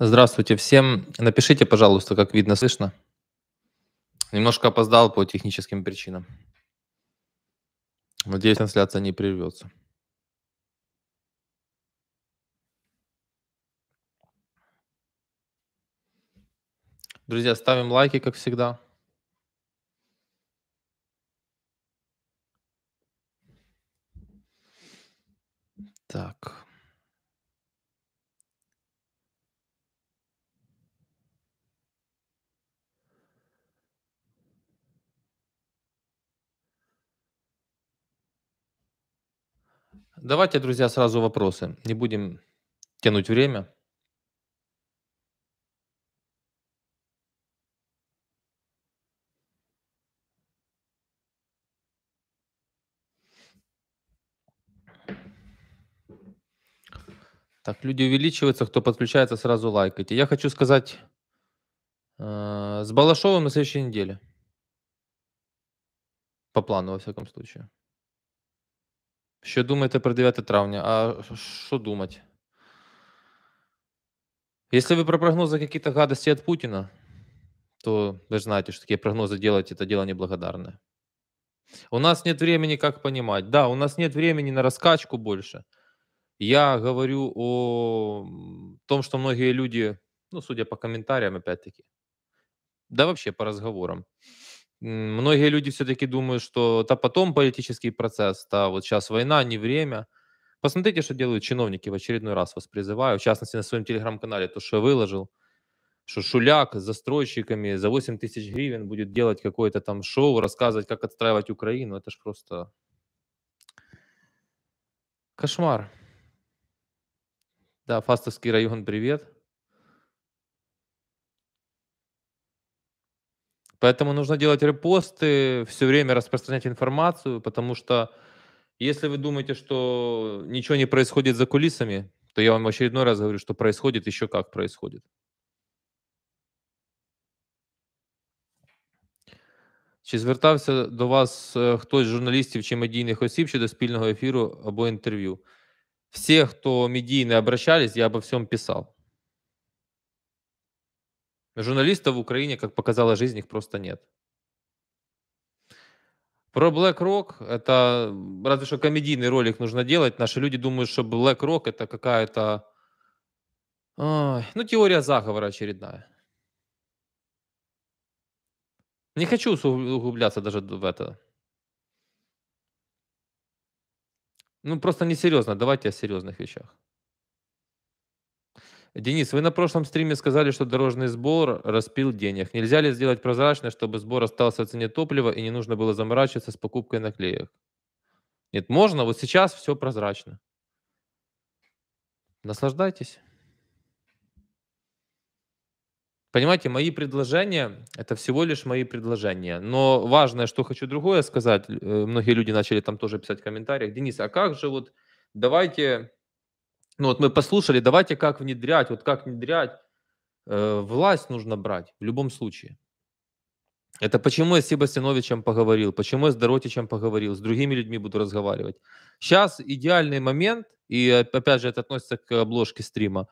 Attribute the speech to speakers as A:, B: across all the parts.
A: Здравствуйте всем. Напишите, пожалуйста, как видно, слышно. Немножко опоздал по техническим причинам. Надеюсь, трансляция не прервется. Друзья, ставим лайки, как всегда. Так. Давайте, друзья, сразу вопросы. Не будем тянуть время. Так, люди увеличиваются, кто подключается, сразу лайкайте. Я хочу сказать э, с Балашовым на следующей неделе. По плану, во всяком случае. Що думаєте про 9 травня? А що думать? Если вы про прогнозы какие-то гадости от Путина, то вы же знаете, что такие прогнозы делать это дело неблагодарное. У нас нет времени, как понимать. Да, у нас нет времени на раскачку больше. Я говорю о том, что многие люди, ну, судя по комментариям, опять-таки, да вообще по разговорам, многие люди все-таки думают, что да потом политический процесс, да вот сейчас война, не время. Посмотрите, что делают чиновники, в очередной раз вас призываю, в частности на своем телеграм-канале, то, что я выложил, что Шуляк с застройщиками за 8 тысяч гривен будет делать какое-то там шоу, рассказывать, как отстраивать Украину. Это ж просто кошмар. Да, Фастовский район, привет. Поэтому нужно делать репосты, все время распространять информацию, потому что если вы думаете, что ничего не происходит за кулисами, то я вам очередной раз говорю, что происходит еще как происходит. Чи звертався до вас э, хтось з журналістів чи медійних осіб щодо спільного ефіру або інтерв'ю? Всі, хто медійно обращались, я обо всьому писав. Журналистов в Украине, как показала жизнь, их просто нет. Про BlackRock, это разве что комедийный ролик нужно делать. Наши люди думают, что BlackRock это какая-то, ну, теория заговора очередная. Не хочу углубляться даже в это. Ну, просто несерьезно. Давайте о серьезных вещах. Денис, вы на прошлом стриме сказали, что дорожный сбор распил денег. Нельзя ли сделать прозрачно, чтобы сбор остался в цене топлива и не нужно было заморачиваться с покупкой наклеек? Нет, можно, вот сейчас все прозрачно. Наслаждайтесь. Понимаете, мои предложения – это всего лишь мои предложения. Но важное, что хочу другое сказать. Э, многие люди начали там тоже писать в комментариях. Денис, а как же вот давайте ну вот мы послушали, давайте как внедрять, вот как внедрять. Э, власть нужно брать в любом случае. Это почему я с Себастьяновичем поговорил, почему я с Доротичем поговорил, с другими людьми буду разговаривать. Сейчас идеальный момент, и опять же это относится к обложке стрима,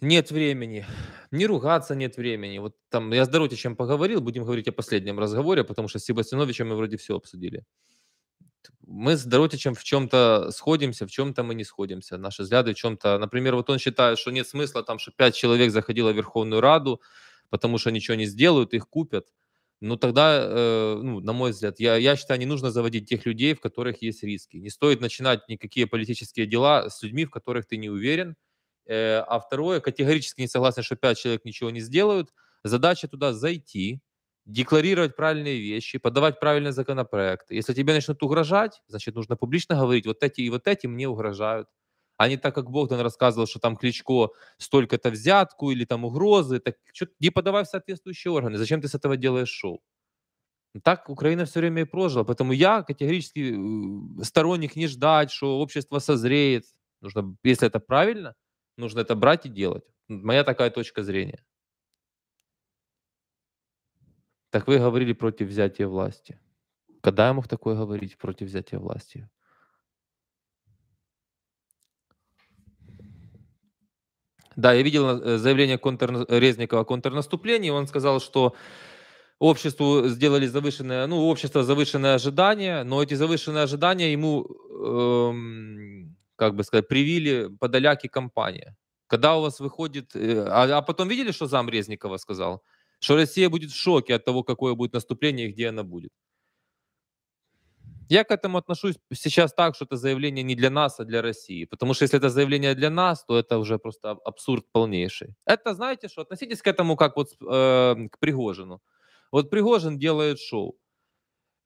A: нет времени, не ругаться нет времени. Вот там я с Доротичем поговорил, будем говорить о последнем разговоре, потому что с Себастьяновичем мы вроде все обсудили мы с Дротичем в чем-то сходимся, в чем-то мы не сходимся. Наши взгляды в чем-то... Например, вот он считает, что нет смысла там, что пять человек заходило в Верховную Раду, потому что ничего не сделают, их купят. Ну, тогда, э, ну, на мой взгляд, я, я считаю, не нужно заводить тех людей, в которых есть риски. Не стоит начинать никакие политические дела с людьми, в которых ты не уверен. Э, а второе, категорически не согласен, что пять человек ничего не сделают. Задача туда зайти, декларировать правильные вещи, подавать правильные законопроекты. Если тебе начнут угрожать, значит, нужно публично говорить, вот эти и вот эти мне угрожают. А не так, как Богдан рассказывал, что там Кличко столько-то взятку или там угрозы. Так что не подавай в соответствующие органы. Зачем ты с этого делаешь шоу? Так Украина все время и прожила. Поэтому я категорически э, сторонник не ждать, что общество созреет. Нужно, если это правильно, нужно это брать и делать. Моя такая точка зрения. Так вы говорили против взятия власти. Когда я мог такое говорить против взятия власти? Да, я видел э, заявление контр... Резникова о контрнаступлении. Он сказал, что обществу сделали завышенное, ну, общество завышенное ожидание, но эти завышенные ожидания ему, эм, как бы сказать, привили подоляки компания. Когда у вас выходит... Э, а, а потом видели, что зам Резникова сказал? что Россия будет в шоке от того, какое будет наступление и где она будет. Я к этому отношусь сейчас так, что это заявление не для нас, а для России. Потому что если это заявление для нас, то это уже просто абсурд полнейший. Это, знаете что, относитесь к этому как вот э, к Пригожину. Вот Пригожин делает шоу.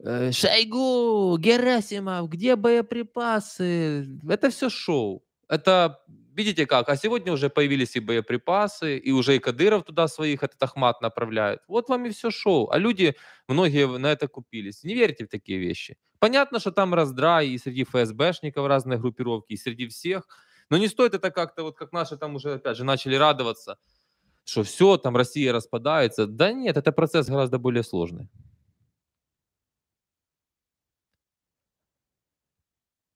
A: Э, Шойгу, Герасимов, где боеприпасы? Это все шоу это видите как, а сегодня уже появились и боеприпасы, и уже и Кадыров туда своих, этот Ахмат направляет. Вот вам и все шоу. А люди, многие на это купились. Не верьте в такие вещи. Понятно, что там раздрай и среди ФСБшников разные группировки, и среди всех. Но не стоит это как-то, вот как наши там уже, опять же, начали радоваться, что все, там Россия распадается. Да нет, это процесс гораздо более сложный.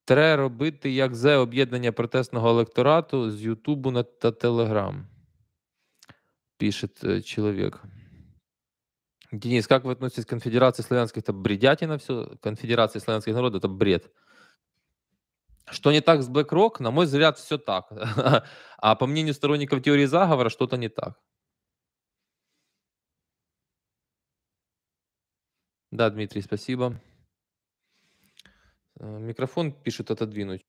A: Треба робити як за об'єднання протестного електорату з Ютубу та Телеграм, пише е, чоловік. Денис, как вы относитесь к конфедерации славянских? Это бредятина все. Конфедерации славянских народів это бред. Что не так с BlackRock? На мой взгляд, все так. а по мнению сторонников теории заговора, что-то не так. Да, Дмитрий, спасибо. Э, микрофон пишет отодвинуть.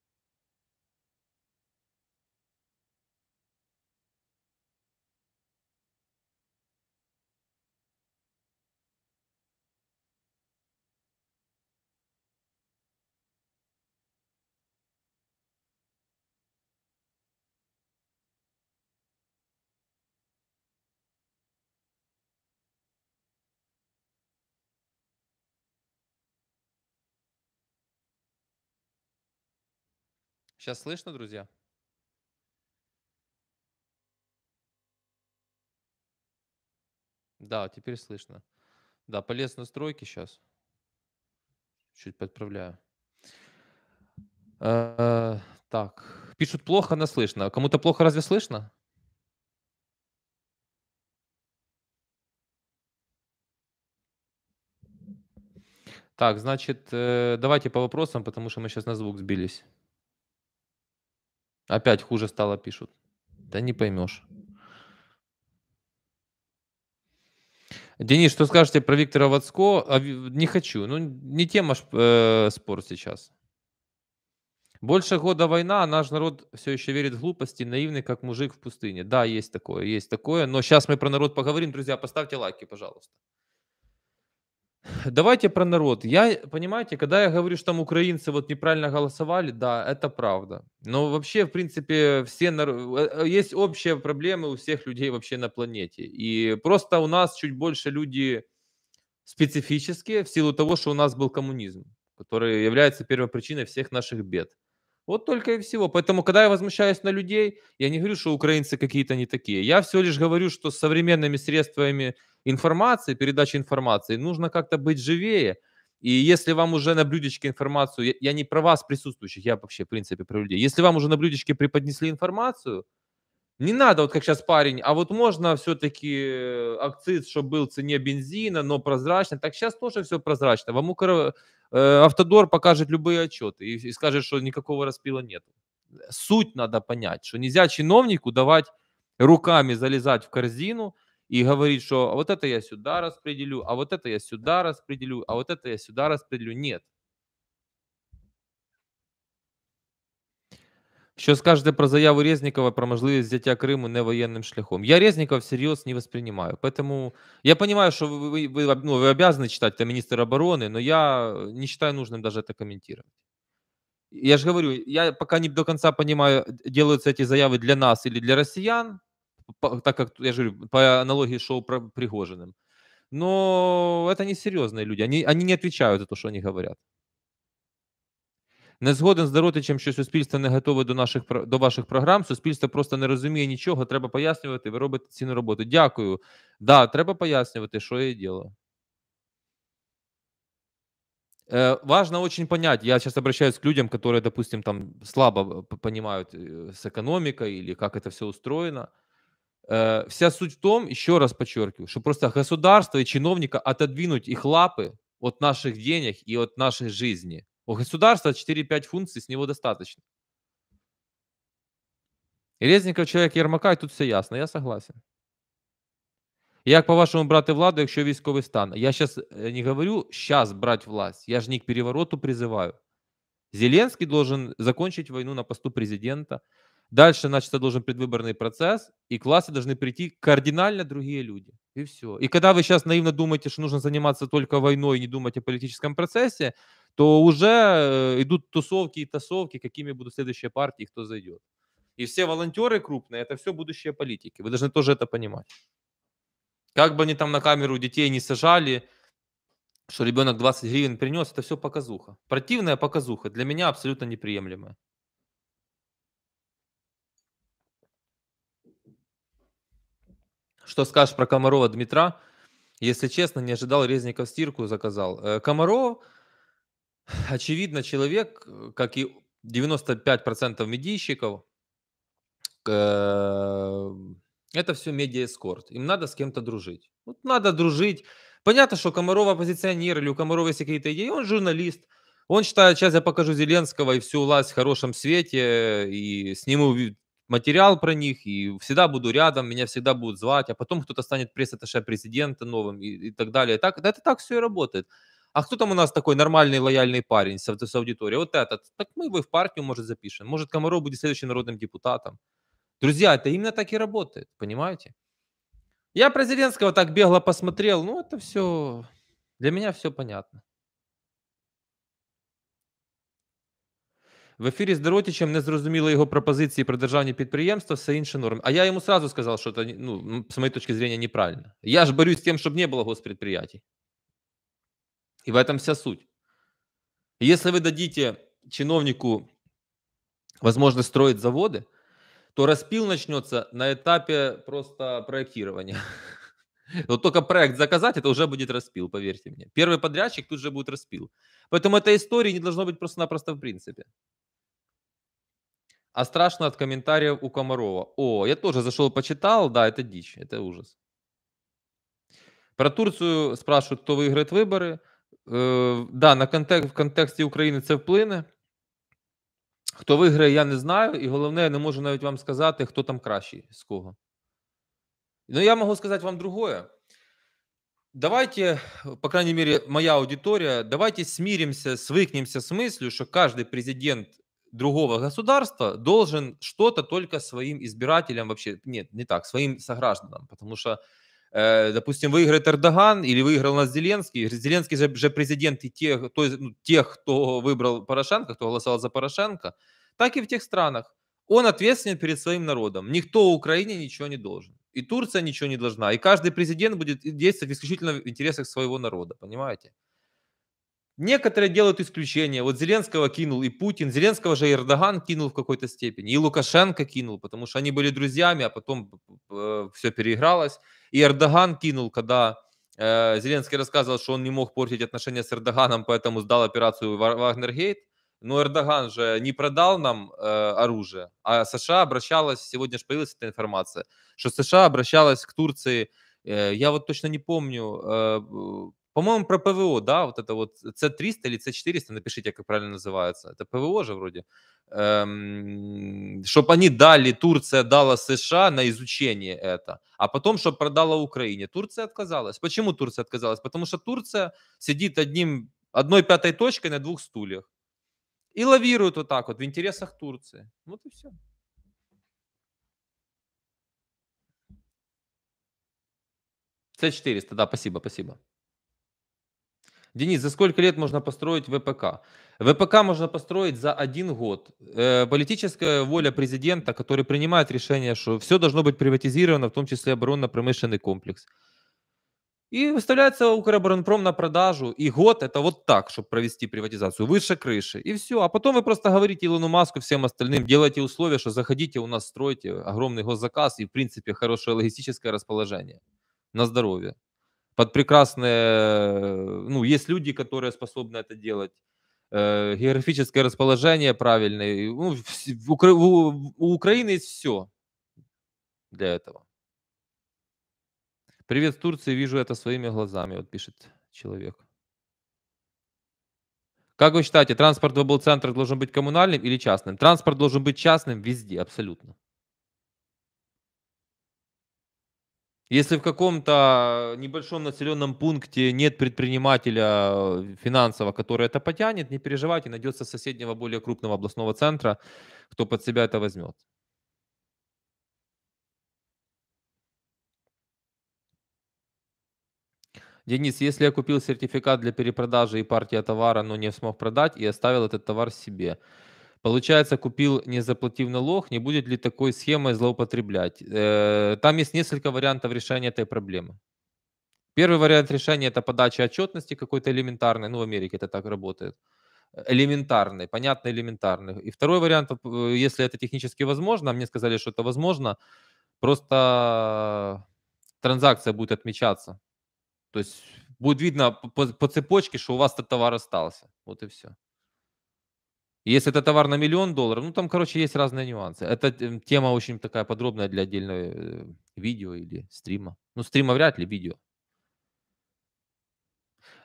A: Сейчас слышно, друзья? Да, теперь слышно. Да, полез в настройки сейчас. Чуть подправляю. Э, так, пишут плохо, но слышно. Кому-то плохо разве слышно? Так, значит, э, давайте по вопросам, потому что мы сейчас на звук сбились. Опять хуже стало, пишут. Да не поймешь. Денис, что скажете про Виктора Вацко? А не хочу. Ну, не тема ж, э, спор сейчас. Больше года война, а наш народ все еще верит в глупости, наивный, как мужик в пустыне. Да, есть такое, есть такое. Но сейчас мы про народ поговорим. Друзья, поставьте лайки, пожалуйста. Давайте про народ. Я, понимаете, когда я говорю, что там украинцы вот неправильно голосовали, да, это правда. Но вообще, в принципе, все нар... Э, э, есть общие проблемы у всех людей вообще на планете. И просто у нас чуть больше люди специфические в силу того, что у нас был коммунизм, который является первой причиной всех наших бед. Вот только и всего. Поэтому, когда я возмущаюсь на людей, я не говорю, что украинцы какие-то не такие. Я всего лишь говорю, что с современными средствами информации, передачи информации, нужно как-то быть живее. И если вам уже на блюдечке информацию, я, я не про вас присутствующих, я вообще, в принципе, про людей. Если вам уже на блюдечке преподнесли информацию, не надо, вот как сейчас парень, а вот можно все-таки э, акциз, чтобы был в цене бензина, но прозрачно. Так сейчас тоже все прозрачно. Вам Укр... Э, Автодор покажет любые отчеты и, и скажет, что никакого распила нет. Суть надо понять, что нельзя чиновнику давать руками залезать в корзину – и говорит, что «А вот это я сюда распределю, а вот это я сюда распределю, а вот это я сюда распределю. Нет. Що скажете про заяву Резникова про можливість Крыма не военным шляхом? Я Резникова всерьез не воспринимаю. Поэтому я понимаю, что вы, вы, ну, вы обязаны читать, это министр обороны, но я не считаю нужным даже это комментировать. Я же говорю, я пока не до конца понимаю, делаются эти заявы для нас или для россиян, так как, я же говорю, по аналогии шоу про Пригожиным. Но это не серьезные люди, они, они не отвечают за то, что они говорят. Не згоден з Доротичем, що суспільство не готове до наших до ваших програм. Суспільство просто не розуміє нічого. Треба пояснювати. Ви робите ціну роботу. Дякую. Да, треба пояснювати, що я діло. Э, важно очень понять, я сейчас обращаюсь к людям, которые, допустим, там слабо э, понимают э, с экономикой или как это все устроено. Э, вся суть в том, еще раз подчеркиваю, что просто государство и чиновника отодвинуть их лапы от наших денег и от нашей жизни. У государства 4-5 функций, с него достаточно. И Резников человек Ермака, і тут все ясно, я согласен. Як, по-вашому, брати владу, якщо військовий стан? Я сейчас э, не говорю сейчас брать власть, я же не к перевороту призываю. Зеленский должен закончить войну на посту президента, Дальше начался должен предвыборный процесс, и классы должны прийти кардинально другие люди. И все. И когда вы сейчас наивно думаете, что нужно заниматься только войной и не думать о политическом процессе, то уже э, идут тусовки и тасовки, какими будут следующие партии, кто зайдет. И все волонтеры крупные, это все будущие политики. Вы должны тоже это понимать. Как бы они там на камеру детей не сажали, что ребенок 20 гривен принес, это все показуха. Противная показуха для меня абсолютно неприемлемая. Что скажешь про Комарова Дмитра? Если честно, не ожидал Резников стирку заказал. Э, Комаров, очевидно, человек, как и 95% медийщиков, э, это все медиа-эскорт. Им надо с кем-то дружить. Вот надо дружить. Понятно, что Комаров оппозиционер или у Комарова есть какие-то идеи. Он журналист. Он считает, сейчас я покажу Зеленского и всю власть в хорошем свете и сниму материал про них, и всегда буду рядом, меня всегда будут звать, а потом кто-то станет пресс-атташе президента новым и, и так далее. Так, это так все и работает. А кто там у нас такой нормальный, лояльный парень с, с аудиторией? Вот этот. Так мы его в партию, может, запишем. Может, Комаров будет следующим народным депутатом. Друзья, это именно так и работает, понимаете? Я президентского так бегло посмотрел, ну это все, для меня все понятно. В ефірі з Доротічем не зрозуміли його пропозиції про державні підприємства, все інше норм. А я йому сразу сказав, що це, ну, с моей точки зрения, неправильно. Я ж борюсь з тим, щоб не було госпредприятий. И в этом вся суть. Если вы дадите чиновнику возможность строить заводы, то распил начнется на этапе просто проектирования. Вот только проект заказать, это уже будет распил, поверьте мне. Первый подрядчик тут же будет распил. Поэтому этой истории не должно быть просто-напросто в принципе. А страшно от комментариев у Комарова. О, я тоже зашел почитал, да, это дичь, это ужас. Про Турцию спрашивают, кто выиграет выборы. Е, да, на контекст, в контексті України це вплине. Хто виграє, я не знаю. І головне, я не можу навіть вам сказати, хто там кращий з кого. Ну, я можу сказати вам другое. Давайте, по крайней мере, моя аудиторія. давайте смиримся, свыкнемся з мыслью, що кожен президент другого государства должен что-то только своим избирателям вообще, нет, не так, своим согражданам, потому что, э, допустим, выиграет Эрдоган или выиграл нас Зеленский, Зеленский же, же президент и тех, то есть, ну, тех, кто выбрал Порошенко, кто голосовал за Порошенко, так и в тех странах. Он ответственен перед своим народом. Никто в Украине ничего не должен. И Турция ничего не должна. И каждый президент будет действовать исключительно в интересах своего народа, понимаете? Некоторые делают исключения. Вот Зеленского кинул и Путин, Зеленского же и Эрдоган кинул в какой-то степени, и Лукашенко кинул, потому что они были друзьями, а потом э, все переигралось. И Эрдоган кинул, когда э, Зеленский рассказывал, что он не мог портить отношения с Эрдоганом, поэтому сдал операцию Вагнергейт. Но Эрдоган же не продал нам э, оружие, а США обращалась, сегодня же появилась эта информация, что США обращалась к Турции, э, я вот точно не помню, э, по-моему, про ПВО, да, вот это вот C300 или C400, напишите, как правильно называется. Это ПВО же вроде. Эм, чтобы они дали, Турция дала США на изучение это, а потом, чтобы продала Украине. Турция отказалась. Почему Турция отказалась? Потому что Турция сидит одним, одной пятой точкой на двух стульях и лавирует вот так вот в интересах Турции. Вот и все. С 400 да, спасибо, спасибо. Денис, за сколько лет можно построить ВПК? ВПК можно построить за один год. Э, политическая воля президента, который принимает решение, что все должно быть приватизировано, в том числе оборонно-промышленный комплекс. И выставляется Укроборонпром на продажу. И год это вот так, чтобы провести приватизацию. Выше крыши. И все. А потом вы просто говорите Илону Маску, всем остальным, делайте условия, что заходите, у нас стройте огромный госзаказ и, в принципе, хорошее логистическое расположение. На здоровье под прекрасные, ну, есть люди, которые способны это делать, э, географическое расположение правильное. Ну, в, Укра... у, у Украины есть все для этого. Привет с Турции, вижу это своими глазами, вот пишет человек. Как вы считаете, транспорт в облцентрах должен быть коммунальным или частным? Транспорт должен быть частным везде, абсолютно. Если в каком-то небольшом населенном пункте нет предпринимателя э, финансового, который это потянет, не переживайте, найдется соседнего более крупного областного центра, кто под себя это возьмет. Денис, если я купил сертификат для перепродажи и партия товара, но не смог продать и оставил этот товар себе, Получается, купил, не заплатив налог, не будет ли такой схемой злоупотреблять? Э, там есть несколько вариантов решения этой проблемы. Первый вариант решения – это подача отчетности какой-то элементарной, ну, в Америке это так работает, элементарный, понятно, элементарный. И второй вариант, э, если это технически возможно, мне сказали, что это возможно, просто транзакция будет отмечаться. То есть будет видно по, по цепочке, что у вас этот товар остался. Вот и все. Если это товар на миллион долларов, ну там, короче, есть разные нюансы. Это эм, тема очень такая подробная для отдельного э, видео или стрима. Ну, стрима вряд ли, видео.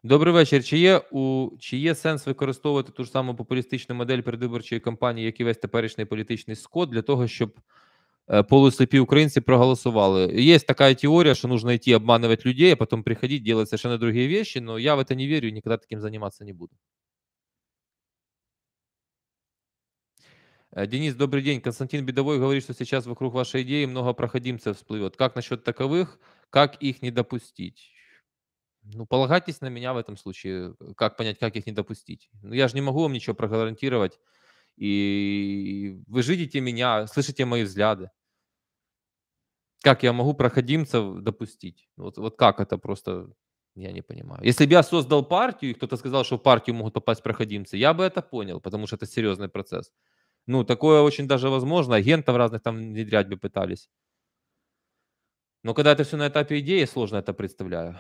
A: Добрий вечір. Чи є у чи є сенс використовувати ту ж саму популістичну модель передвиборчої кампанії, як і весь теперішній політичний скот, для того, щоб полуслепі українці проголосували? Є така теорія, що нужно йти обманувати людей, а потім приходити, робити совершенно інші речі, але я в це не вірю і ніколи таким займатися не буду. Э, Денис, добрый день. Константин Бедовой говорит, что сейчас вокруг вашей идеи много проходимцев всплывет. Как насчет таковых? Как их не допустить? Ну, полагайтесь на меня в этом случае. Как понять, как их не допустить? Ну, я же не могу вам ничего прогарантировать. И вы видите меня, слышите мои взгляды. Как я могу проходимцев допустить? Вот, вот как это просто, я не понимаю. Если бы я создал партию, и кто-то сказал, что в партию могут попасть проходимцы, я бы это понял, потому что это серьезный процесс. Ну, такое очень даже возможно. Агентов разных там внедрять бы пытались. Но когда это все на этапе идеи, сложно это представляю.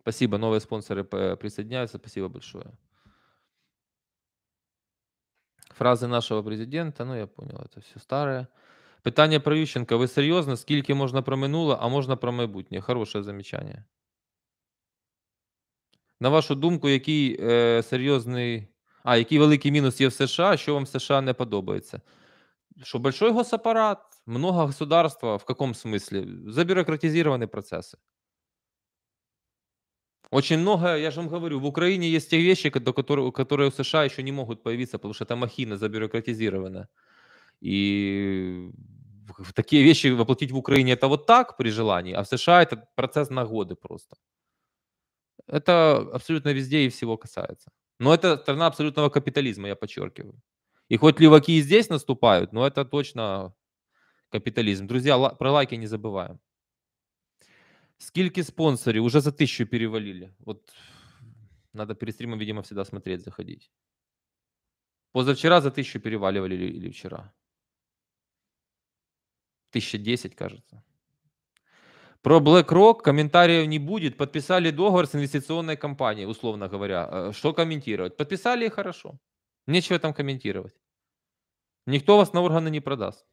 A: Спасибо, новые спонсоры э, присоединяются. Спасибо большое. Фразы нашего президента, ну я понял, это все старое. Питание про Ющенка. Вы серьезно? Сколько можно про минуле, а можно про майбутнє? Хорошее замечание. На вашу думку, який е, серйозний, а який великий мінус є в США, що вам в США не подобається? Що большой госапарат, много государства, в каком смысле? Забюрократизированные процессы. Очень много, я же вам говорю, в Украине есть те вещи, которые, которые в США еще не могут появиться, потому что это махина забюрократизирована. И такие вещи воплотить в Україні, это вот так при желании, а в США это процесс на годы просто. Это абсолютно везде и всего касается. Но это страна абсолютного капитализма, я подчеркиваю. И хоть леваки и здесь наступают, но это точно капитализм. Друзья, ла- про лайки не забываем. Скільки спонсоры Уже за тысячу перевалили. Вот надо перед стримом, видимо, всегда смотреть, заходить. Позавчера за тысячу переваливали или вчера? Тысяча десять, кажется. Про BlackRock комментариев не будет. Подписали договор с инвестиционной компанией, условно говоря. Э, что комментировать? Подписали и хорошо. Нечего там комментировать. Никто вас на органы не продаст.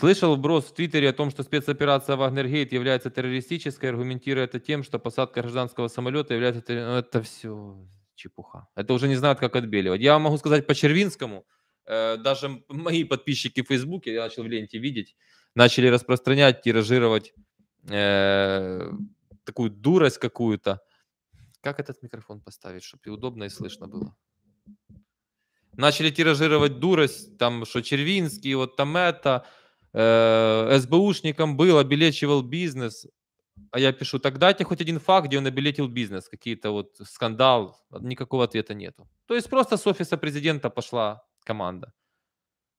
A: Слышал вброс в Твиттере о том, что спецоперация «Вагнергейт» является террористической, аргументируя это тем, что посадка гражданского самолета является... Ну, это все чепуха. Это уже не знают, как отбеливать. Я вам могу сказать по Червинскому, э, даже мои подписчики в Фейсбуке, я начал в ленте видеть, начали распространять, тиражировать э, такую дурость какую-то. Как этот микрофон поставить, чтобы удобно и слышно было? Начали тиражировать дурость, там, что Червинский, вот там это, э, СБУшником был, обелечивал бизнес. А я пишу, так дайте хоть один факт, где он обелетил бизнес, какие-то вот скандал, никакого ответа нету. То есть просто с офиса президента пошла команда.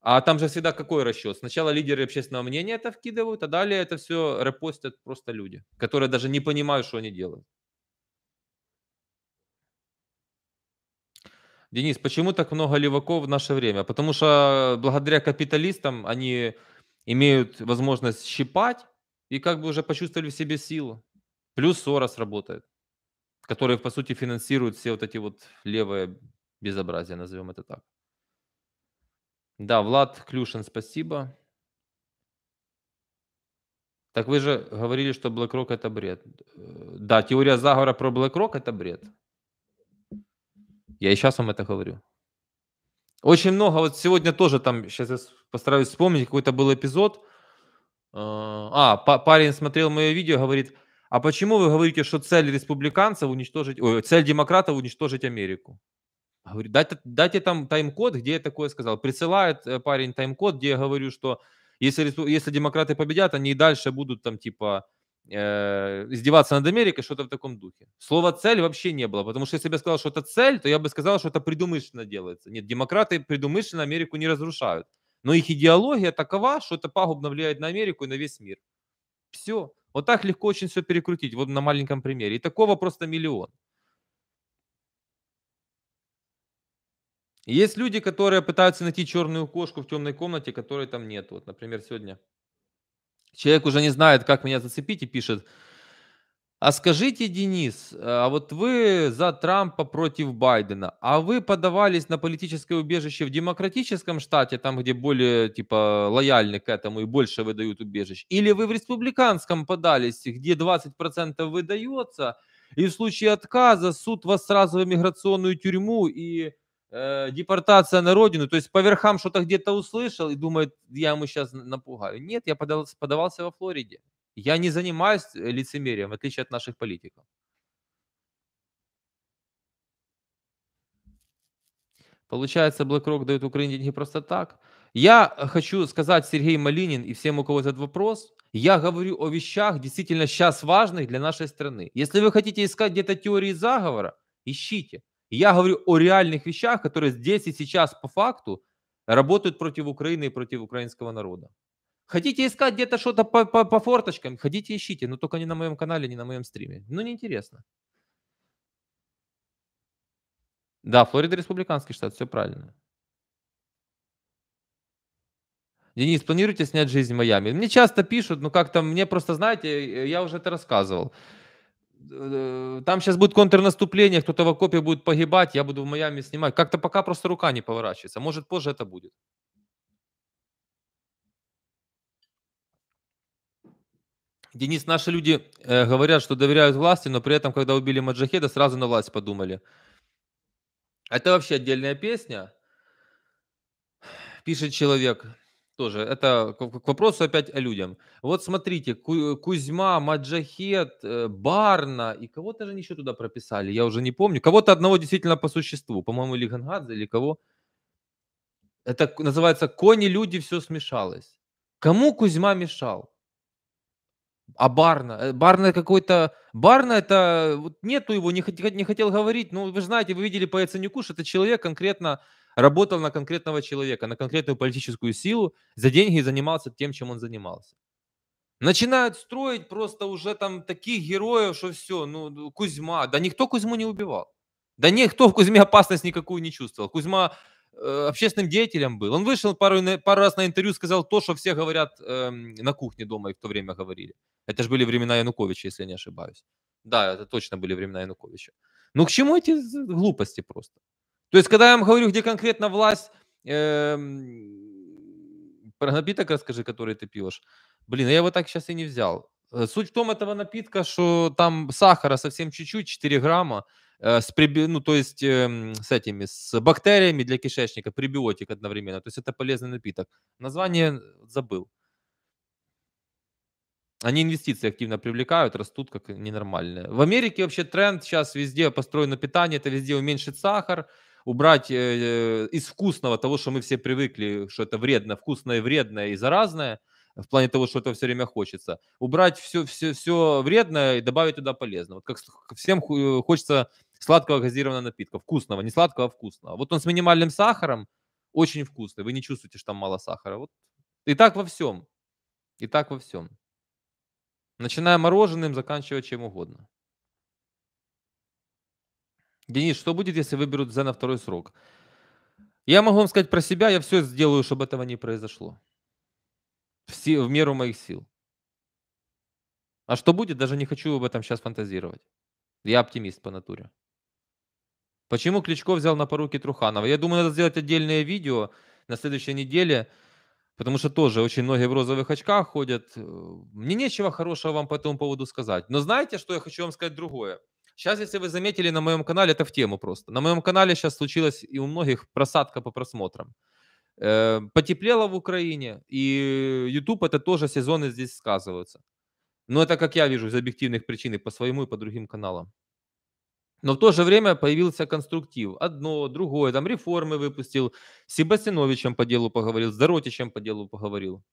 A: А там же всегда какой расчет? Сначала лидеры общественного мнения это вкидывают, а далее это все репостят просто люди, которые даже не понимают, что они делают. Денис, почему так много леваков в наше время? Потому что благодаря капиталистам они имеют возможность щипать и как бы уже почувствовали в себе силу. Плюс Сорос работает, который, по сути, финансирует все вот эти вот левые безобразия, назовем это так. Да, Влад Клюшин, спасибо. Так вы же говорили, что BlackRock это бред. Э, да, теория заговора про BlackRock это бред. Я и сейчас вам это говорю. Очень много, вот сегодня тоже там, сейчас я постараюсь вспомнить, какой-то был эпизод. Э, а, парень смотрел мое видео, говорит, а почему вы говорите, что цель республиканцев уничтожить, ой, цель демократов уничтожить Америку? Говорю, дайте, дайте там тайм-код, где я такое сказал. Присылает э, парень тайм-код, где я говорю, что если, если демократы победят, они и дальше будут там типа э, издеваться над Америкой, что-то в таком духе. Слово «цель» вообще не было, потому что если бы я сказал, что это цель, то я бы сказал, что это предумышленно делается. Нет, демократы предумышленно Америку не разрушают. Но их идеология такова, что это пагубно влияет на Америку и на весь мир. Все. Вот так легко очень все перекрутить, вот на маленьком примере. И такого просто миллион. есть люди, которые пытаются найти черную кошку в темной комнате, которой там нет. Вот, например, сегодня человек уже не знает, как меня зацепить и пишет, а скажите, Денис, э, а вот вы за Трампа против Байдена, а вы подавались на политическое убежище в демократическом штате, там, где более, типа, лояльны к этому и больше выдают убежищ, или вы в республиканском подались, где 20% выдается, и в случае отказа суд вас сразу в миграционную тюрьму и э, депортация на родину, то есть по верхам что-то где-то услышал и думает, я ему сейчас напугаю. Нет, я подавался, подавался во Флориде. Я не занимаюсь э, лицемерием, в отличие от наших политиков. Получается, BlackRock дает Украине деньги просто так. Я хочу сказать, Сергей Малинин и всем, у кого этот вопрос, я говорю о вещах, действительно сейчас важных для нашей страны. Если вы хотите искать где-то теории заговора, ищите я говорю о реальных вещах, которые здесь и сейчас по факту работают против Украины и против украинского народа. Хотите искать где-то что-то по, по, по форточкам, ходите ищите, но только не на моем канале, не на моем стриме. Ну, неинтересно. Да, Флорида республиканский штат, все правильно. Денис, планируете снять жизнь в Майами? Мне часто пишут, ну как там? мне просто, знаете, я уже это рассказывал. Э, там сейчас будет контрнаступление, кто-то в окопе будет погибать, я буду в Майами снимать. Как-то пока просто рука не поворачивается. Может, позже это будет. Денис, наши люди э, говорят, что доверяют власти, но при этом, когда убили Маджахеда, сразу на власть подумали. Это вообще отдельная песня, пишет человек тоже. Это к вопросу опять о людям. Вот смотрите, Кузьма, Маджахет, э, Барна и кого-то же еще туда прописали, я уже не помню. Кого-то одного действительно по существу, по-моему, или Гангадзе, или кого. Это называется «Кони, люди, все смешалось». Кому Кузьма мешал? А Барна? Э, Барна какой-то... Барна это... Э, вот нету его, не, хот... не хотел говорить. Ну, вы знаете, вы видели по Яценюку, что это человек конкретно работал на конкретного человека, на конкретную политическую силу, за деньги занимался тем, чем он занимался. Начинают строить просто уже там таких героев, что все, ну, Кузьма, да никто Кузьму не убивал. Да никто в Кузьме опасность никакую не чувствовал. Кузьма э, общественным деятелем был. Он вышел пару, пару раз на интервью, сказал то, что все говорят э, на кухне дома и в то время говорили. Это же были времена Януковича, если я не ошибаюсь. Да, это точно были времена Януковича. Ну к чему эти глупости просто? То есть, когда я вам говорю, где конкретно власть, э, про напиток расскажи, который ты пьешь. Блин, а я его так сейчас и не взял. Э, суть в том этого напитка, что там сахара совсем чуть-чуть, 4 грамма, э, с приби... ну, то есть э, с этими, с бактериями для кишечника, пребиотик одновременно. То есть это полезный напиток. Название забыл. Они инвестиции активно привлекают, растут как ненормальные. В Америке вообще тренд сейчас везде построено питание, это везде уменьшить сахар, убрать э, из вкусного того, что мы все привыкли, что это вредно, вкусное, вредное и заразное, в плане того, что это все время хочется, убрать все, все, все вредное и добавить туда полезное. Вот как всем хочется сладкого газированного напитка, вкусного, не сладкого, а вкусного. Вот он с минимальным сахаром, очень вкусный, вы не чувствуете, что там мало сахара. Вот. И так во всем. И так во всем. Начиная мороженым, заканчивая чем угодно. Денис, что будет, если выберут Зе на второй срок? Я могу вам сказать про себя, я все сделаю, чтобы этого не произошло. все в меру моих сил. А что будет, даже не хочу об этом сейчас фантазировать. Я оптимист по натуре. Почему Кличко взял на поруки Труханова? Я думаю, надо сделать отдельное видео на следующей неделе, потому что тоже очень многие в розовых очках ходят. Мне нечего хорошего вам по этому поводу сказать. Но знаете, что я хочу вам сказать другое? Сейчас, если вы заметили на моем канале, это в тему просто. На моем канале сейчас случилась и у многих просадка по просмотрам. Э, потеплело в Украине, и YouTube это тоже сезоны здесь сказываются. Но это, как я вижу, из объективных причин и по своему, и по другим каналам. Но в то же время появился конструктив. Одно, другое. Там реформы выпустил. С Себастьяновичем по делу поговорил, с Доротичем по делу поговорил.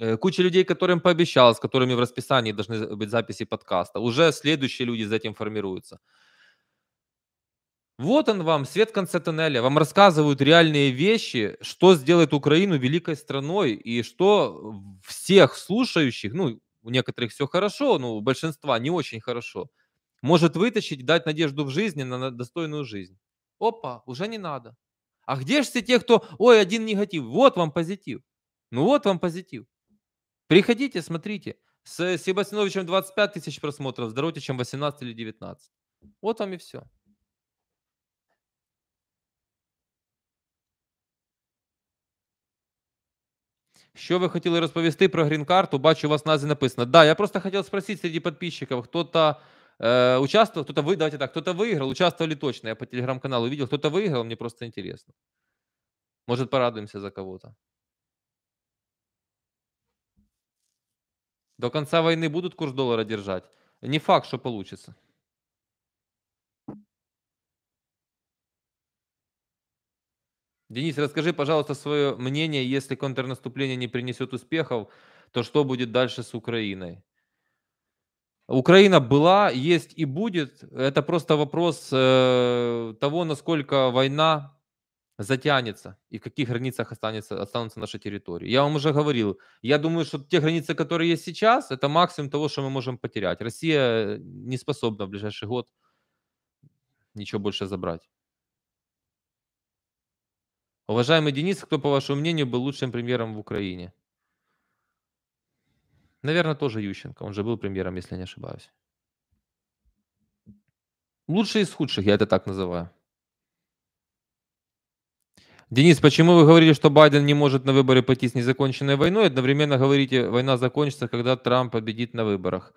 A: Э, куча людей, которым пообещал, с которыми в расписании должны быть записи подкаста. Уже следующие люди за этим формируются. Вот он вам, свет в конце тоннеля. Вам рассказывают реальные вещи, что сделает Украину великой страной и что всех слушающих, ну, у некоторых все хорошо, но у большинства не очень хорошо, может вытащить, дать надежду в жизни на достойную жизнь. Опа, уже не надо. А где же все те, кто, ой, один негатив, вот вам позитив. Ну вот вам позитив. Приходите, смотрите. С Себастьяновичем 25 тысяч просмотров, здоровье чем 18 или 19. Вот вам и все. Що ви хотіли розповісти про грін-карту? Бачу, у вас назві написано. Да, я просто хотел спросить среди подписчиков, кто-то э, участвовал, кто-то вы, давайте так, кто-то выиграл, участвовали точно. Я по телеграм-каналу видел, кто-то выиграл, мне просто интересно. Может, порадуемся за кого-то. До конца войны будут курс доллара держать? Не факт, что получится. Денис, расскажи, пожалуйста, свое мнение, если контрнаступление не принесет успехов, то что будет дальше с Украиной? Украина была, есть и будет. Это просто вопрос э, того, насколько война затянется и в каких границах останется, останутся наши территории. Я вам уже говорил, я думаю, что те границы, которые есть сейчас, это максимум того, что мы можем потерять. Россия э, не способна в ближайший год ничего больше забрать. Уважаемый Денис, кто, по вашему мнению, был лучшим премьером в Украине? Наверное, тоже Ющенко. Он же был премьером, если не ошибаюсь. Лучший из худших, я это так называю. Денис, почему вы говорили, что Байден не может на выборы пойти с незаконченной войной? Одновременно говорите, война закончится, когда Трамп победит на выборах.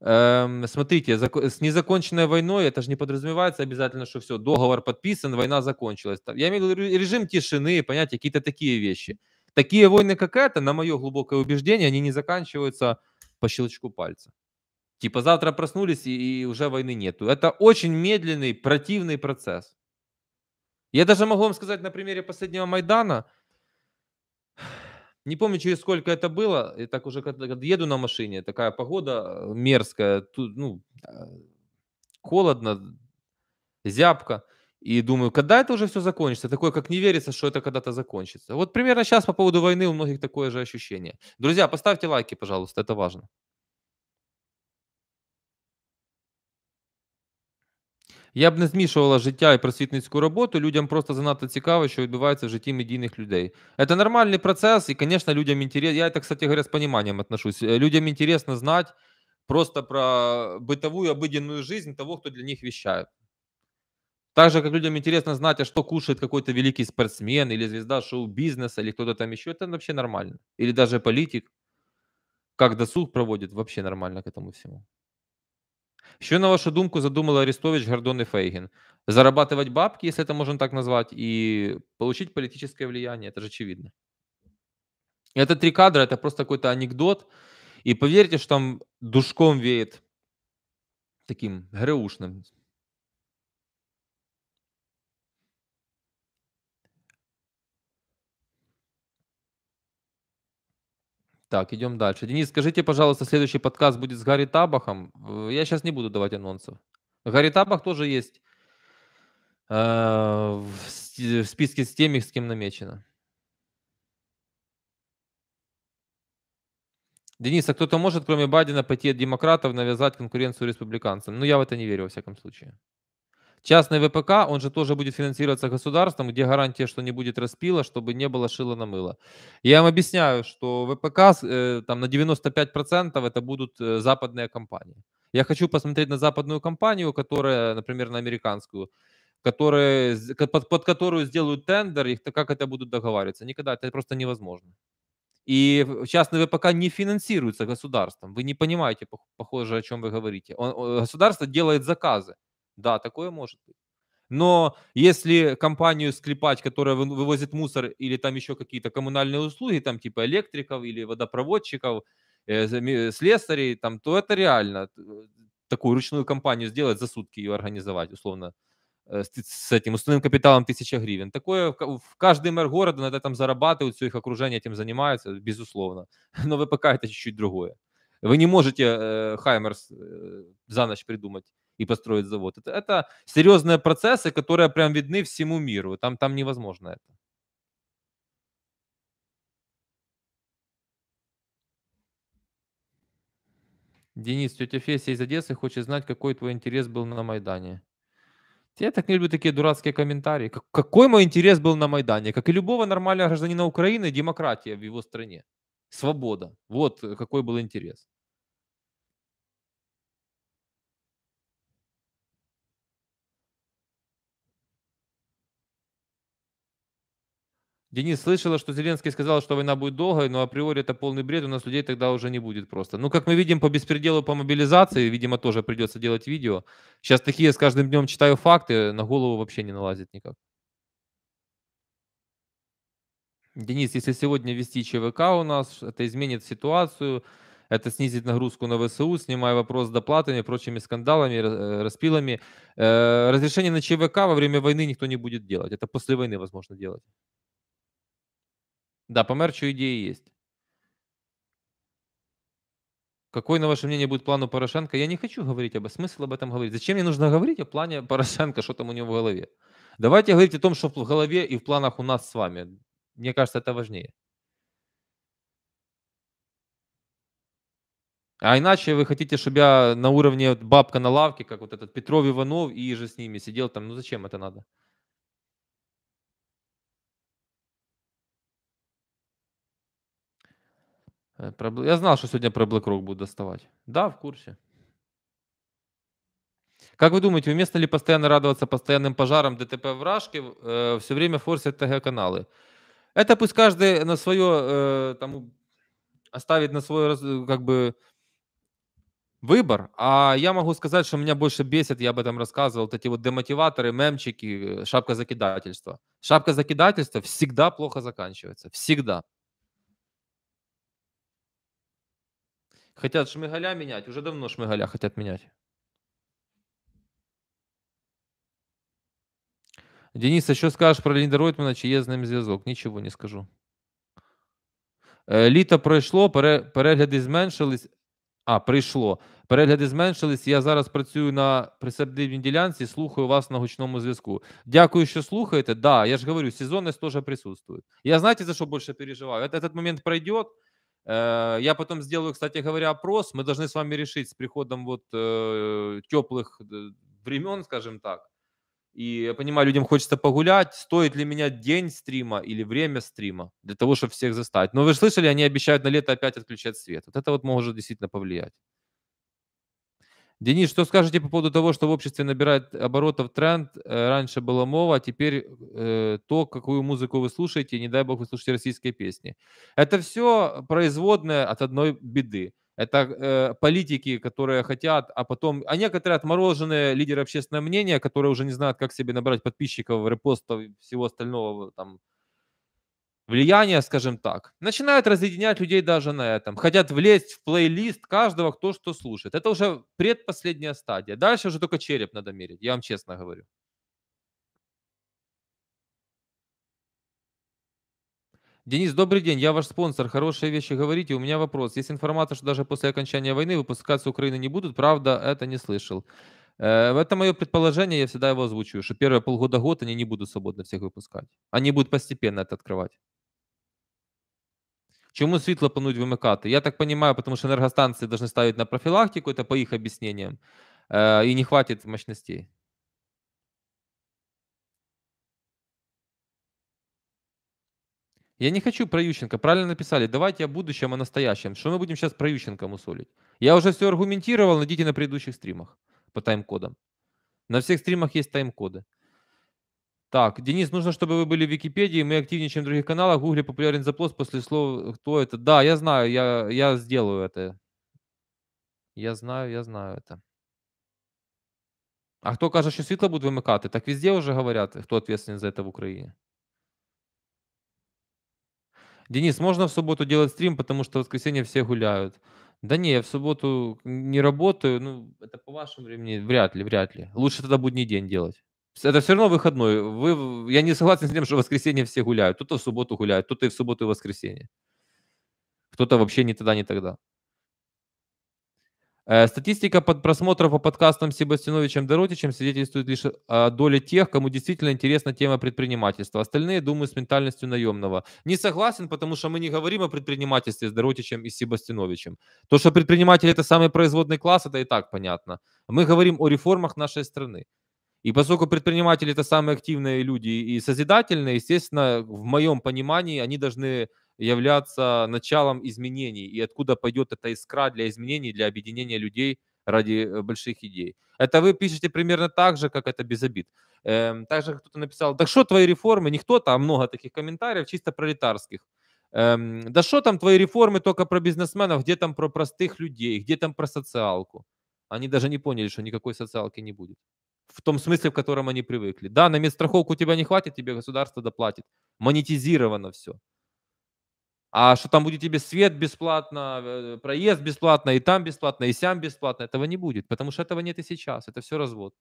A: Эм, смотрите, с незаконченной войной это же не подразумевается обязательно, что все, договор подписан, война закончилась. Я имею в виду режим тишины, понятия какие-то такие вещи. Такие войны, как это, на мое глубокое убеждение, они не заканчиваются по щелчку пальца. Типа завтра проснулись и, и уже войны нету. Это очень медленный, противный процесс. Я даже могу вам сказать на примере последнего Майдана, не помню, через сколько это было, и так уже когда еду на машине, такая погода э, мерзкая, тут, ну, э, холодно, зябко. И думаю, когда это уже все закончится? Такое, как не верится, что это когда-то закончится. Вот примерно сейчас по поводу войны у многих такое же ощущение. Друзья, поставьте лайки, пожалуйста, это важно. Я б не змішувала життя і просвітницьку роботу. Людям просто занадто цікаво, що відбувається в житті медійних людей. Это нормальный процесс, и, конечно, людям интересно. Я это, кстати говоря, с пониманием отношусь. Людям интересно знать просто про бытовую обыденную жизнь того, кто для них вещает. Так же, как людям интересно знать, а что кушает какой-то великий спортсмен или звезда шоу-бизнеса или кто-то там еще, это вообще нормально. Или даже политик, как досуг проводит, вообще нормально к этому всему. Що, на вашу думку, задумал Арестович, Гордон и Фейгин? Зарабатывать бабки, если это можно так назвать, и получить политическое влияние, это же очевидно. Это три кадра, это просто какой-то анекдот. И поверьте, что там душком веет таким греушным, Так, идем дальше. Денис, скажите, пожалуйста, следующий подкаст будет с Гарри Табахом. Э, я сейчас не буду давать анонсов. Гарри Табах тоже есть э, в списке с теми, с кем намечено. Денис, а кто-то может, кроме Байдена, пойти от демократов навязать конкуренцию республиканцам? Ну, я в это не верю, во всяком случае. Частный ВПК, он же тоже будет финансироваться государством, где гарантия, что не будет распила, чтобы не было шила на мыло. Я вам объясняю, что ВПК э, там на 95% это будут э, западные компании. Я хочу посмотреть на западную компанию, которая, например, на американскую, которая под, под которую сделают тендер, и как это будут договариваться. Никогда, это просто невозможно. И частный ВПК не финансируется государством. Вы не понимаете, похоже, о чем вы говорите. Он, государство делает заказы. Да, такое может быть. Но если компанию склепать, которая вывозит мусор или там еще какие-то коммунальные услуги, там типа электриков или водопроводчиков, э, э, слесарей, там, то это реально э, такую ручную компанию сделать за сутки ее организовать, условно, с этим уставным капиталом тысяча гривен. Такое в каждый мэр города на этом зарабатывают, все их окружение этим занимается, безусловно. Но ВПК это чуть-чуть другое. Вы не можете э, Хаймерс э, за ночь придумать и построить завод. Это, это серьезные процессы, которые прям видны всему миру. Там, там невозможно это. Денис, тетя Феся из Одессы хочет знать, какой твой интерес был на Майдане. Я так не люблю такие дурацкие комментарии. Какой мой интерес был на Майдане? Как и любого нормального гражданина Украины, демократия в его стране. Свобода. Вот э, какой был интерес. Денис, слышала, что Зеленский сказал, что война будет долгой, но априори это полный бред, у нас людей тогда уже не будет просто. Ну, как мы видим по беспределу, по мобилизации, видимо, тоже придется делать видео. Сейчас такие с каждым днем читаю факты, на голову вообще не налазит никак. Денис, если сегодня вести ЧВК у нас, это изменит ситуацию, это снизит нагрузку на ВСУ, снимая вопрос с доплатами, прочими скандалами, э, распилами. Э, разрешение на ЧВК во время войны никто не будет делать. Это после войны возможно делать. Да, по мерчу идеи есть. Какой, на ваше мнение, будет план у Порошенко? Я не хочу говорить об этом. Смысл об этом говорить? Зачем мне нужно говорить о плане Порошенко, что там у него в голове? Давайте говорить о том, что в голове и в планах у нас с вами. Мне кажется, это важнее. А иначе вы хотите, чтобы я на уровне бабка на лавке, как вот этот Петров Иванов и же с ними сидел там. Ну зачем это надо? Э, про... Я знал, что сегодня про BlackRock будут доставать. Да, в курсе. Как вы думаете, уместно ли постоянно радоваться постоянным пожарам ДТП в Рашке, э, все время форсят ТГ-каналы? Это пусть каждый на свое, э, там, оставит на свой, как бы, выбор. А я могу сказать, что меня больше бесит, я об этом рассказывал, вот эти вот демотиваторы, мемчики, э, шапка закидательства. Шапка закидательства всегда плохо заканчивается. Всегда. Хотят Шмигаля менять. Уже давно Шмигаля хотят менять. Денис, а що скажеш про Лінда Ройтмана, чи є з ним зв'язок? Нічого не скажу. Э, літо пройшло, перегляди зменшились. А, прийшло. Перегляди зменшились. Я зараз працюю на присадибній ділянці, слухаю вас на гучному зв'язку. Дякую, що слухаєте. Да, я ж говорю, сезонність теж присутствує. Я знаєте, за що більше переживаю? Этот момент пройде, Э, я потом сделаю, кстати говоря, опрос. Мы должны с вами решить с приходом вот э, теплых э, времен, скажем так. И я понимаю, людям хочется погулять. Стоит ли менять день стрима или время стрима для того, чтобы всех застать? Но вы же слышали, они обещают на лето опять отключать свет. Вот это вот может действительно повлиять. Денис, что скажете по поводу того, что в обществе набирает оборотов тренд? Э, раньше была мова, а теперь э, то, какую музыку вы слушаете, не дай бог вы слушаете российские песни. Это все производное от одной беды. Это э, политики, которые хотят, а потом... А некоторые отмороженные лидеры общественного мнения, которые уже не знают, как себе набрать подписчиков, репостов и всего остального там влияние, скажем так, начинают разъединять людей даже на этом. Хотят влезть в плейлист каждого, кто что слушает. Это уже предпоследняя стадия. Дальше уже только череп надо мерить, я вам честно говорю. Денис, добрый день, я ваш спонсор, хорошие вещи говорите. У меня вопрос. Есть информация, что даже после окончания войны выпускаться Украины не будут, правда, это не слышал. Э, это мое предположение, я всегда его озвучиваю, что первые полгода-год они не будут свободно всех выпускать. Они будут постепенно это открывать. Чому світло планують вимикати? Я так розумію, тому що енергостанції повинні ставити на профілактику, це по їх об'ясненням, і э, не хватить мощностей. Я не хочу про Ющенко. Правильно написали. Давайте о будущем, о настоящем. Что мы будем сейчас про Ющенка мусолить? Я уже все аргументировал, найдите на предыдущих стримах по тайм-кодам. На всех стримах есть тайм-коды. Так, Денис, нужно, чтобы вы были в Википедии, мы активнее, чем в других каналах. В Гугле популярен запрос после слова, «Кто это?». Да, я знаю, я, я сделаю это. Я знаю, я знаю это. А кто каже, що світло будуть вимикати? Так везде вже говорять, хто відповідальний за це в Україні. Денис, можно в субботу делать стрим, потому что в воскресенье все гуляют? Да не, я в субботу не работаю, ну, это по вашему времени вряд ли, вряд ли. Лучше тогда будний день делать. Это все равно выходной. Вы, я не согласен с тем, что в воскресенье все гуляют. Кто-то в субботу гуляет, кто-то и в субботу и в воскресенье. Кто-то вообще ни тогда, ни тогда. Э, статистика под просмотров по подкастам с Себастьяновичем Доротичем свидетельствует лишь о доле тех, кому действительно интересна тема предпринимательства. Остальные, думаю, с ментальностью наемного. Не согласен, потому что мы не говорим о предпринимательстве с Доротичем и Себастьяновичем. То, что предприниматели – это самый производный класс, это и так понятно. Мы говорим о реформах нашей страны. И поскольку предприниматели это самые активные люди и созидательные, естественно, в моем понимании они должны являться началом изменений. И откуда пойдет эта искра для изменений, для объединения людей ради э, больших идей. Это вы пишете примерно так же, как это без обид. Эм, также кто-то написал, так что твои реформы, не кто-то, а много таких комментариев, чисто пролетарских. Эм, да что там твои реформы только про бизнесменов, где там про простых людей, где там про социалку. Они даже не поняли, что никакой социалки не будет в том смысле, в котором они привыкли. Да, на медстраховку у тебя не хватит, тебе государство доплатит. Монетизировано все. А что там будет тебе свет бесплатно, э, проезд бесплатно, и там бесплатно, и сям бесплатно, этого не будет, потому что этого нет и сейчас, это все развод.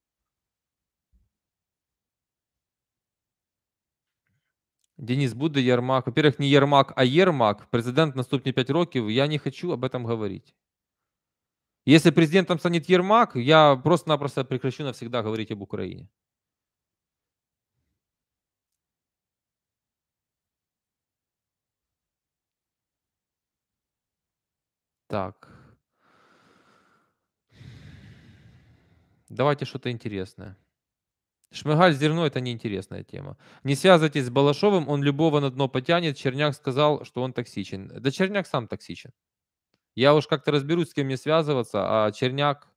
A: Денис, буде Ермак, Во-первых, не Ермак, а Ермак, Президент наступні пять років. Я не хочу об этом говорить. Если президентом станет Ермак, я просто-напросто прекращу навсегда говорить об Украине. Так. Давайте что-то интересное. Шмыгаль зерно – это неинтересная тема. Не связывайтесь с Балашовым, он любого на дно потянет. Черняк сказал, что он токсичен. Да Черняк сам токсичен. Я уж как-то разберусь, с кем мне связываться, а Черняк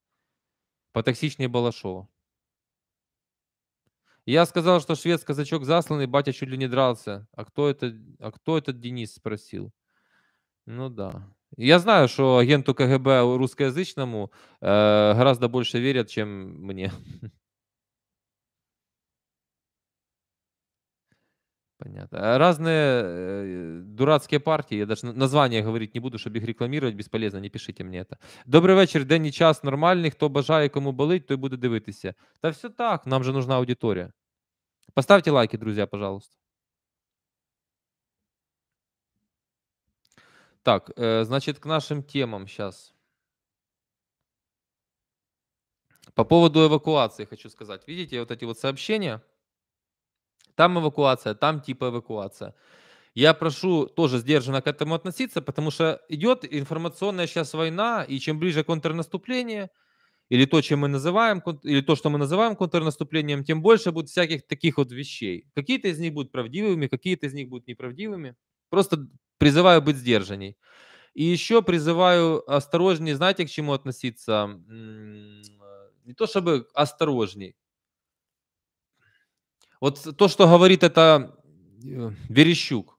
A: потоксичнее Балашова. Я сказал, что швед казачок засланный, батя чуть ли не дрался. А кто это, а кто этот Денис спросил? Ну да. Я знаю, что агенту КГБ русскоязычному э, гораздо больше верят, чем мне. Понятно. А разные э, дурацкие партии, я даже название говорить не буду, чтобы их рекламировать, бесполезно, не пишите мне это. добрый вечер день і час нормальний, кто бажает кому болить, той буде дивитися. да все так, нам же нужна аудитория Поставьте лайки, друзья, пожалуйста. Так, э, значит, к нашим темам сейчас. По поводу эвакуации хочу сказать. Видите вот эти вот сообщения – там эвакуация, там типа эвакуация. Я прошу тоже сдержанно к этому относиться, потому что идет информационная сейчас война, и чем ближе контрнаступление, или то, чем мы называем, или то, что мы называем контрнаступлением, тем больше будет всяких таких вот вещей. Какие-то из них будут правдивыми, какие-то из них будут неправдивыми. Просто призываю быть сдержанней. И еще призываю осторожнее, знаете, к чему относиться? Не то чтобы осторожней, вот то, что говорит это э, Верещук.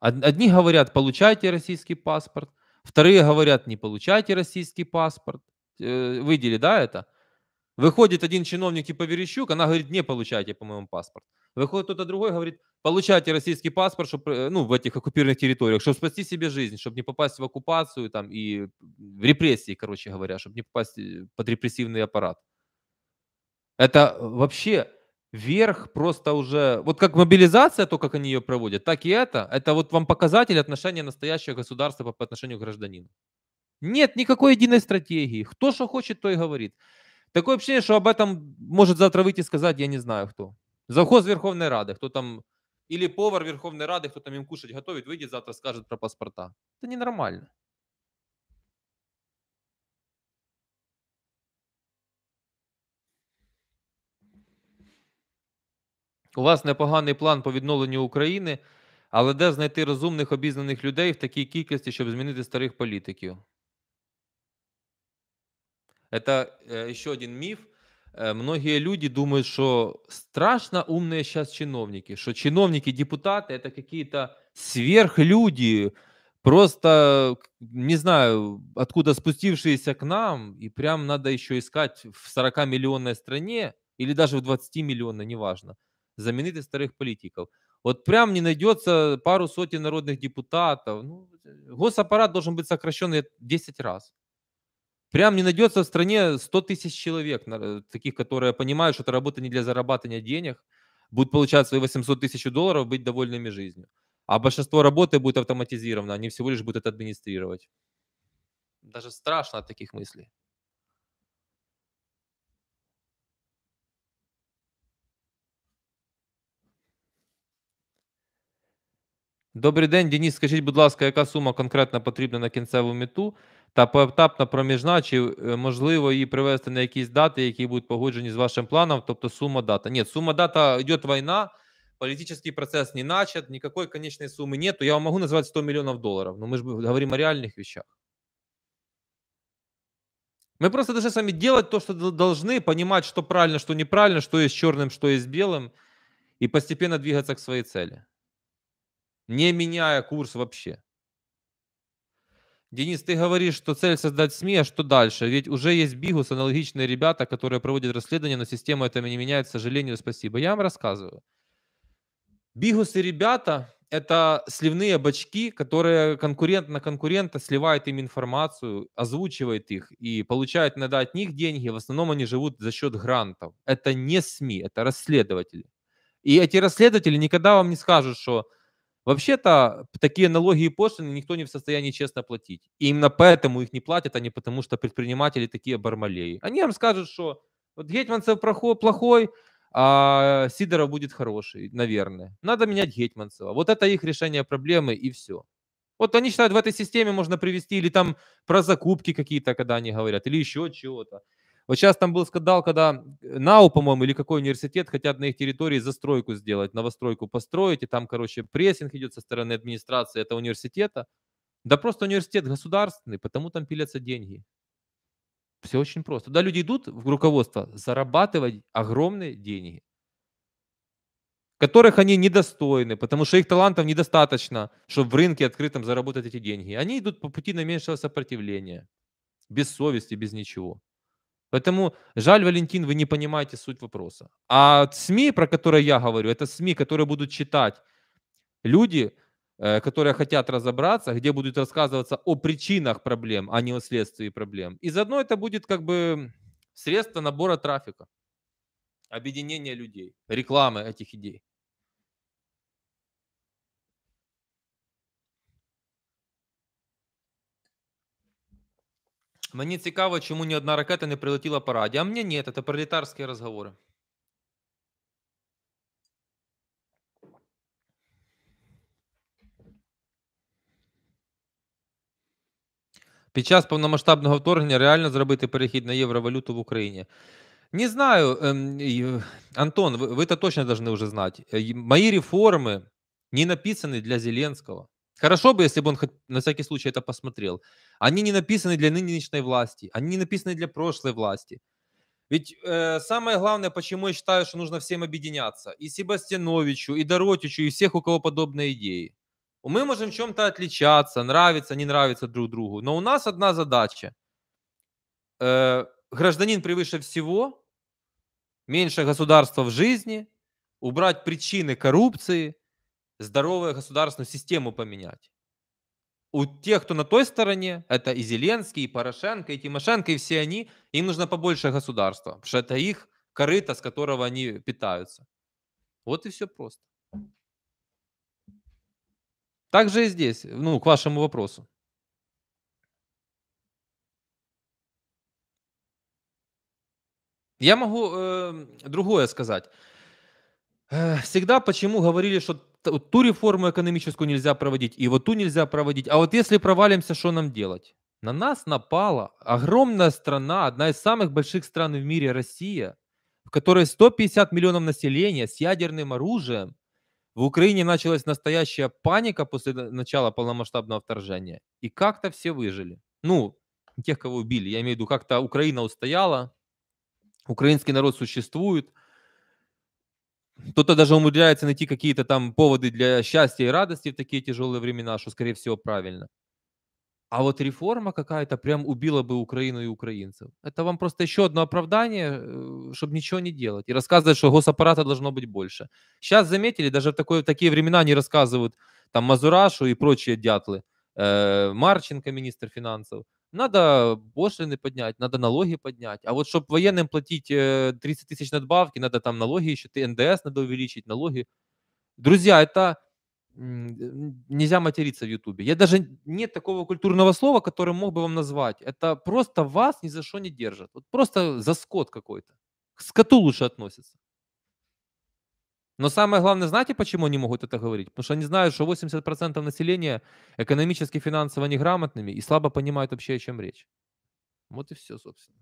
A: Одни говорят, получайте российский паспорт, вторые говорят, не получайте российский паспорт. Э, Выделили, да, это? Выходит один чиновник типа Верещук, она говорит, не получайте, по-моему, паспорт. Выходит кто-то другой, говорит, получайте российский паспорт, чтобы, э, ну, в этих оккупированных территориях, чтобы спасти себе жизнь, чтобы не попасть в оккупацию там и в репрессии, короче говоря, чтобы не попасть под репрессивный аппарат. Это вообще вверх просто уже... Вот как мобилизация, то, как они ее проводят, так и это. Это вот вам показатель отношения настоящего государства по, отношению к гражданину. Нет никакой единой стратегии. Кто что хочет, то и говорит. Такое ощущение, что об этом может завтра выйти и сказать, я не знаю кто. Завхоз Верховной Рады, кто там... Или повар Верховной Рады, кто там им кушать готовит, выйдет завтра, скажет про паспорта. Это ненормально. У вас непоганий план по відновленню України, але де знайти розумних обізнаних людей в такій кількості, щоб змінити старих політиків? Це э, е, еще один миф. Э, е, многие люди думают, що страшно умные сейчас чиновники, що чиновники депутати это какие-то сверхлюди, просто, не знаю, откуда спустившиеся к нам, и прям треба еще искать в 40-миллионной стране или даже в 20-миллионной, неважно, замените старых политиков. Вот прям не найдется пару сотен народных депутатов. Ну, госаппарат должен быть сокращен 10 раз. Прям не найдется в стране 100 тысяч человек, таких, которые понимают, что это работа не для зарабатывания денег, будут получать свои 800 тысяч долларов, быть довольными жизнью. А большинство работы будет автоматизировано, они всего лишь будут это администрировать. Даже страшно от таких мыслей. Добрий день, Денис. Скажіть, будь ласка, яка сума конкретно потрібна на кінцеву мету та поетапна проміжна, чи можливо її привести на якісь дати, які будуть погоджені з вашим планом, тобто сума дата? Ні, сума дата йде війна, политический процесс не начат, никакой конечной суммы нету. Я вам могу назвать 100 миллионов долларов, но ну, мы же говорим о реальных вещах. Мы просто должны сами делать то, что должны, понимать, что правильно, что неправильно, что есть черным, что есть белым, и постепенно двигаться к своей цели не меняя курс вообще. Денис, ты говоришь, что цель создать СМИ, а что дальше? Ведь уже есть Бигус, аналогичные ребята, которые проводят расследование, но система этого не меняет, к сожалению, спасибо. Я вам рассказываю. Бигус и ребята – это сливные бачки, которые конкурент на конкурента сливает им информацию, озвучивает их и получает иногда от них деньги. В основном они живут за счет грантов. Это не СМИ, это расследователи. И эти расследователи никогда вам не скажут, что Вообще-то такие налоги и пошлины никто не в состоянии честно платить. И именно поэтому их не платят, а не потому, что предприниматели такие бармалеи. Они вам скажут, что вот Гетманцев плохой, а Сидоров будет хороший, наверное. Надо менять Гетманцева. Вот это их решение проблемы и все. Вот они считают, в этой системе можно привести или там про закупки какие-то, когда они говорят, или еще чего-то. Вот сейчас там был скандал, когда э, НАУ, по-моему, или какой университет хотят на их территории застройку сделать, новостройку построить, и там, короче, прессинг идет со стороны администрации этого университета. Да просто университет государственный, потому там пилятся деньги. Все очень просто. Да люди идут в руководство зарабатывать огромные деньги, которых они недостойны, потому что их талантов недостаточно, чтобы в рынке открытом заработать эти деньги. Они идут по пути наименьшего сопротивления, без совести, без ничего. Поэтому жаль, Валентин, вы не понимаете суть вопроса. А СМИ, про которые я говорю, это СМИ, которые будут читать люди, э, которые хотят разобраться, где будут рассказываться о причинах проблем, а не о следствии проблем. И заодно это будет как бы средство набора трафика, объединения людей, рекламы этих идей. Мені цікаво, чому ні одна ракета не прилетіла по раді. А мені ні, це пролетарські розговори. Під час повномасштабного вторгнення реально зробити перехід на євровалюту в Україні. Не знаю, ем, Антон, вы, вы это точно должны уже знать. Е, мои реформы не написаны для Зеленского. Хорошо бы, если бы он на всякий случай это посмотрел. Они не написаны для нынешней власти, они не написаны для прошлой власти. Ведь э, самое главное, почему я считаю, что нужно всем объединяться, и Себастьяновичу, и Доротичу, и всех, у кого подобные идеи. Мы можем в чем-то отличаться, нравится, не нравится друг другу, но у нас одна задача. Э, гражданин превыше всего, меньше государства в жизни, убрать причины коррупции, здоровую государственную систему поменять у тех, кто на той стороне, это и Зеленский, и Порошенко, и Тимошенко, и все они, им нужно побольше государства, потому что это их корыто, с которого они питаются. Вот и все просто. Также и здесь, ну, к вашему вопросу. Я могу э, другое сказать. Э, всегда почему говорили, что ту реформу экономическую нельзя проводить, и вот ту нельзя проводить. А вот если провалимся, что нам делать? На нас напала огромная страна, одна из самых больших стран в мире, Россия, в которой 150 миллионов населения с ядерным оружием. В Украине началась настоящая паника после начала полномасштабного вторжения. И как-то все выжили. Ну, тех, кого убили. Я имею в виду, как-то Украина устояла, украинский народ существует – кто-то даже умудряется найти какие-то там поводы для счастья и радости в такие тяжелые времена, что, скорее всего, правильно. А вот реформа какая-то прям убила бы Украину и украинцев. Это вам просто еще одно оправдание, э, чтобы ничего не делать. И рассказывать, что госаппарата должно быть больше. Сейчас заметили, даже в, такое, в такие времена не рассказывают там Мазурашу и прочие дятлы. Э, Марченко, министр финансов. Надо пошлины поднять, надо налоги поднять. А вот чтобы военным платить 30 э, тысяч надбавки, надо там налоги еще, НДС надо увеличить, налоги. Друзья, это нельзя материться в Ютубе. Я даже нет такого культурного слова, которое мог бы вам назвать. Это просто вас ни за что не держат. Вот просто за скот какой-то. К скоту лучше относятся. Но самое главное, знаете, почему они могут это говорить? Потому что они знают, что 80% населения экономически финансово неграмотными и слабо понимают вообще, о чем речь. Вот и все, собственно.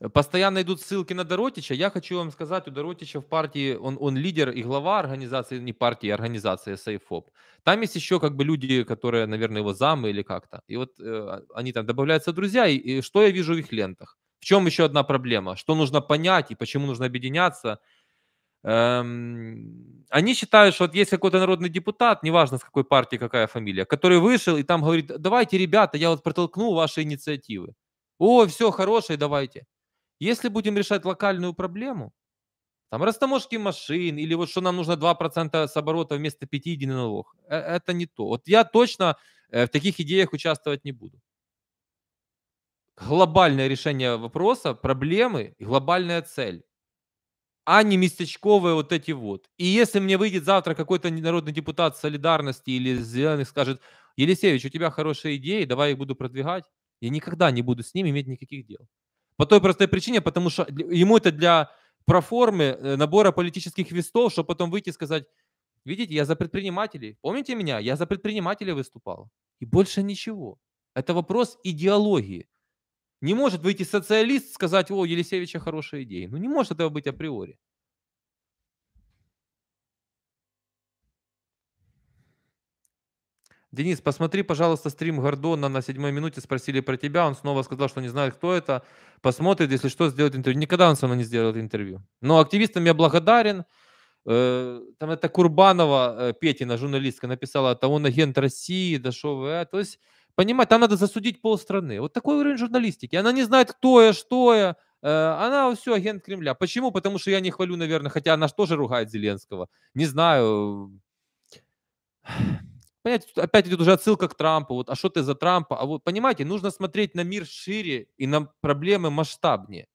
A: Э, постоянно идут ссылки на Доротича. Я хочу вам сказать, у Доротича в партии, он, он лидер и глава организации, не партии, а организации Сейфоп. Там есть еще как бы люди, которые, наверное, его замы или как-то. И вот э, они там добавляются друзья, и, и что я вижу в их лентах? В чем еще одна проблема? Что нужно понять и почему нужно объединяться? Эм, они считают, что вот есть какой-то народный депутат, неважно с какой партии, какая фамилия, который вышел и там говорит, давайте, ребята, я вот протолкну ваши инициативы. О, все, хорошее, давайте. Если будем решать локальную проблему, там растаможки машин, или вот что нам нужно 2% с оборота вместо 5 единый налог, э, это не то. Вот я точно э, в таких идеях участвовать не буду глобальное решение вопроса, проблемы и глобальная цель а не местечковые вот эти вот. И если мне выйдет завтра какой-то народный депутат солидарности или зеленых скажет, Елисеевич, у тебя хорошие идеи, давай я их буду продвигать, я никогда не буду с ним иметь никаких дел. По той простой причине, потому что ему это для проформы э, набора политических вестов, чтобы потом выйти и сказать, видите, я за предпринимателей, помните меня, я за предпринимателей выступал. И больше ничего. Это вопрос идеологии. Не может выйти социалист и сказать, о, Елисевича хорошая идея. Ну не может этого быть априори. Денис, посмотри, пожалуйста, стрим Гордона на седьмой минуте. Спросили про тебя. Он снова сказал, что не знает, кто это. Посмотрит, если что, сделает интервью. Никогда он со мной не сделает интервью. Но активистам я благодарен. Э, там это Курбанова э, Петина, журналистка, написала, это он агент России, да что вы. То есть Понимаете, там надо засудить полстраны. Вот такой уровень журналистики. Она не знает, кто я, что я. Э, она все агент Кремля. Почему? Потому что я не хвалю, наверное, хотя она же тоже ругает Зеленского. Не знаю. Понимаете, опять идет уже отсылка к Трампу. Вот, а что ты за Трампа? А вот, понимаете, нужно смотреть на мир шире и на проблемы масштабнее.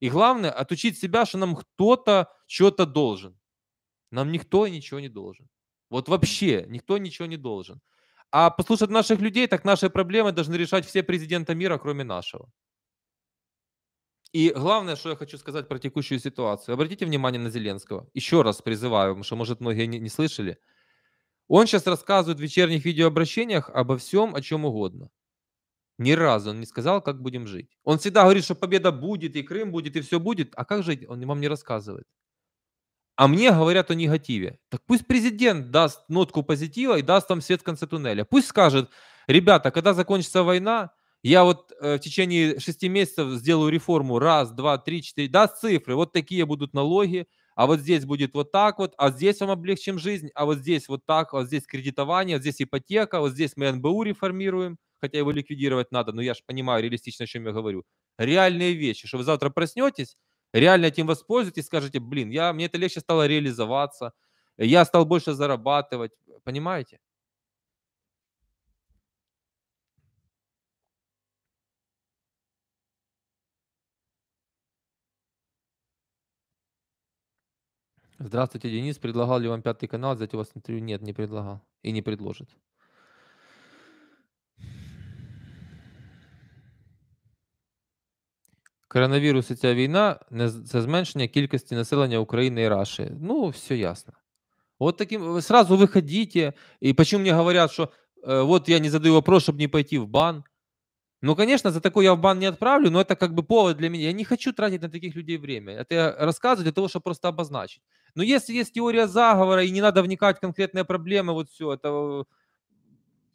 A: И главное, отучить себя, что нам кто-то что-то должен. Нам никто ничего не должен. Вот вообще никто ничего не должен. А послушать наших людей, так наши проблемы должны решать все президенты мира, кроме нашего. И главное, что я хочу сказать про текущую ситуацию. Обратите внимание на Зеленского. Еще раз призываю, потому что, может, многие не, не слышали. Он сейчас рассказывает в вечерних видеообращениях обо всем, о чем угодно. Ни разу он не сказал, как будем жить. Он всегда говорит, что победа будет, и Крым будет, и все будет. А как жить, он вам не рассказывает а мне говорят о негативе. Так пусть президент даст нотку позитива и даст там свет в конце туннеля. Пусть скажет, ребята, когда закончится война, я вот э, в течение шести месяцев сделаю реформу. Раз, два, три, четыре. Даст цифры. Вот такие будут налоги. А вот здесь будет вот так вот. А здесь вам облегчим жизнь. А вот здесь вот так. А вот здесь кредитование. Вот а здесь ипотека. А вот здесь мы НБУ реформируем. Хотя его ликвидировать надо. Но я же понимаю реалистично, о чем я говорю. Реальные вещи. Что вы завтра проснетесь реально этим воспользуетесь, скажете, блин, я, мне это легче стало реализоваться, я стал больше зарабатывать, понимаете? Здравствуйте, Денис. Предлагал ли вам пятый канал взять у вас интервью? Нет, не предлагал. И не предложит. Коронавірус і ця війна це зменшення кількості населення Украины и Раши. Ну, все ясно. Вот таким сразу выходите. И почему мне говорят, что э, вот я не задаю вопрос, чтобы не пойти в бан. Ну, конечно, за такой я в бан не отправлю, но это как бы повод для меня. Я не хочу тратить на таких людей время. Это я рассказываю для того, чтобы просто обозначить. Но если есть теория заговора и не надо вникать в конкретные проблемы, вот все, это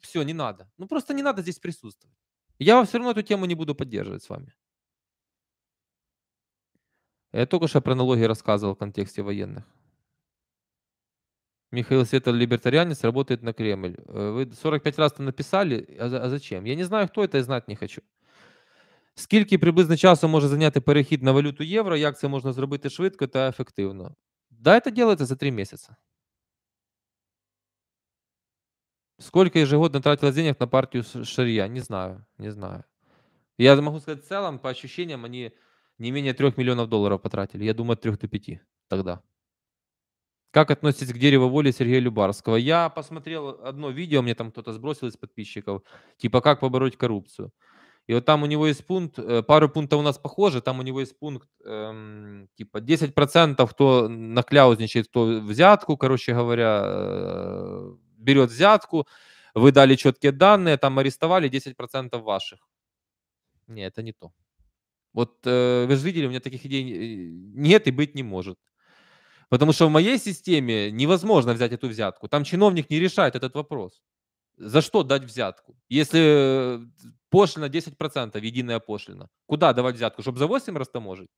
A: все, не надо. Ну, просто не надо здесь присутствовать. Я все равно эту тему не буду поддерживать с вами. Я только что про налоги рассказывал в контексте военных. Михаил Светов, либертарианец, работает на Кремль. Э, вы 45 раз написали, а, а зачем? Я не знаю, кто это, и знать не хочу. Скільки приблизно часу може зайняти перехід на валюту євро, як це можна зробити швидко та ефективно? Дайте делайте за три місяці. Сколько ежегодно тратилось денег на партию шария? Не знаю, не знаю. Я могу сказать в целом, по ощущениям, они не менее 3 миллионов долларов потратили. Я думаю, от 3 до 5 тогда. Как относитесь к дереву воли Сергея Любарского? Я посмотрел одно видео, мне там кто-то сбросил из подписчиков, типа как побороть коррупцию. И вот там у него есть пункт, э, пару пунктов у нас похожи, там у него есть пункт, эм, типа 10% кто накляузничает, кто взятку, короче говоря, э, берет взятку, вы дали четкие данные, там арестовали 10% ваших. Не, это не то. Вот э, вы же видели, у меня таких идей нет и быть не может. Потому что в моей системе невозможно взять эту взятку. Там чиновник не решает этот вопрос. За что дать взятку? Если э, пошлина 10%, единая пошлина, куда давать взятку? Чтобы за 8 растаможить?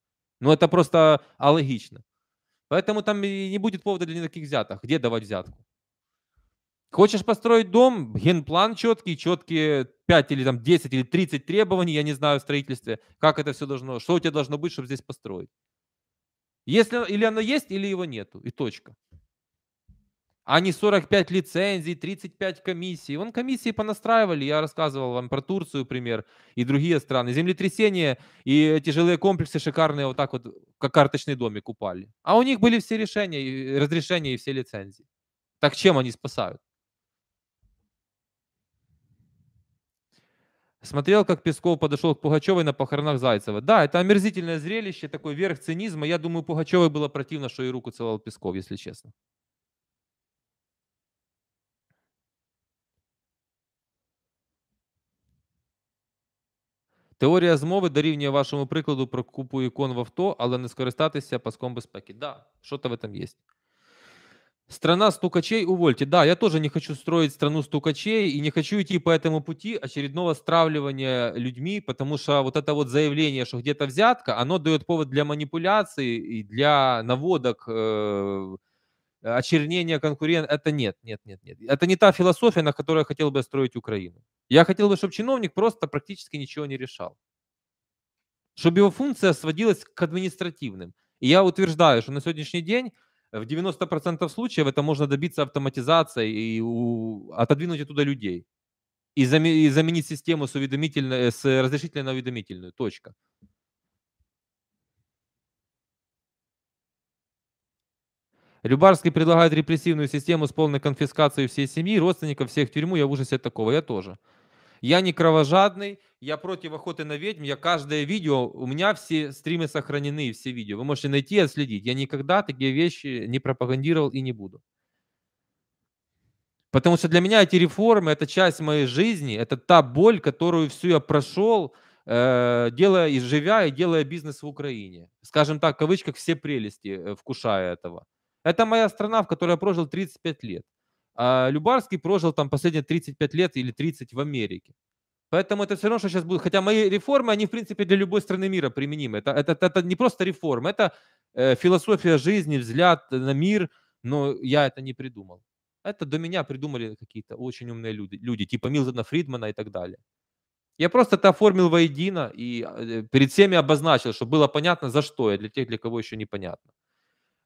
A: Ну, это просто алогично. Поэтому там и не будет повода для никаких взяток. Где давать взятку? Хочешь построить дом, генплан четкий, четкие 5 или там 10 или 30 требований, я не знаю, в строительстве, как это все должно, что у тебя должно быть, чтобы здесь построить. Если, или оно есть, или его нету, и точка. А не 45 лицензий, 35 комиссий. Вон комиссии понастраивали, я рассказывал вам про Турцию, пример, и другие страны. Землетрясения и тяжелые комплексы шикарные вот так вот, как карточный домик упали. А у них были все решения, разрешения и все лицензии. Так чем они спасают? Смотрел, как Песков подошел к Пугачевой на похоронах Зайцева. Да, это омерзительное зрелище, такой верх цинизма. Я думаю, Пугачевой было противно, что и руку целовал Песков, если честно. Теорія змови дорівнює вашому прикладу про купу ікон в авто, але не скористатися паском безпеки. Да, що то в этом є. Страна стукачей, увольте. Да, я тоже не хочу строить страну стукачей и не хочу идти по этому пути очередного стравливания людьми, потому что вот это вот заявление, что где-то взятка, оно дает повод для манипуляций и для наводок, э, очернения конкурентов. Это нет, нет, нет, нет. Это не та философия, на которой я хотел бы строить Украину. Я хотел бы, чтобы чиновник просто практически ничего не решал. Чтобы его функция сводилась к административным. И я утверждаю, что на сегодняшний день в 90% случаев это можно добиться автоматизацией и у... отодвинуть оттуда людей. И, зам... и заменить систему с, уведомительной, э, с разрешительной на уведомительную. Точка. Любарский предлагает репрессивную систему с полной конфискацией всей семьи, родственников всех в тюрьму. Я в ужасе от такого, я тоже. Я не кровожадный, я против охоты на ведьм, я каждое видео, у меня все стримы сохранены, все видео. Вы можете найти и отследить. Я никогда такие вещи не пропагандировал и не буду. Потому что для меня эти реформы – это часть моей жизни, это та боль, которую всю я прошел, э, делая и живя, и делая бизнес в Украине. Скажем так, в кавычках, все прелести, э, вкушая этого. Это моя страна, в которой я прожил 35 лет. А Любарский прожил там последние 35 лет или 30 в Америке. Поэтому это все равно, что сейчас будет. Хотя мои реформы, они, в принципе, для любой страны мира применимы. Это, это, это, не просто реформа, это э, философия жизни, взгляд на мир, но я это не придумал. Это до меня придумали какие-то очень умные люди, люди типа Милтона Фридмана и так далее. Я просто это оформил воедино и э, перед всеми обозначил, чтобы было понятно, за что я, для тех, для кого еще непонятно.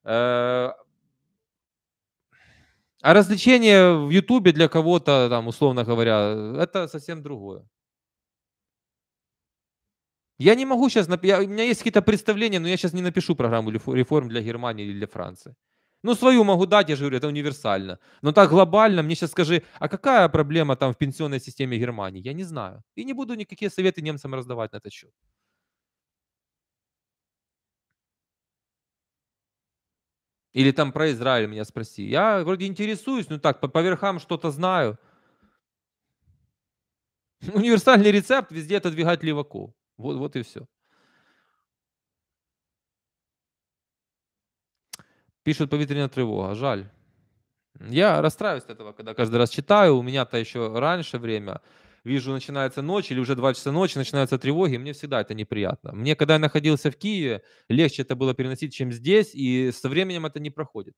A: Э, а развлечение в Ютубе для кого-то, там, условно говоря, это совсем другое. Я не могу сейчас, нап... я, у меня есть какие-то представления, но я сейчас не напишу программу реформ для Германии или для Франции. Ну, свою могу дать, я же говорю, это универсально. Но так глобально, мне сейчас скажи, а какая проблема там в пенсионной системе Германии? Я не знаю. И не буду никакие советы немцам раздавать на этот счет. Или там про Израиль меня спроси. Я вроде интересуюсь, ну так, по, по верхам что-то знаю. Универсальный рецепт везде это двигать леваку. Вот, вот и все. Пишут повітряна тревога. Жаль. Я расстраиваюсь от этого, когда каждый раз читаю. У меня-то еще раньше время вижу, начинается ночь или уже 2 часа ночи, начинаются тревоги, и мне всегда это неприятно. Мне, когда я находился в Киеве, легче это было переносить, чем здесь, и со временем это не проходит.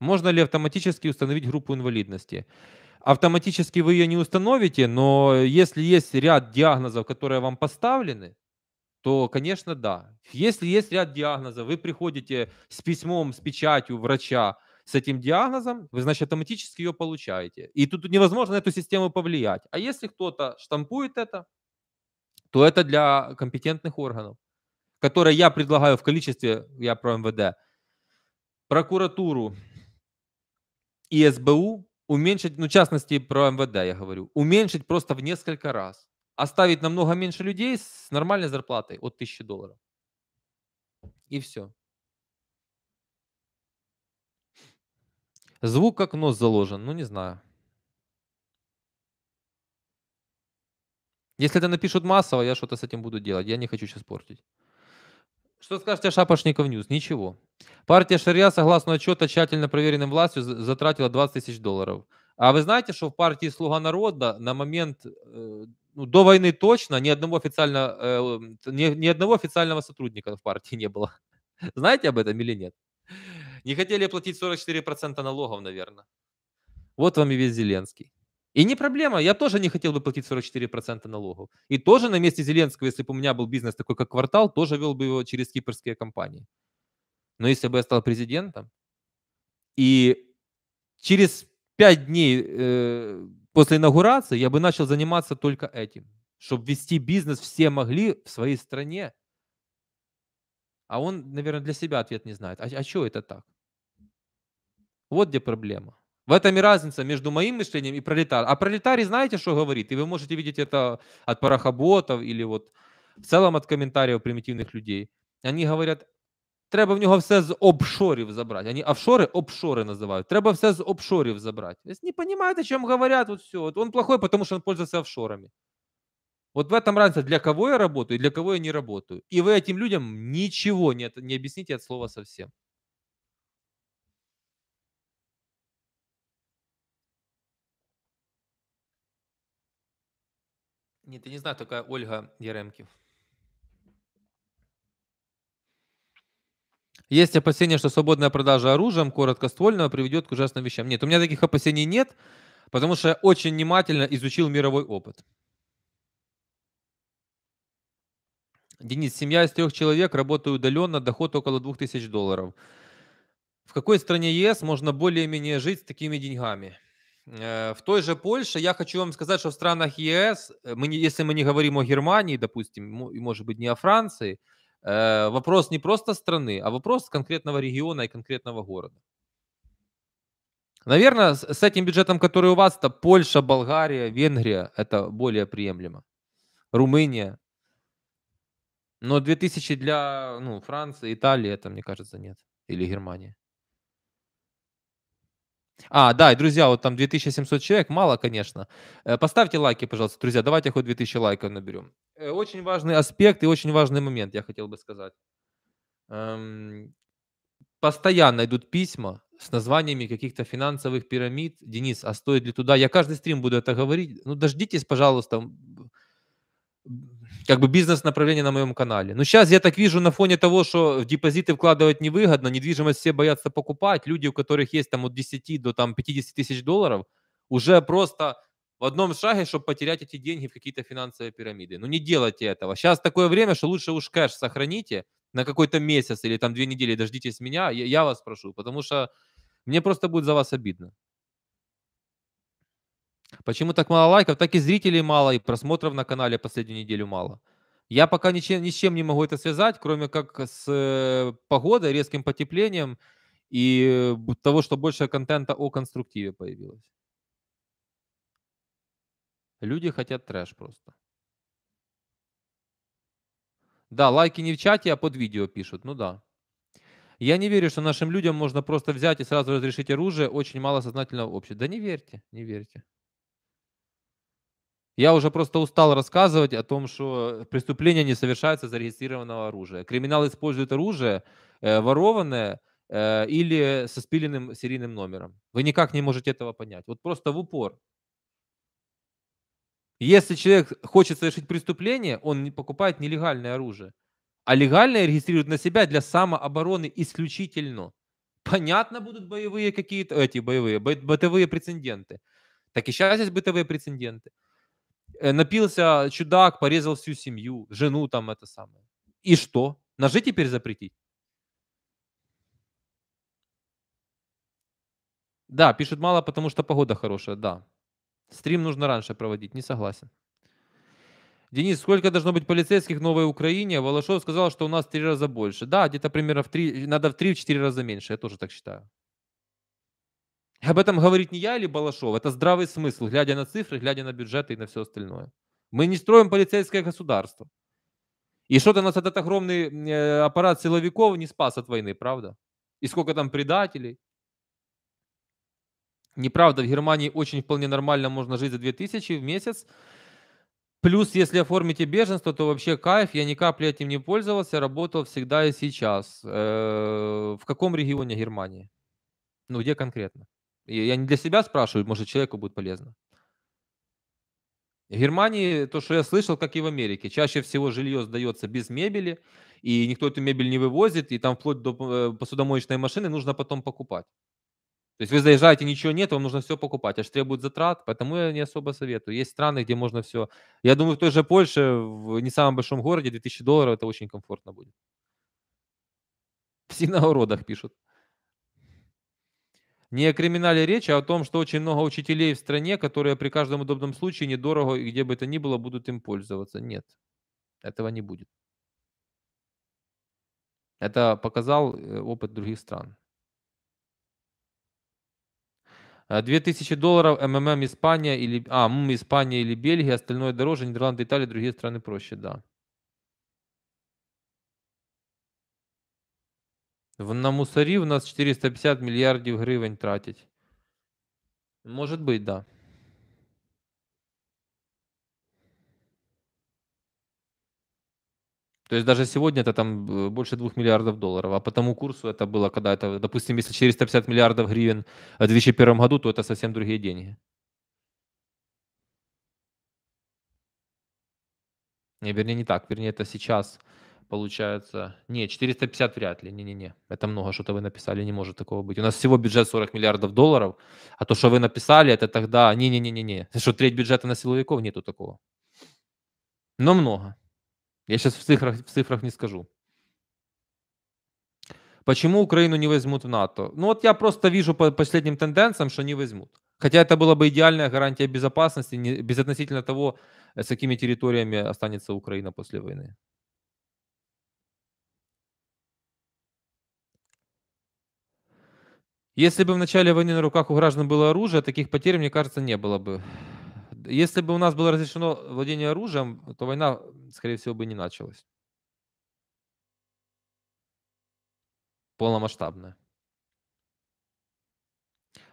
A: Можно ли автоматически установить группу инвалидности? Автоматически вы ее не установите, но если есть ряд диагнозов, которые вам поставлены, то, конечно, да. Если есть ряд диагнозов, вы приходите с письмом, с печатью врача, с этим диагнозом, вы, значит, автоматически ее получаете. И тут невозможно на эту систему повлиять. А если кто-то штампует это, то это для компетентных органов, которые я предлагаю в количестве, я про МВД, прокуратуру и СБУ уменьшить, ну, в частности, про МВД я говорю, уменьшить просто в несколько раз. Оставить намного меньше людей с нормальной зарплатой от 1000 долларов. И все. Звук как нос заложен, ну не знаю. Если это напишут массово, я что-то с этим буду делать. Я не хочу сейчас портить. Что скажете о Шапошников Ньюс? Ничего. Партия Шарья, согласно отчету, тщательно проверенным властью, затратила 20 тысяч долларов. А вы знаете, что в партии «Слуга народа» на момент, э, ну, до войны точно, ни одного, официально, э, ни, ни одного официального сотрудника в партии не было. Знаете об этом или нет? Не хотели платить 44% налогов, наверное. Вот вам и весь Зеленский. И не проблема, я тоже не хотел бы платить 44% налогов. И тоже на месте Зеленского, если бы у меня был бизнес такой, как квартал, тоже вел бы его через кипрские компании. Но если бы я стал президентом, и через 5 дней э, после инаугурации я бы начал заниматься только этим, чтобы вести бизнес все могли в своей стране. А он, наверное, для себя ответ не знает. А, а что это так? Вот где проблема. В этом и разница между моим мышлением и пролетарием. А пролетарий знаете, что говорит? И вы можете видеть это от парахаботов или вот в целом от комментариев примитивных людей. Они говорят, треба в нього все з обшорів забрати. Они офшоры, обшоры называют. Треба все з обшорів забрать. не понимают, о чем говорят. Вот все. Вот он плохой, потому что он пользуется офшорами. Вот в этом разница, для кого я работаю и для кого я не работаю. И вы этим людям ничего не, не объясните от слова совсем. Нет, я не знаю, такая Ольга Яремків. Есть опасения, что свободная продажа оружием короткоствольного приведет к ужасным вещам. Нет, у меня таких опасений нет, потому что я очень внимательно изучил мировой опыт. Денис, семья из трех человек, работаю удаленно, доход около 2000 долларов. В какой стране ЕС можно более-менее жить с такими деньгами? Э, в той же Польше я хочу вам сказать, что в странах ЕС, э, мы если мы не говорим о Германии, допустим, и может быть не о Франции, э, вопрос не просто страны, а вопрос конкретного региона и конкретного города. Наверное, с этим бюджетом, который у вас, то Польша, Болгария, Венгрия, это более приемлемо. Румыния. Но 2000 для ну, Франции, Италии, это, мне кажется, нет. Или Германии. А, да, друзья, вот там 2700 человек, мало, конечно. Э, поставьте лайки, пожалуйста, друзья, давайте хоть 2000 лайков наберем. Э, очень важный аспект и очень важный момент, я хотел бы сказать. Эм, постоянно идут письма с названиями каких-то финансовых пирамид. Денис, а стоит ли туда? Я каждый стрим буду это говорить. Ну, дождитесь, пожалуйста, как бы бизнес-направление на моем канале. Но ну, сейчас я так вижу на фоне того, что в депозиты вкладывать невыгодно, недвижимость все боятся покупать, люди, у которых есть там от 10 до там 50 тысяч долларов, уже просто в одном шаге, чтобы потерять эти деньги в какие-то финансовые пирамиды. Ну не делайте этого. Сейчас такое время, что лучше уж кэш сохраните на какой-то месяц или там две недели, дождитесь меня, я, я вас прошу, потому что мне просто будет за вас обидно. Почему так мало лайков? Так и зрителей мало, и просмотров на канале последнюю неделю мало. Я пока ничем, ни с чем не могу это связать, кроме как с э, погодой, резким потеплением и э, того, что больше контента о конструктиве появилось. Люди хотят трэш просто. Да, лайки не в чате, а под видео пишут. Ну да. Я не верю, что нашим людям можно просто взять и сразу разрешить оружие. Очень мало сознательного общества. Да не верьте, не верьте. Я уже просто устал рассказывать о том, что преступления не совершаются зарегистрированного оружия. Криминал использует оружие, э, ворованное э, или со спиленным серийным номером. Вы никак не можете этого понять. Вот просто в упор. Если человек хочет совершить преступление, он не покупает нелегальное оружие, а легальное регистрирует на себя для самообороны исключительно. Понятно, будут боевые какие-то, эти боевые, бытовые прецеденты. Так и сейчас есть бытовые прецеденты. Э, напился чудак, порезал всю семью, жену там это самое. И что? Ножи теперь запретить? Да, пишет мало, потому что погода хорошая, да. Стрим нужно раньше проводить, не согласен. Денис, сколько должно быть полицейских в Новой Украине? Волошов сказал, что у нас в три раза больше. Да, где-то примерно в три, надо в три-четыре раза меньше, я тоже так считаю. Об этом говорить не я или Балашов, это здравый смысл, глядя на цифры, глядя на бюджеты и на все остальное. Мы не строим полицейское государство. И что-то нас этот огромный э, аппарат силовиков не спас от войны, правда? И сколько там предателей. Неправда, в Германии очень вполне нормально можно жить за 2000 в месяц. Плюс, если оформите беженство, то вообще кайф. Я ни капли этим не пользовался, работал всегда и сейчас. Э, в каком регионе Германии? Ну, где конкретно? Я не для себя спрашиваю, может, человеку будет полезно. В Германии, то, что я слышал, как и в Америке, чаще всего жилье сдается без мебели, и никто эту мебель не вывозит, и там вплоть до э, посудомоечной машины нужно потом покупать. То есть вы заезжаете, ничего нет, вам нужно все покупать, аж требует затрат, поэтому я не особо советую. Есть страны, где можно все. Я думаю, в той же Польше, в не самом большом городе, 2000 долларов, это очень комфортно будет. В синагородах пишут. Не о криминале речь, а о том, что очень много учителей в стране, которые при каждом удобном случае недорого и где бы это ни было будут им пользоваться. Нет, этого не будет. Это показал э, опыт других стран. 2000 э, долларов МММ Испания или а, ММ Испания или Бельгия, остальное дороже, Нидерланды, Италия, другие страны проще, да. На мусорів нас 450 мільярдів гривень тратять. Може бути, да. То есть даже сегодня это там э, больше 2 миллиардов долларов. А по тому курсу это было, когда это, допустим, если 450 миллиардов гривен в 2001 году, то это совсем другие деньги. Не, вернее, не так. Вернее, это сейчас получается... Не, 450 вряд ли, не-не-не. Это много, что-то вы написали, не может такого быть. У нас всего бюджет 40 миллиардов долларов, а то, что вы написали, это тогда... Не-не-не-не-не. Что, треть бюджета на силовиков? Нету такого. Но много. Я сейчас в цифрах, в цифрах не скажу. Почему Украину не возьмут в НАТО? Ну вот я просто вижу по последним тенденциям, что не возьмут. Хотя это была бы идеальная гарантия безопасности, не, безотносительно того, с какими территориями останется Украина после войны. Если бы в начале войны на руках у граждан было оружие, таких потерь, мне кажется, не было бы. Если бы у нас было разрешено владение оружием, то война, скорее всего, бы не началась. Полномасштабная.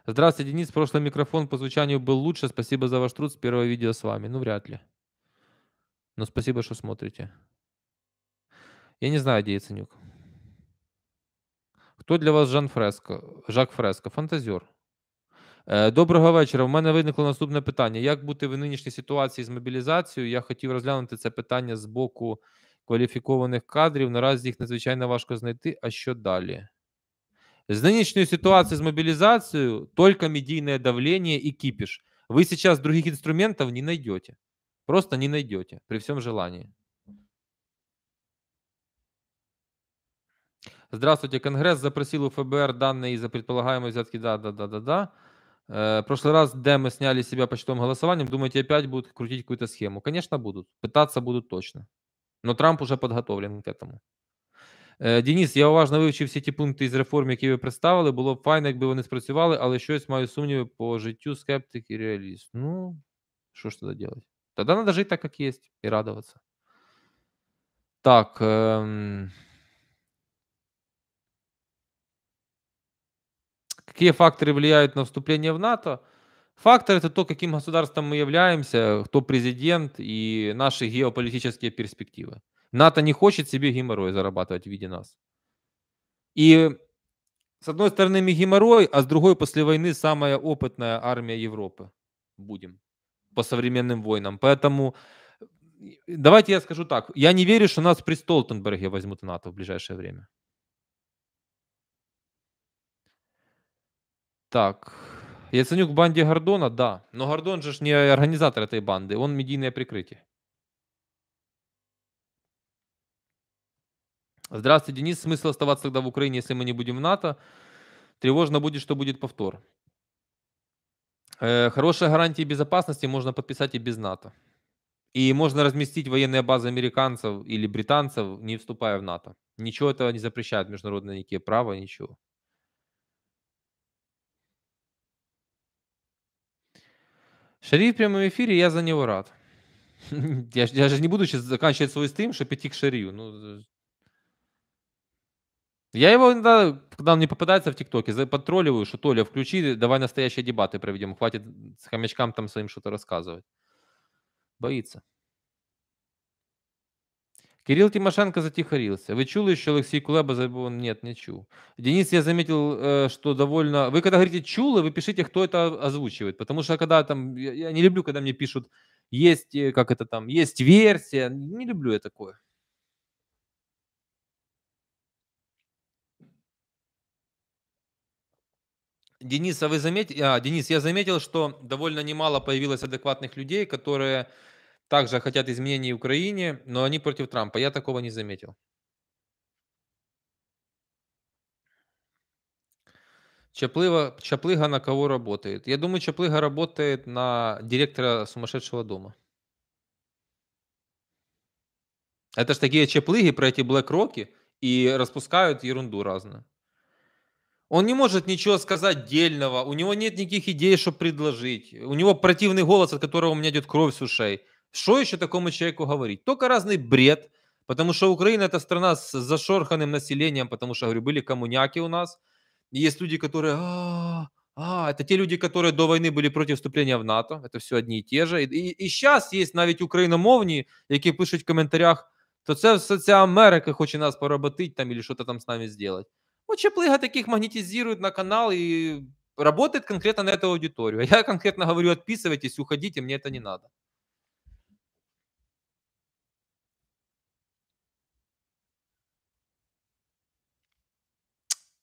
A: Здравствуйте, Денис. Прошлый микрофон по звучанию был лучше. Спасибо за ваш труд с первого видео с вами. Ну, вряд ли. Но спасибо, что смотрите. Я не знаю, где Яценюк. Хто для вас Жан Фреско? Жак Фреско? Фантазер. Е, доброго вечора. У мене виникло наступне питання: як бути в нинішній ситуації з мобілізацією? Я хотів розглянути це питання з боку кваліфікованих кадрів. Наразі їх надзвичайно важко знайти. А що далі? З нинішньої ситуації з мобілізацією, только медійне давление і кіпіш. Ви сейчас других інструментів не найдете. Просто не найдете при всем желании. Здравствуйте, Конгресс запросил у ФБР данные из-за предполагаемой взятки. Да, да, да, да, да. Э, прошлый раз, где мы сняли с себя почтовым голосованием, думаете, опять будут крутить какую-то схему? Конечно, будут. Пытаться будут точно. Но Трамп уже подготовлен к этому. Е, Денис, я уважно вивчив всі ті пункти із реформ, які ви представили. Було б файно, якби вони спрацювали, але щось маю сумніви по життю скептик і реаліст. Ну, що ж тоді робити? Тоді треба жити так, як є, і радуватися. Так. Е Какие факторы влияют на вступление в НАТО? Фактор – это то, каким государством мы являемся, кто президент и наши геополитические перспективы. НАТО не хочет себе геморрой зарабатывать в виде нас. И с одной стороны мы геморрой, а с другой после войны самая опытная армия Европы будем по современным войнам. Поэтому давайте я скажу так. Я не верю, что нас при Столтенберге возьмут в НАТО в ближайшее время. Так. Яценюк в банде Гордона, да. Но Гордон же ж не организатор этой банды, он медийное прикрытие. Здравствуйте, Денис. Смысл оставаться тогда в Украине, если мы не будем в НАТО? Тревожно будет, что будет повтор. Э, хорошие гарантии безопасности можно подписать и без НАТО. И можно разместить военные базы американцев или британцев, не вступая в НАТО. Ничего этого не запрещает международное никакие права, ничего. Шарі в прямому ефірі, я за него рад. Я я же не буду сейчас заканчивать свой стрим, чтобы идти к Шарию. Ну, э. я его иногда, когда он не попадается в ТикТоке, подтролливаю, что Толя, включи, давай настоящие дебаты проведем. Хватит с хомячкам там своим что-то рассказывать. Боится. Кирилл Тимошенко затихарился. Вы чули, что Алексей Кулеба забив? Нет, не чув. Денис, я заметил, э, что довольно... Вы когда говорите «чулы», вы пишите, кто это озвучивает. Потому что когда там... Я не люблю, когда мне пишут «есть, э, как это там, есть версия». Не люблю я такое. Денис, а вы заметили? А, Денис, я заметил, что довольно немало появилось адекватных людей, которые также хотят изменений в Украине, но они против Трампа. Я такого не заметил. Чаплыга, Чаплыга на кого работает? Я думаю, Чаплыга работает на директора сумасшедшего дома. Это же такие чаплыги про эти блэк-роки и распускают ерунду разную. Он не может ничего сказать дельного, у него нет никаких идей, что предложить. У него противный голос, от которого у меня идет кровь с ушей. Что еще такому человеку говорить? Только разный бред, потому что Украина это страна с зашорханным населением, потому что, говорю, были коммуняки у нас, и есть люди, которые... А, это а, те люди, которые до войны были против вступления в НАТО, это все одни и те же. И, и, и сейчас есть навіть україномовні, які пишуть в коментарях, то це все ця Америка хоче нас поработить там или что-то там с нами сделать. Вот Чаплыга таких магнетизирует на канал и работает конкретно на эту аудиторию. А я конкретно говорю, отписывайтесь, уходите, мне это не надо.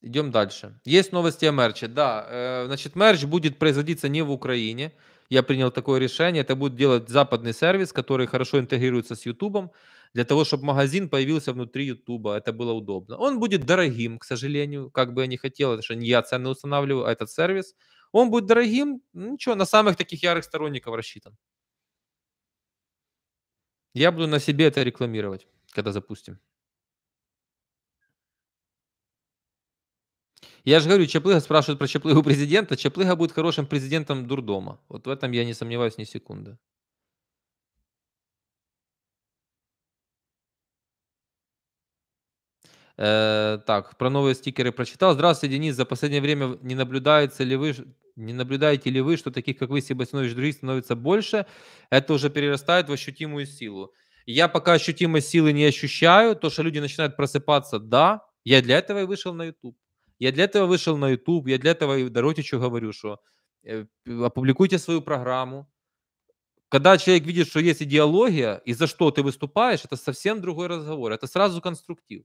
A: Идем дальше. Есть новости о мерче. Да, э, значит, мерч будет производиться не в Украине. Я принял такое решение. Это будет делать западный сервис, который хорошо интегрируется с YouTube, для того, чтобы магазин появился внутри YouTube. Это было удобно. Он будет дорогим, к сожалению, как бы я не хотел, потому что не я цены устанавливаю, а этот сервис. Он будет дорогим, ничего, на самых таких ярых сторонников рассчитан. Я буду на себе это рекламировать, когда запустим. Я же говорю, Чаплыга спрашивают про Чаплыгу президента. Чаплыга будет хорошим президентом дурдома. Вот в этом я не сомневаюсь ни секунды. Э, так, про новые стикеры прочитал. Здравствуйте, Денис. За последнее время не наблюдается ли вы, не наблюдаете ли вы, что таких, как вы, Себастьянович, других становится больше? Это уже перерастает в ощутимую силу. Я пока ощутимой силы не ощущаю. То, что люди начинают просыпаться, да. Я для этого и вышел на YouTube. Я для этого вышел на YouTube, я для этого и Доротичу говорю, что э, опубликуйте свою программу. Когда человек видит, что есть идеология, и за что ты выступаешь, это совсем другой разговор. Это сразу конструктив.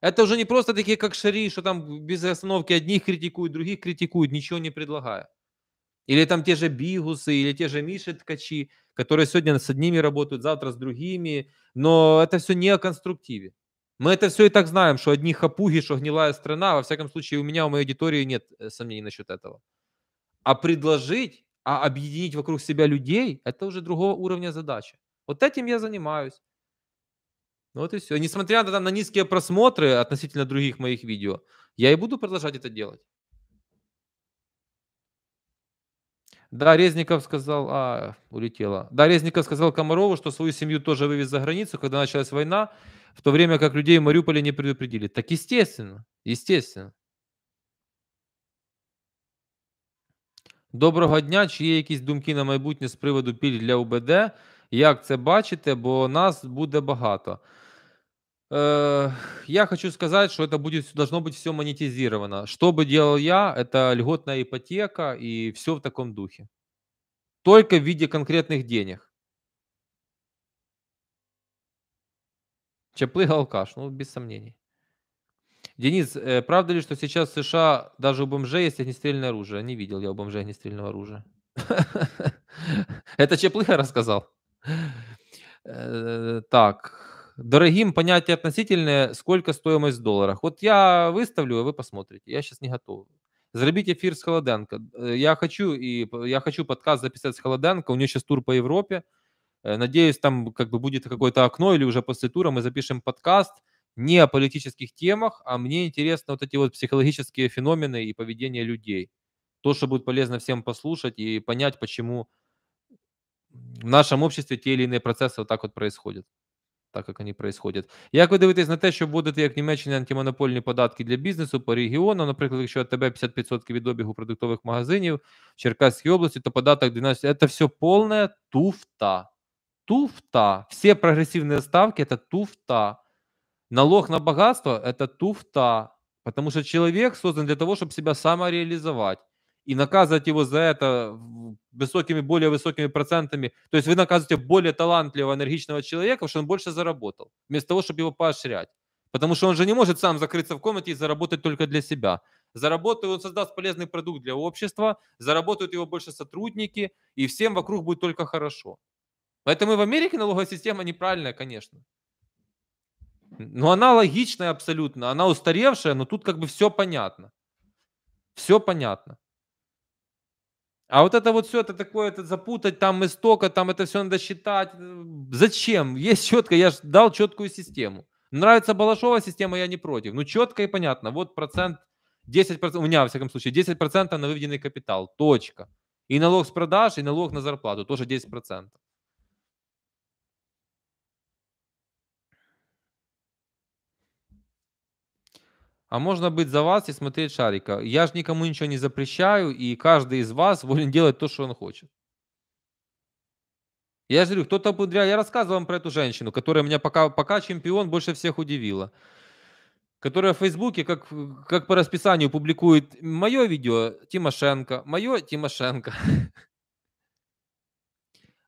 A: Это уже не просто такие, как Шари, что там без остановки одних критикуют, других критикуют, ничего не предлагая. Или там те же Бигусы, или те же Миши Ткачи, которые сегодня с одними работают, завтра с другими. Но это все не о конструктиве. Мы это все и так знаем, что одни хапуги, что гнилая страна. Во всяком случае, у меня, у моей аудитории нет э, сомнений насчет этого. А предложить, а объединить вокруг себя людей, это уже другого уровня задача. Вот этим я занимаюсь. Ну вот и все. Несмотря на, на низкие просмотры относительно других моих видео, я и буду продолжать это делать. Да, Резников сказал, а, улетела. Да, Резников сказал Комарову, что свою семью тоже вывез за границу, когда началась война в то время как людей в Мариуполе не предупредили. Так естественно, естественно. Доброго дня. Чи є якісь думки на майбутнє з приводу піль для УБД? Як це бачите? Бо нас буде багато. Э, я хочу сказать, что это будет, должно быть все монетизировано. Что бы делал я, это льготная ипотека и все в таком духе. Только в виде конкретных денег. Чаплыга алкаш, ну, без сомнений. Денис, э, правда ли, что сейчас в США даже у бомжей есть огнестрельное оружие? Не видел я у бомжей огнестрельного оружия. Это Чаплыга рассказал? Э, так, дорогим понятие относительное, сколько стоимость в долларах. Вот я выставлю, а вы посмотрите. Я сейчас не готов. Зробите эфир с Холоденко. Э, я хочу, и я хочу подкаст записать с Холоденко. У нее сейчас тур по Европе. Э, надеюсь, там как бы будет какое-то окно или уже после тура мы запишем подкаст не о политических темах, а мне интересно вот эти вот психологические феномены и поведение людей. То, что будет полезно всем послушать и понять, почему в нашем обществе те или иные процессы вот так вот происходят, так как они происходят. Як ви дивитесь на те, щоб вводити як Німеччина антимонопольні податки для бізнесу по регіону, наприклад, якщо АТБ 50% від обігу продуктових магазинів в Черкаській області, то податок 12% – це все повна туфта туфта. Все прогрессивные ставки – это туфта. Налог на богатство – это туфта. Потому что человек создан для того, чтобы себя самореализовать. И наказывать его за это высокими, более высокими процентами. То есть вы наказываете более талантливого, энергичного человека, потому что он больше заработал, вместо того, чтобы его поощрять. Потому что он же не может сам закрыться в комнате и заработать только для себя. Заработает, он создаст полезный продукт для общества, заработают его больше сотрудники, и всем вокруг будет только хорошо. Поэтому и в Америке налоговая система неправильная, конечно. Но ну, она логичная абсолютно, она устаревшая, но тут как бы все понятно. Все понятно. А вот это вот все, это такое, это запутать, там истока, там это все надо считать. Зачем? Есть четко, я же дал четкую систему. Нравится Балашова система, я не против. Ну, четко и понятно. Вот процент, 10%, у меня, во всяком случае, 10% на выведенный капитал. Точка. И налог с продаж, и налог на зарплату, тоже 10%. А можно быть за вас и смотреть шарика. Я же никому ничего не запрещаю, и каждый из вас волен делать то, что он хочет. Я же говорю, кто-то подряд... Я рассказывал вам про эту женщину, которая меня пока, пока чемпион больше всех удивила. Которая в Фейсбуке, как, как по расписанию, публикует мое видео Тимошенко, мое Тимошенко.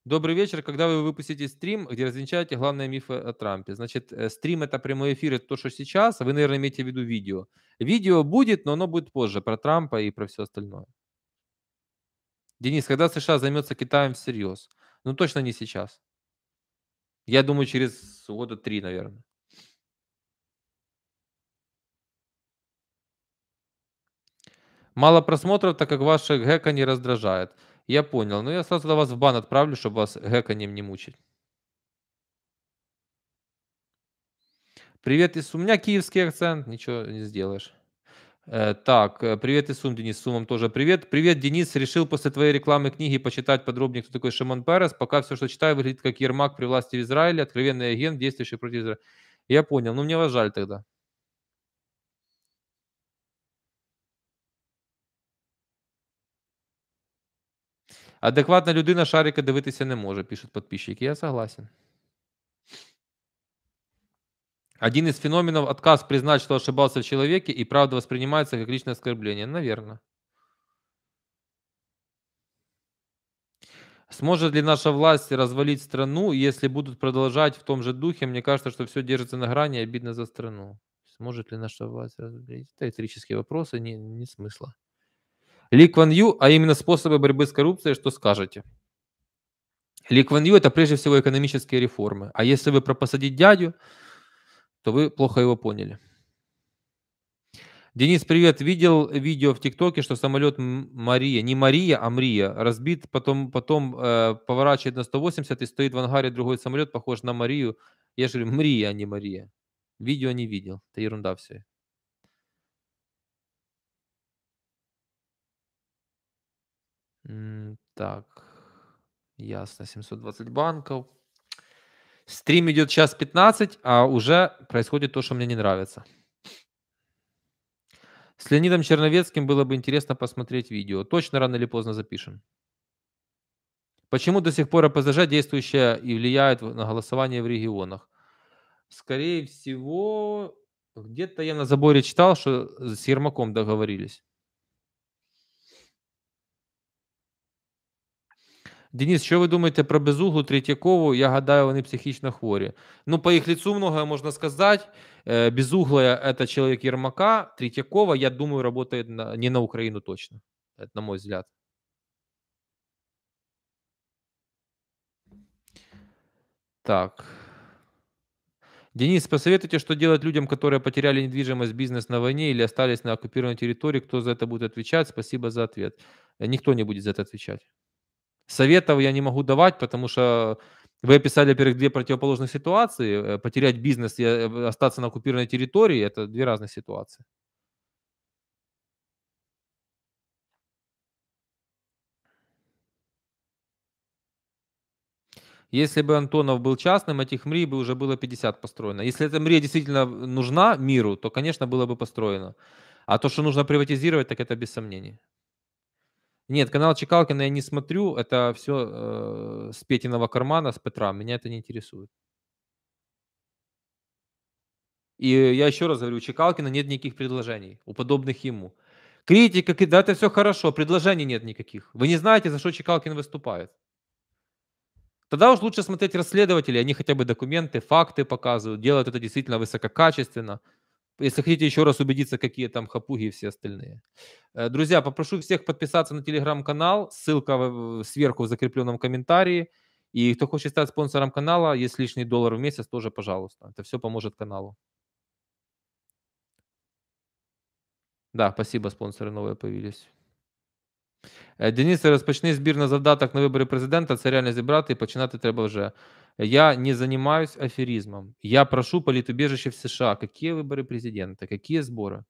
A: Добрый вечер. Когда вы выпустите стрим, где развенчаете главные мифы о Трампе? Значит, э, стрим – это прямой эфир, это то, что сейчас. Вы, наверное, имеете в виду видео. Видео будет, но оно будет позже про Трампа и про все остальное. Денис, когда США займется Китаем всерьез? Ну, точно не сейчас. Я думаю, через года три, наверное. Мало просмотров, так как ваше гэка не раздражает. Я понял. Ну, я сразу до вас в бан отправлю, чтобы вас гэканьем не мучить. Привет из У меня киевский акцент, ничего не сделаешь. Э, так, э, привет из Сум, Денис. Сумом тоже привет. Привет, Денис. Решил после твоей рекламы книги почитать подробнее, кто такой Шимон Перес. Пока все, что читаю, выглядит как Ермак при власти в Израиле, откровенный агент, действующий против Израиля. Я понял. Ну, мне вас жаль тогда. Адекватна людина шарика дивитися не може, пишуть подписчики. Я согласен. Один из феноменов отказ признать, что ошибался в человеке, и правда воспринимается как личное оскорбление. Наверное. Сможет ли наша власть развалить страну, если будут продолжать в том же духе? Мне кажется, что все держится на грани, обидно за страну. Сможет ли наша власть развалить? Это электрические вопросы, не, не смысла. Ли Ю, а именно способы борьбы с коррупцией, что скажете? Ли Ю – это прежде всего экономические реформы. А если вы про посадить дядю, то вы плохо его поняли. Денис, привет. Видел видео в ТикТоке, что самолет Мария, не Мария, а Мрия, разбит, потом, потом э, поворачивает на 180 и стоит в ангаре другой самолет, похож на Марию. Я же говорю, Мрия, а не Мария. Видео не видел. Это ерунда все. Так, ясно, 720 банков. Стрим идет час 15, а уже происходит то, что мне не нравится. С Леонидом Черновецким было бы интересно посмотреть видео. Точно рано или поздно запишем. Почему до сих пор ОПЗЖ действующая и влияет на голосование в регионах? Скорее всего, где-то я на заборе читал, что с Ермаком договорились. Денис, що ви думаєте про Безуглу, Третьякову? Я гадаю, вони психічно хворі. Ну, по их лицу многое можно сказать. Безуглая – это человек Ермака. Третьякова, я думаю, работает на, не на Украину точно. на мой взгляд. Так. Денис, посоветуйте, что делать людям, которые потеряли недвижимость, бизнес на войне или остались на оккупированной территории. Кто за это будет отвечать? Спасибо за ответ. Э, никто не будет за это отвечать. Советов я не могу давать, потому что вы описали, во-первых, две противоположные ситуации. Э, потерять бизнес и э, остаться на оккупированной территории – это две разные ситуации. Если бы Антонов был частным, этих МРИ бы уже было 50 построено. Если эта МРИ действительно нужна миру, то, конечно, было бы построено. А то, что нужно приватизировать, так это без сомнений. Нет, канал Чекалкина я не смотрю. Это все э, с Петиного кармана, с Петра. Меня это не интересует. И я еще раз говорю, у Чекалкина нет никаких предложений, у подобных ему. Критика, да, это все хорошо, предложений нет никаких. Вы не знаете, за что Чекалкин выступает. Тогда уж лучше смотреть расследователей, они хотя бы документы, факты показывают, делают это действительно высококачественно. Если хотите еще раз убедиться, какие там хапуги и все остальные. Э, друзья, попрошу всех подписаться на телеграм-канал. Ссылка сверху в закрепленном комментарии. И кто хочет стать спонсором канала, есть лишний доллар в месяц, тоже, пожалуйста. Это все поможет каналу. Да, спасибо, спонсоры новые появились. Э, Денис, розпочни збір на задаток на выборы президента. Це реально зібрати і починати треба вже. Я не занимаюсь аферизмом. Я прошу политубежище в США. Какие выборы президента? Какие сборы?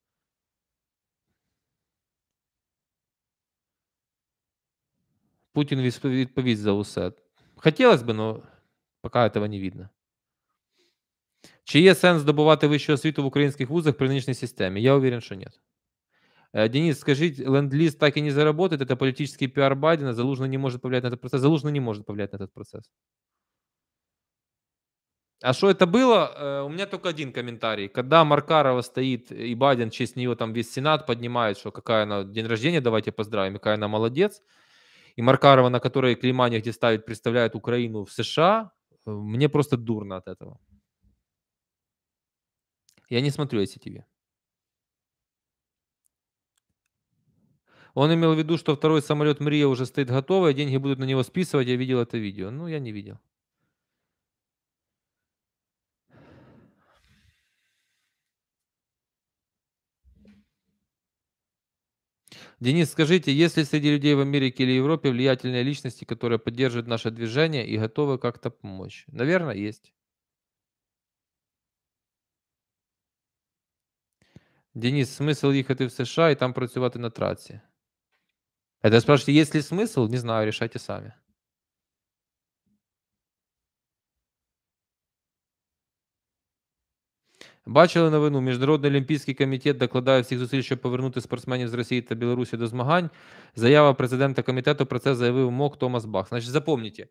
A: Путин відповість за усе. Хотілося б, але поки цього не видно. Чи є сенс здобувати вищу освіту в українських вузах при нинішній системі? Я уверен, що ні. Э, Денис, скажіть, ленд-лиз так и не заработает, это политический пиар Байдена, Залужный не может повлиять на этот процесс. Залужный не может повлиять на этот процесс. А что это было? Э, у меня только один комментарий. Когда Маркарова стоит и Байден, в честь нее там весь Сенат поднимает, что какая она, день рождения, давайте поздравим, какая она молодец. И Маркарова, на которой клейма где ставит представляет Украину в США. Э, мне просто дурно от этого. Я не смотрю эти тебе. Он имел в виду, что второй самолет Мрия уже стоит готовый, а деньги будут на него списывать. Я видел это видео. Ну, я не видел. Денис, скажите, есть ли среди людей в Америке или Европе влиятельные личности, которые поддерживают наше движение и готовы как-то помочь? Наверное, есть. Денис, смысл ехать в США и там працювати на трассе? Это спрашиваете, есть ли смысл? Не знаю, решайте сами. Бачили новину. Міжнародний олімпійський комітет докладає всіх зусиль, щоб повернути спортсменів з Росії та Білорусі до змагань. Заява президента комітету про це заявив МОК Томас Бах. Значить, запомните,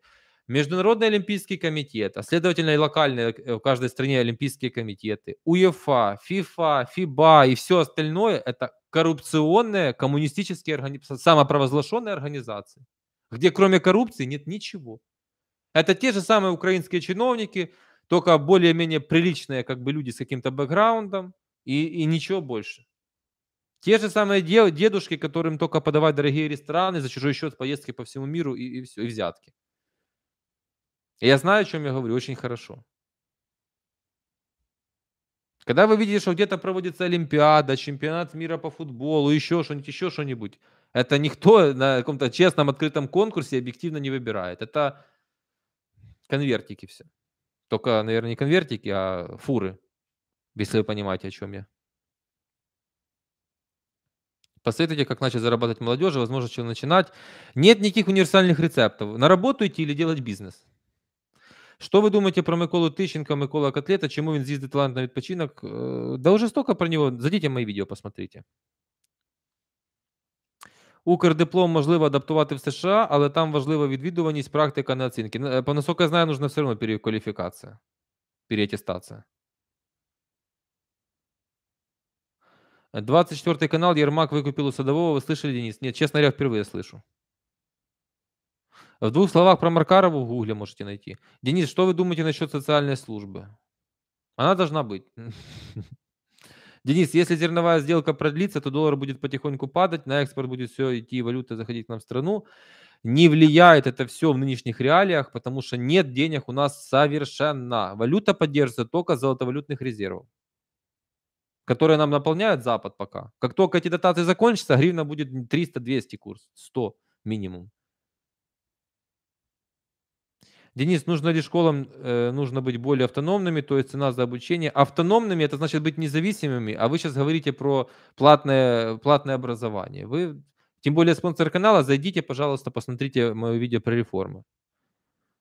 A: Международный Олимпийский комитет, а следовательно и локальные в каждой стране Олимпийские комитеты, УЕФА, ФИФА, ФИБА и все остальное – это коррупционные коммунистические организации, самопровозглашенные организации, где кроме коррупции нет ничего. Это те же самые украинские чиновники, только более-менее приличные как бы люди с каким-то бэкграундом и, и ничего больше. Те же самые дедушки, которым только подавать дорогие рестораны за чужой счет поездки по всему миру и, и все, и взятки. я знаю, о чем я говорю, очень хорошо. Когда вы видите, что где-то проводится Олимпиада, чемпионат мира по футболу, еще что-нибудь, еще что-нибудь, это никто на каком-то честном открытом конкурсе объективно не выбирает. Это конвертики все. Только, наверное, не конвертики, а фуры, если вы понимаете, о чем я. Посоветуйте, как начать зарабатывать молодежи, возможно, чем начинать. Нет никаких универсальных рецептов. На работу идти или делать бизнес? Что вы думаете про Миколу Тищенко, Микола Котлета? Чому он з'їздить талант на відпочинок? Э, да уже столько про него. Зайдите в мои видео, посмотрите. Укрдиплом можливо адаптувати в США, але там важлива відвідуваність, практика на оцінки. По насколько я знаю, нужна все одно перекваліфікація, переаттестація. 24 канал Ермак выкупил у Садового. Вы слышали, Денис? Нет, честно говоря, впервые слышу. В двух словах про Маркарову в гугле можете найти. Денис, что вы думаете насчет социальной службы? Она должна быть. Денис, если зерновая сделка продлится, то доллар будет потихоньку падать, на экспорт будет все идти, валюта заходить к нам в страну. Не влияет это все в нынешних реалиях, потому что нет денег у нас совершенно. Валюта поддерживается только золотовалютных резервов, которые нам наполняют Запад пока. Как только эти дотации закончатся, гривна будет 300-200 курс, 100 минимум. Денис, нужно ли школам э, нужно быть более автономными, то есть цена за обучение? Автономными это значит быть независимыми, а вы сейчас говорите про платное, платное образование. Вы, тем более спонсор канала, зайдите, пожалуйста, посмотрите мое видео про реформы.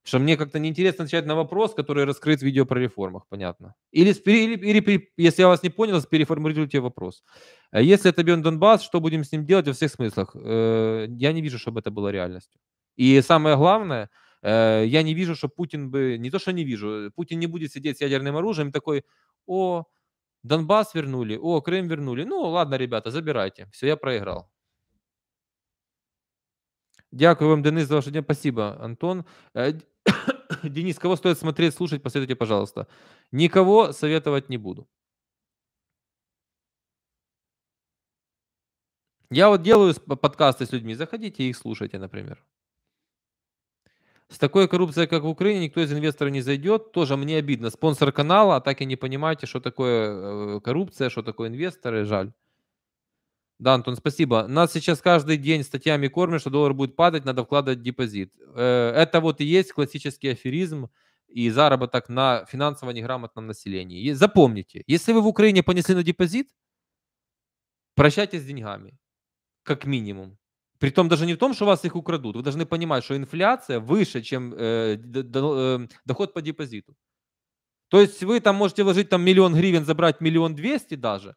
A: Что мне как-то неинтересно отвечать на вопрос, который раскрыт в видео про реформах, понятно. Или, или, или если я вас не понял, переформулируйте вопрос. А если это Бен Донбасс, что будем с ним делать во всех смыслах? Э, я не вижу, чтобы это было реальностью. И самое главное – Э, я не вижу, что Путин бы... Не то, что не вижу. Путин не будет сидеть с ядерным оружием такой, о, Донбасс вернули, о, Крым вернули. Ну, ладно, ребята, забирайте. Все, я проиграл. Дякую вам, Денис, за ваше день. Спасибо, Антон. Э, Денис, кого стоит смотреть, слушать, посоветуйте, пожалуйста. Никого советовать не буду. Я вот делаю подкасты с людьми. Заходите и их слушайте, например. С такой коррупцией, как в Украине, никто из инвесторов не зайдет. Тоже мне обидно. Спонсор канала, а так и не понимаете, что такое э, коррупция, что такое инвесторы. Жаль. Да, Антон, спасибо. Нас сейчас каждый день статьями кормят, что доллар будет падать, надо вкладывать депозит. Э, это вот и есть классический аферизм и заработок на финансово неграмотном населении. Запомните, если вы в Украине понесли на депозит, прощайтесь с деньгами, как минимум. Притом даже не в том, что вас их украдут. Вы должны понимать, что инфляция выше, чем э, э, доход по депозиту. То есть вы там можете вложить там миллион гривен, забрать миллион двести даже,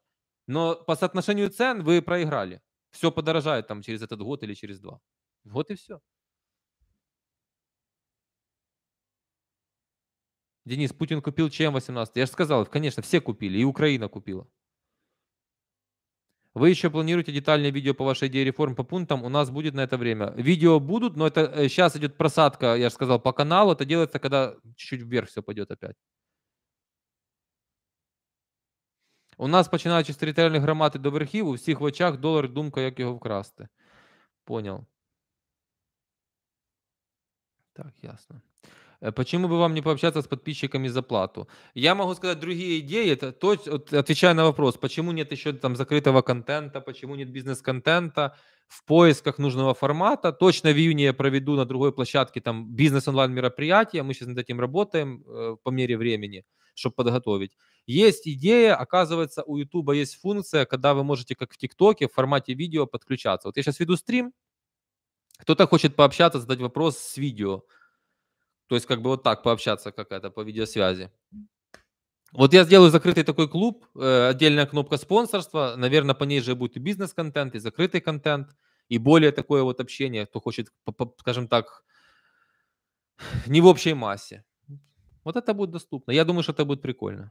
A: но по соотношению цен вы проиграли. Все подорожает там через этот год или через два. Вот и все. Денис, Путин купил чем 18? Я же сказал, конечно, все купили, и Украина купила. Вы еще планируете детальное видео по вашей идее реформ по пунктам? У нас будет на это время. Видео будут, но это сейчас э, идет просадка, я же сказал, по каналу. Это делается, когда чуть-чуть вверх все пойдет опять. У нас, починаючи з територіальних громад і до верхів, у всіх в очах долар думка, як його вкрасти. Понял. Так, ясно. Э, почему бы вам не пообщаться с подписчиками за плату? Я могу сказать другие идеи, это то, вот, отвечая на вопрос, почему нет еще там закрытого контента, почему нет бизнес-контента, в поисках нужного формата. Точно в июне я проведу на другой площадке там бизнес онлайн мероприятие. Мы сейчас над этим работаем э, по мере времени, чтобы подготовить. Есть идея, оказывается, у YouTube есть функция, когда вы можете, как в ТикТоке, в формате видео подключаться. Вот я сейчас веду стрим. Кто-то хочет пообщаться, задать вопрос с видео. То есть как бы вот так пообщаться какая-то по видеосвязи. Вот я сделаю закрытый такой клуб, э, отдельная кнопка спонсорства, наверное, по ней же будет и бизнес-контент, и закрытый контент, и более такое вот общение, кто хочет, скажем так, не в общей массе. Вот это будет доступно. Я думаю, что это будет прикольно.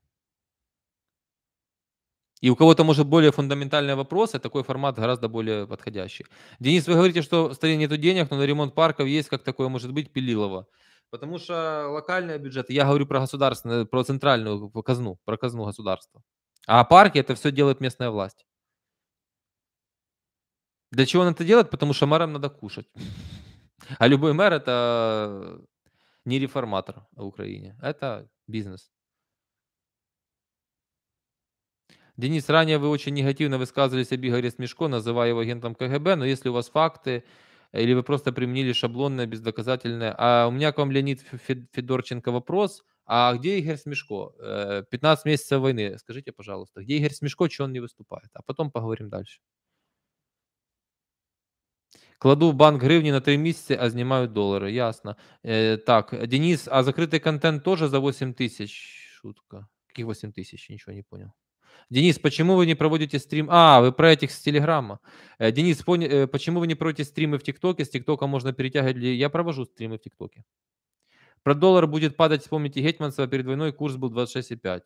A: И у кого-то, может, более фундаментальные вопросы, такой формат гораздо более подходящий. Денис, вы говорите, что в стране нету денег, но на ремонт парков есть, как такое может быть, пилилово. Потому что локальные бюджеты, я говорю про государственную, про центральную казну, про казну государства. А парки это все делает местная власть. Для чего она это делает? Потому что мэрам надо кушать. А любой мэр это не реформатор в Украине, это бизнес. Денис, ранее вы очень негативно высказывались об Игоре Смешко, называя его агентом КГБ, но если у вас факты, или вы просто применили шаблонное, бездоказательное. А у меня к вам, Леонид Федорченко, вопрос. А где Игорь Смешко? 15 э, месяцев войны. Скажите, пожалуйста, где Игорь Смешко, что он не выступает? А потом поговорим дальше. Кладу в банк гривни на 3 месяца, а знімаю долари. Ясно. Е, э, так, Денис, а закрытый контент тоже за 8 тысяч? Шутка. Каких 8 тысяч? Ничего не понял. Денис, почему вы не проводите стрим? А, вы про этих с Телеграма. Э, Денис, э, почему вы не проводите стримы в ТикТоке? С ТикТока можно перетягивать. Я провожу стримы в ТикТоке. Про доллар будет падать, вспомните Гетманцева, перед войной курс был 26,5.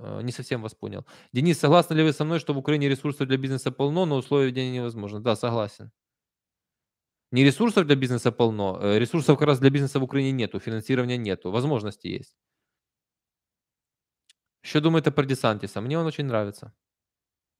A: Э, не совсем вас понял. Денис, согласны ли вы со мной, что в Украине ресурсов для бизнеса полно, но условия ведения невозможно? Да, согласен. Не ресурсов для бизнеса полно, ресурсов как раз для бизнеса в Украине нету, финансирования нету, возможности есть. Що думаєте про Десантіса? Мені він дуже нравится.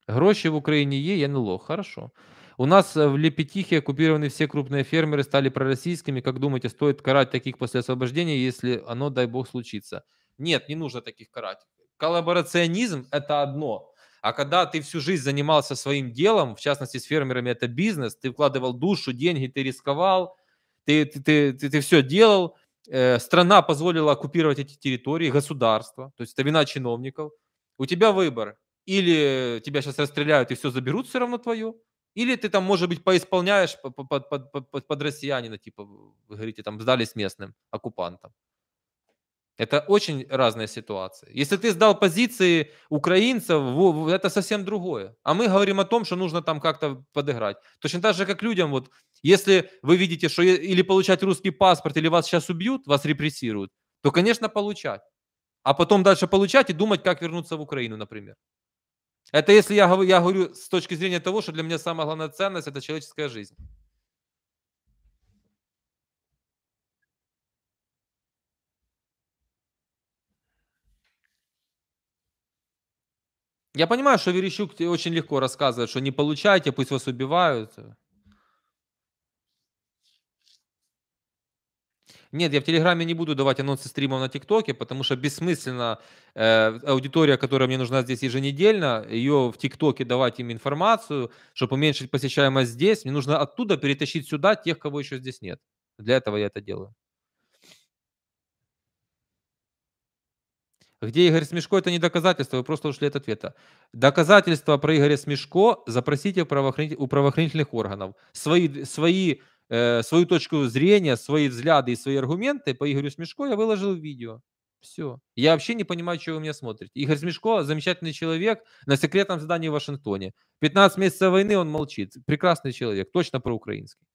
A: Гроші в Україні є, я не лох. Хорошо. У нас в Лепетихе оккупированы все крупные фермеры, стали пророссийскими. Как думаете, стоит карать таких после освобождения, если оно, дай бог, случится? Нет, не нужно таких карать. Коллаборационизм – это одно. А когда ты всю жизнь занимался своим делом, в частности с фермерами, это бизнес, ты вкладывал душу, деньги, ты рисковал, ты, ты, ты, ты, ты все делал, Э, страна позволила оккупировать эти территории, государство, то есть это вина чиновников. У тебя выбор. Или тебя сейчас расстреляют и все заберут все равно твое, или ты там, может быть, поисполняешь под, под, под, под, под россиянина, типа, вы говорите, там, сдались местным оккупантам. Это очень разная ситуация. Если ты сдал позиции украинцев, это совсем другое. А мы говорим о том, что нужно там как-то подыграть. Точно так же, как людям, вот, если вы видите, что или получать русский паспорт, или вас сейчас убьют, вас репрессируют, то, конечно, получать. А потом дальше получать и думать, как вернуться в Украину, например. Это если я, говорю, я говорю с точки зрения того, что для меня самая главная ценность – это человеческая жизнь. Я понимаю, что Верещук очень легко рассказывает, что не получайте, пусть вас убивают. Нет, я в Телеграме не буду давать анонсы стримов на ТикТоке, потому что бессмысленно э, аудитория, которая мне нужна здесь еженедельно, ее в ТикТоке давать им информацию, чтобы уменьшить посещаемость здесь. Мне нужно оттуда перетащить сюда тех, кого еще здесь нет. Для этого я это делаю. где Игорь Смешко, это не доказательство, вы просто ушли от ответа. Доказательства про Игоря Смешко запросите у правоохранительных органов. Свои, свои, э, свою точку зрения, свои взгляды и свои аргументы по Игорю Смешко я выложил в видео. Все. Я вообще не понимаю, чего вы меня смотрите. Игорь Смешко – замечательный человек на секретном задании в Вашингтоне. 15 месяцев войны он молчит. Прекрасный человек, точно проукраинский.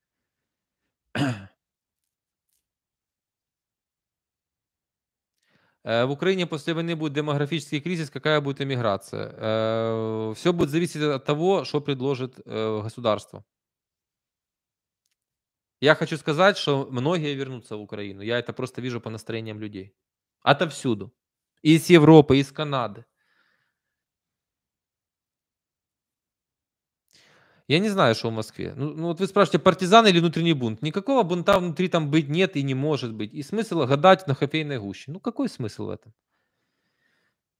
A: Е, в Украине после войны будет демографический кризис, какая будет иммиграция. Е, Все будет зависеть от того, что предложит е, государство. Я хочу сказать, что многие вернутся в Украину. Я это просто вижу по настроениям людей. Отовсюду. Из Европы, из Канады. Я не знаю, что в Москве. Ну, ну вот вы спрашиваете, партизан или внутренний бунт? Никакого бунта внутри там быть нет и не может быть. И смысл гадать на хофейной гуще. Ну какой смысл в этом?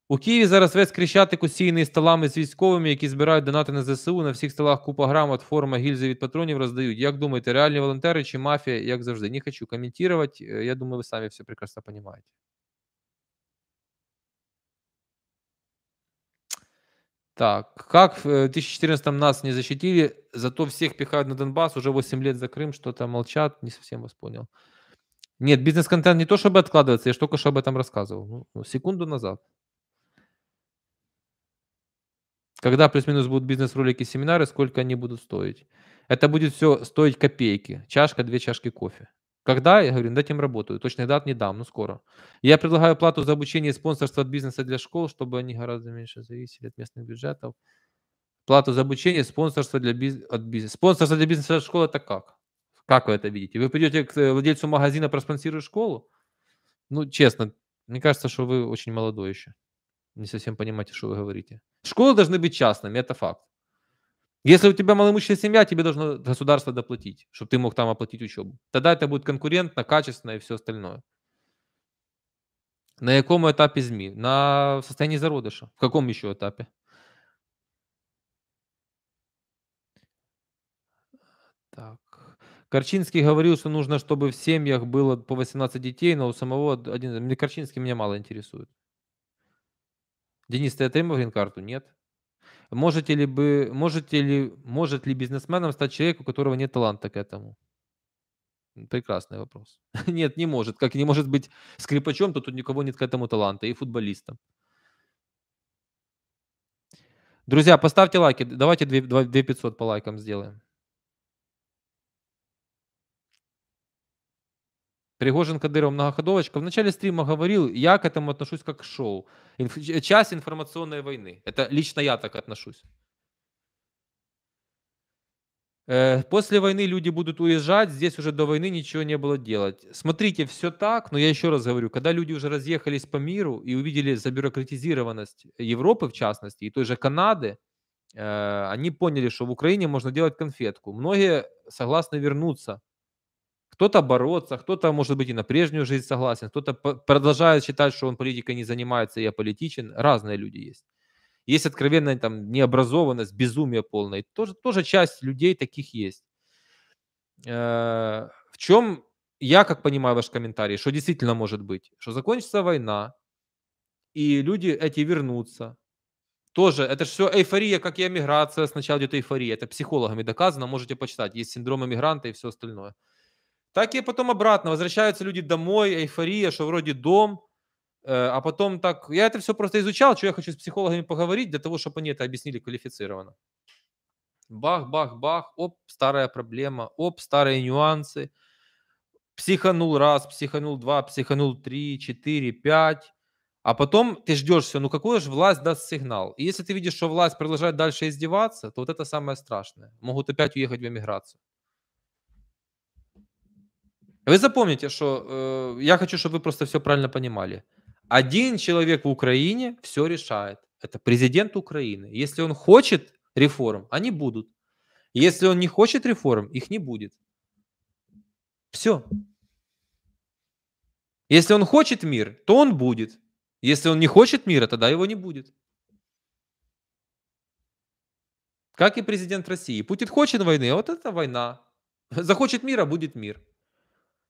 A: У Києві зараз весь крещатик усіяний столами з військовими, які збирають донати на ЗСУ. На всіх столах купа грамот, форма, гільзи від патронів роздають. Як думаєте, реальні волонтери чи мафія, як завжди? Не хочу коментувати. Е, я думаю, ви самі все прекрасно розумієте. Так, как в 2014 э, нас не защитили, зато всех пихают на Донбасс, уже 8 лет за Крым, что-то молчат, не совсем вас понял. Нет, бизнес-контент не то, чтобы откладываться, я же только что об этом рассказывал. Ну, ну, секунду назад. Когда плюс-минус будут бизнес-ролики семинары, сколько они будут стоить? Это будет все стоить копейки. Чашка, две чашки кофе. Когда? Я говорю, над этим работаю. Точных дат не дам, но скоро. Я предлагаю плату за обучение и спонсорство от бизнеса для школ, чтобы они гораздо меньше зависели от местных бюджетов. Плату за обучение, спонсорство для, биз... от бизнеса. Спонсорство для бизнеса от школы – это как? Как вы это видите? Вы придете к э, владельцу магазина, проспонсируя школу? Ну, честно, мне кажется, что вы очень молодой еще. Не совсем понимаете, что вы говорите. Школы должны быть частными, это факт. Если у тебя малоимущая семья, тебе должно государство доплатить, чтобы ты мог там оплатить учебу. Тогда это будет конкурентно, качественно и все остальное. На каком этапе ЗМИ? На состоянии зародыша. В каком еще этапе? Так. Корчинский говорил, что нужно, чтобы в семьях было по 18 детей, но у самого один... Мне Корчинский меня мало интересует. Денис, ты отримал грин-карту? Нет. Можете ли бы, можете ли, может ли бизнесменом стать человек, у которого нет таланта к этому? Прекрасный вопрос. Нет, не может. Как не может быть скрипачом, то тут никого нет к этому таланта, и футболистом. Друзья, поставьте лайки. Давайте 2500 по лайкам сделаем. Пригожин Кадыров многоходовочка. В начале стрима говорил, я к этому отношусь как к шоу. Инф... Часть информационной войны. Это лично я так отношусь. Э, после войны люди будут уезжать, здесь уже до войны ничего не было делать. Смотрите, все так, но я еще раз говорю, когда люди уже разъехались по миру и увидели забюрократизированность Европы в частности и той же Канады, э, они поняли, что в Украине можно делать конфетку. Многие согласны вернуться кто-то бороться, кто-то, может быть, и на прежнюю жизнь согласен, кто-то продолжает считать, что он политикой не занимается и аполитичен. Разные люди есть. Есть откровенная там необразованность, безумие полное. Тоже, тоже часть людей таких есть. Э, в чем я, как понимаю ваш комментарий, что действительно может быть? Что закончится война, и люди эти вернутся. Тоже, это же все эйфория, как и эмиграция. Сначала идет эйфория. Это психологами доказано, можете почитать. Есть синдром эмигранта и все остальное. Так и потом обратно. Возвращаются люди домой, эйфория, что вроде дом. Э, а потом так... Я это все просто изучал, что я хочу с психологами поговорить, для того, чтобы они это объяснили квалифицированно. Бах, бах, бах. Оп, старая проблема. Оп, старые нюансы. Психанул раз, психанул два, психанул три, четыре, пять. А потом ты ждешь все, ну какую же власть даст сигнал? И если ты видишь, что власть продолжает дальше издеваться, то вот это самое страшное. Могут опять уехать в эмиграцию. Вы запомните, что э, я хочу, чтобы вы просто все правильно понимали. Один человек в Украине все решает. Это президент Украины. Если он хочет реформ, они будут. Если он не хочет реформ, их не будет. Все. Если он хочет мир, то он будет. Если он не хочет мира, тогда его не будет. Как и президент России. Путин хочет войны, а вот это война. Захочет мира, будет мир.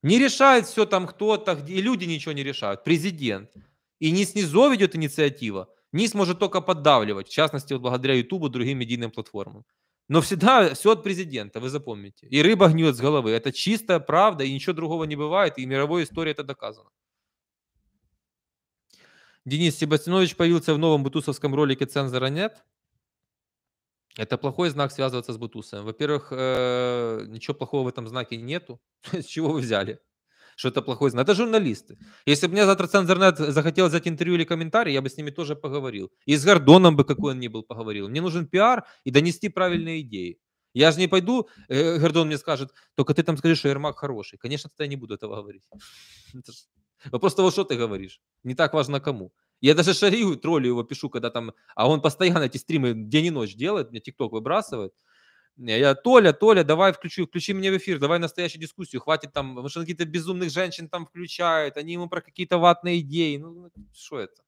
A: Не решает все там кто-то, и люди ничего не решают. Президент. И не снизу ведет инициатива, НИС может только поддавливать, в частности, вот благодаря Ютубу, другим медийным платформам. Но всегда все от президента, вы запомните. И рыба гниет с головы. Это чистая правда, и ничего другого не бывает, и мировой истории это доказано. Денис Себастьянович появился в новом бутусовском ролике «Цензора нет». Это плохой знак связываться с Бутусом. Во-первых, э, ничего плохого в этом знаке нету. С чего вы взяли? Что это плохой знак? Это журналисты. Если бы мне завтра Цензорнет захотел взять интервью или комментарий, я бы с ними тоже поговорил. И с Гордоном бы, какой он ни был, поговорил. Мне нужен пиар и донести правильные идеи. Я же не пойду, э, Гордон мне скажет, только ты там скажи, что Ермак хороший. Конечно, я не буду этого говорить. Вопрос того, что ты говоришь. Не так важно кому. Я даже шарию, троллю его пишу, когда там... А он постоянно эти стримы день и ночь делает, мне ТикТок выбрасывает. Э, я, Толя, Толя, давай включи, включи меня в эфир, давай настоящую дискуссию, хватит там, потому что какие-то безумных женщин там включают, они ему про какие-то ватные идеи, ну, ну что это?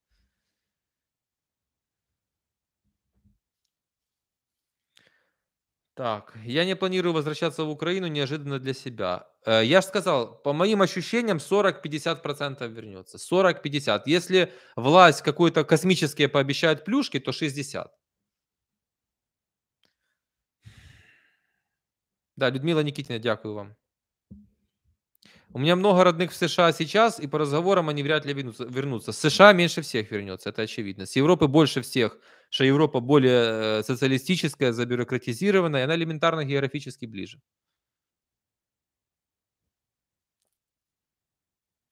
A: Так, я не планирую возвращаться в Украину неожиданно для себя. Э, я же сказал, по моим ощущениям, 40-50% вернется. 40-50. Если власть какой-то космические пообещает плюшки, то 60. Да, Людмила Никитина, дякую вам. У меня много родных в США сейчас, и по разговорам они вряд ли вернутся. вернутся. США меньше всех вернется, это очевидно. С Европы больше всех что Европа более э, социалистическая, забюрократизированная, и она элементарно географически ближе.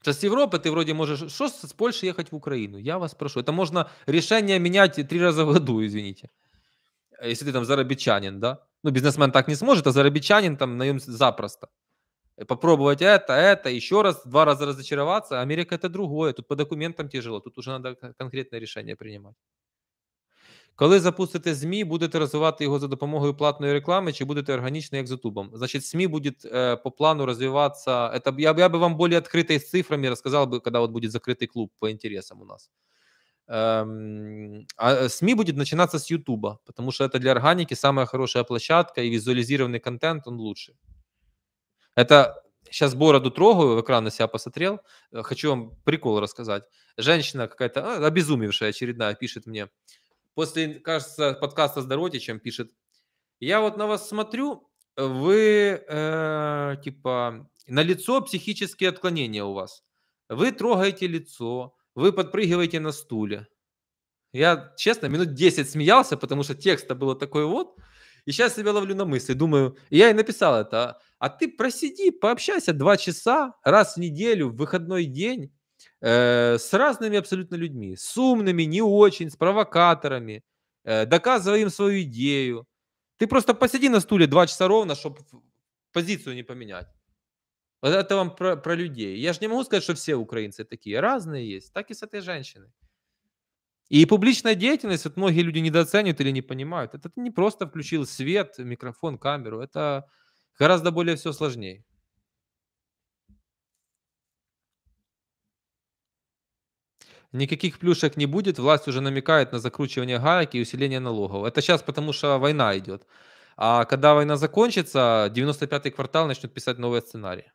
A: Сейчас с Европы ты вроде можешь, что с Польши ехать в Украину? Я вас прошу. Это можно решение менять три раза в году, извините. Э, если ты там зарабичанин, да? Ну, бизнесмен так не сможет, а зарабичанин там наем запросто. Э, попробовать это, это, еще раз, два раза разочароваться. Америка это другое. Тут по документам тяжело. Тут уже надо конкретное решение принимать. Коли запустите ЗМІ, будете розвивати його за допомогою платної реклами, чи будете органічно, як з Ютубом? Значить, СМИ будет э, по плану развиваться. Это я, я бы вам более открыто с цифрами рассказал бы, когда вот будет закрытый клуб по интересам у нас. Эм, а СМИ будет начинаться с Ютуба, потому что это для органики самая хорошая площадка, и визуализированный контент, он лучше. Это сейчас бороду трогаю, в экран на себя посмотрел. Хочу вам прикол рассказать. Женщина какая-то, а, обезумевшая очередная, пишет мне – после, кажется, подкаста с Доротичем пишет, я вот на вас смотрю, вы, э, типа, на лицо психические отклонения у вас. Вы трогаете лицо, вы подпрыгиваете на стуле. Я, честно, минут 10 смеялся, потому что текста было такой вот. И сейчас себя ловлю на мысли, думаю, я и написал это, а ты просиди, пообщайся два часа раз в неделю, в выходной день, Э, с разными абсолютно людьми, с умными, не очень, с провокаторами, э, доказывая им свою идею. Ты просто посиди на стуле два часа ровно, чтобы позицию не поменять. Вот это вам про, про людей. Я же не могу сказать, что все украинцы такие. Разные есть. Так и с этой женщиной. И публичная деятельность, вот многие люди недооценивают или не понимают. Это ты не просто включил свет, микрофон, камеру. Это гораздо более все сложнее. Никаких плюшек не будет. Власть уже намекает на закручивание гаек и усиление налогов. Это сейчас, потому что война идет. А когда война закончится, 95-й квартал начнет писать новые сценарии.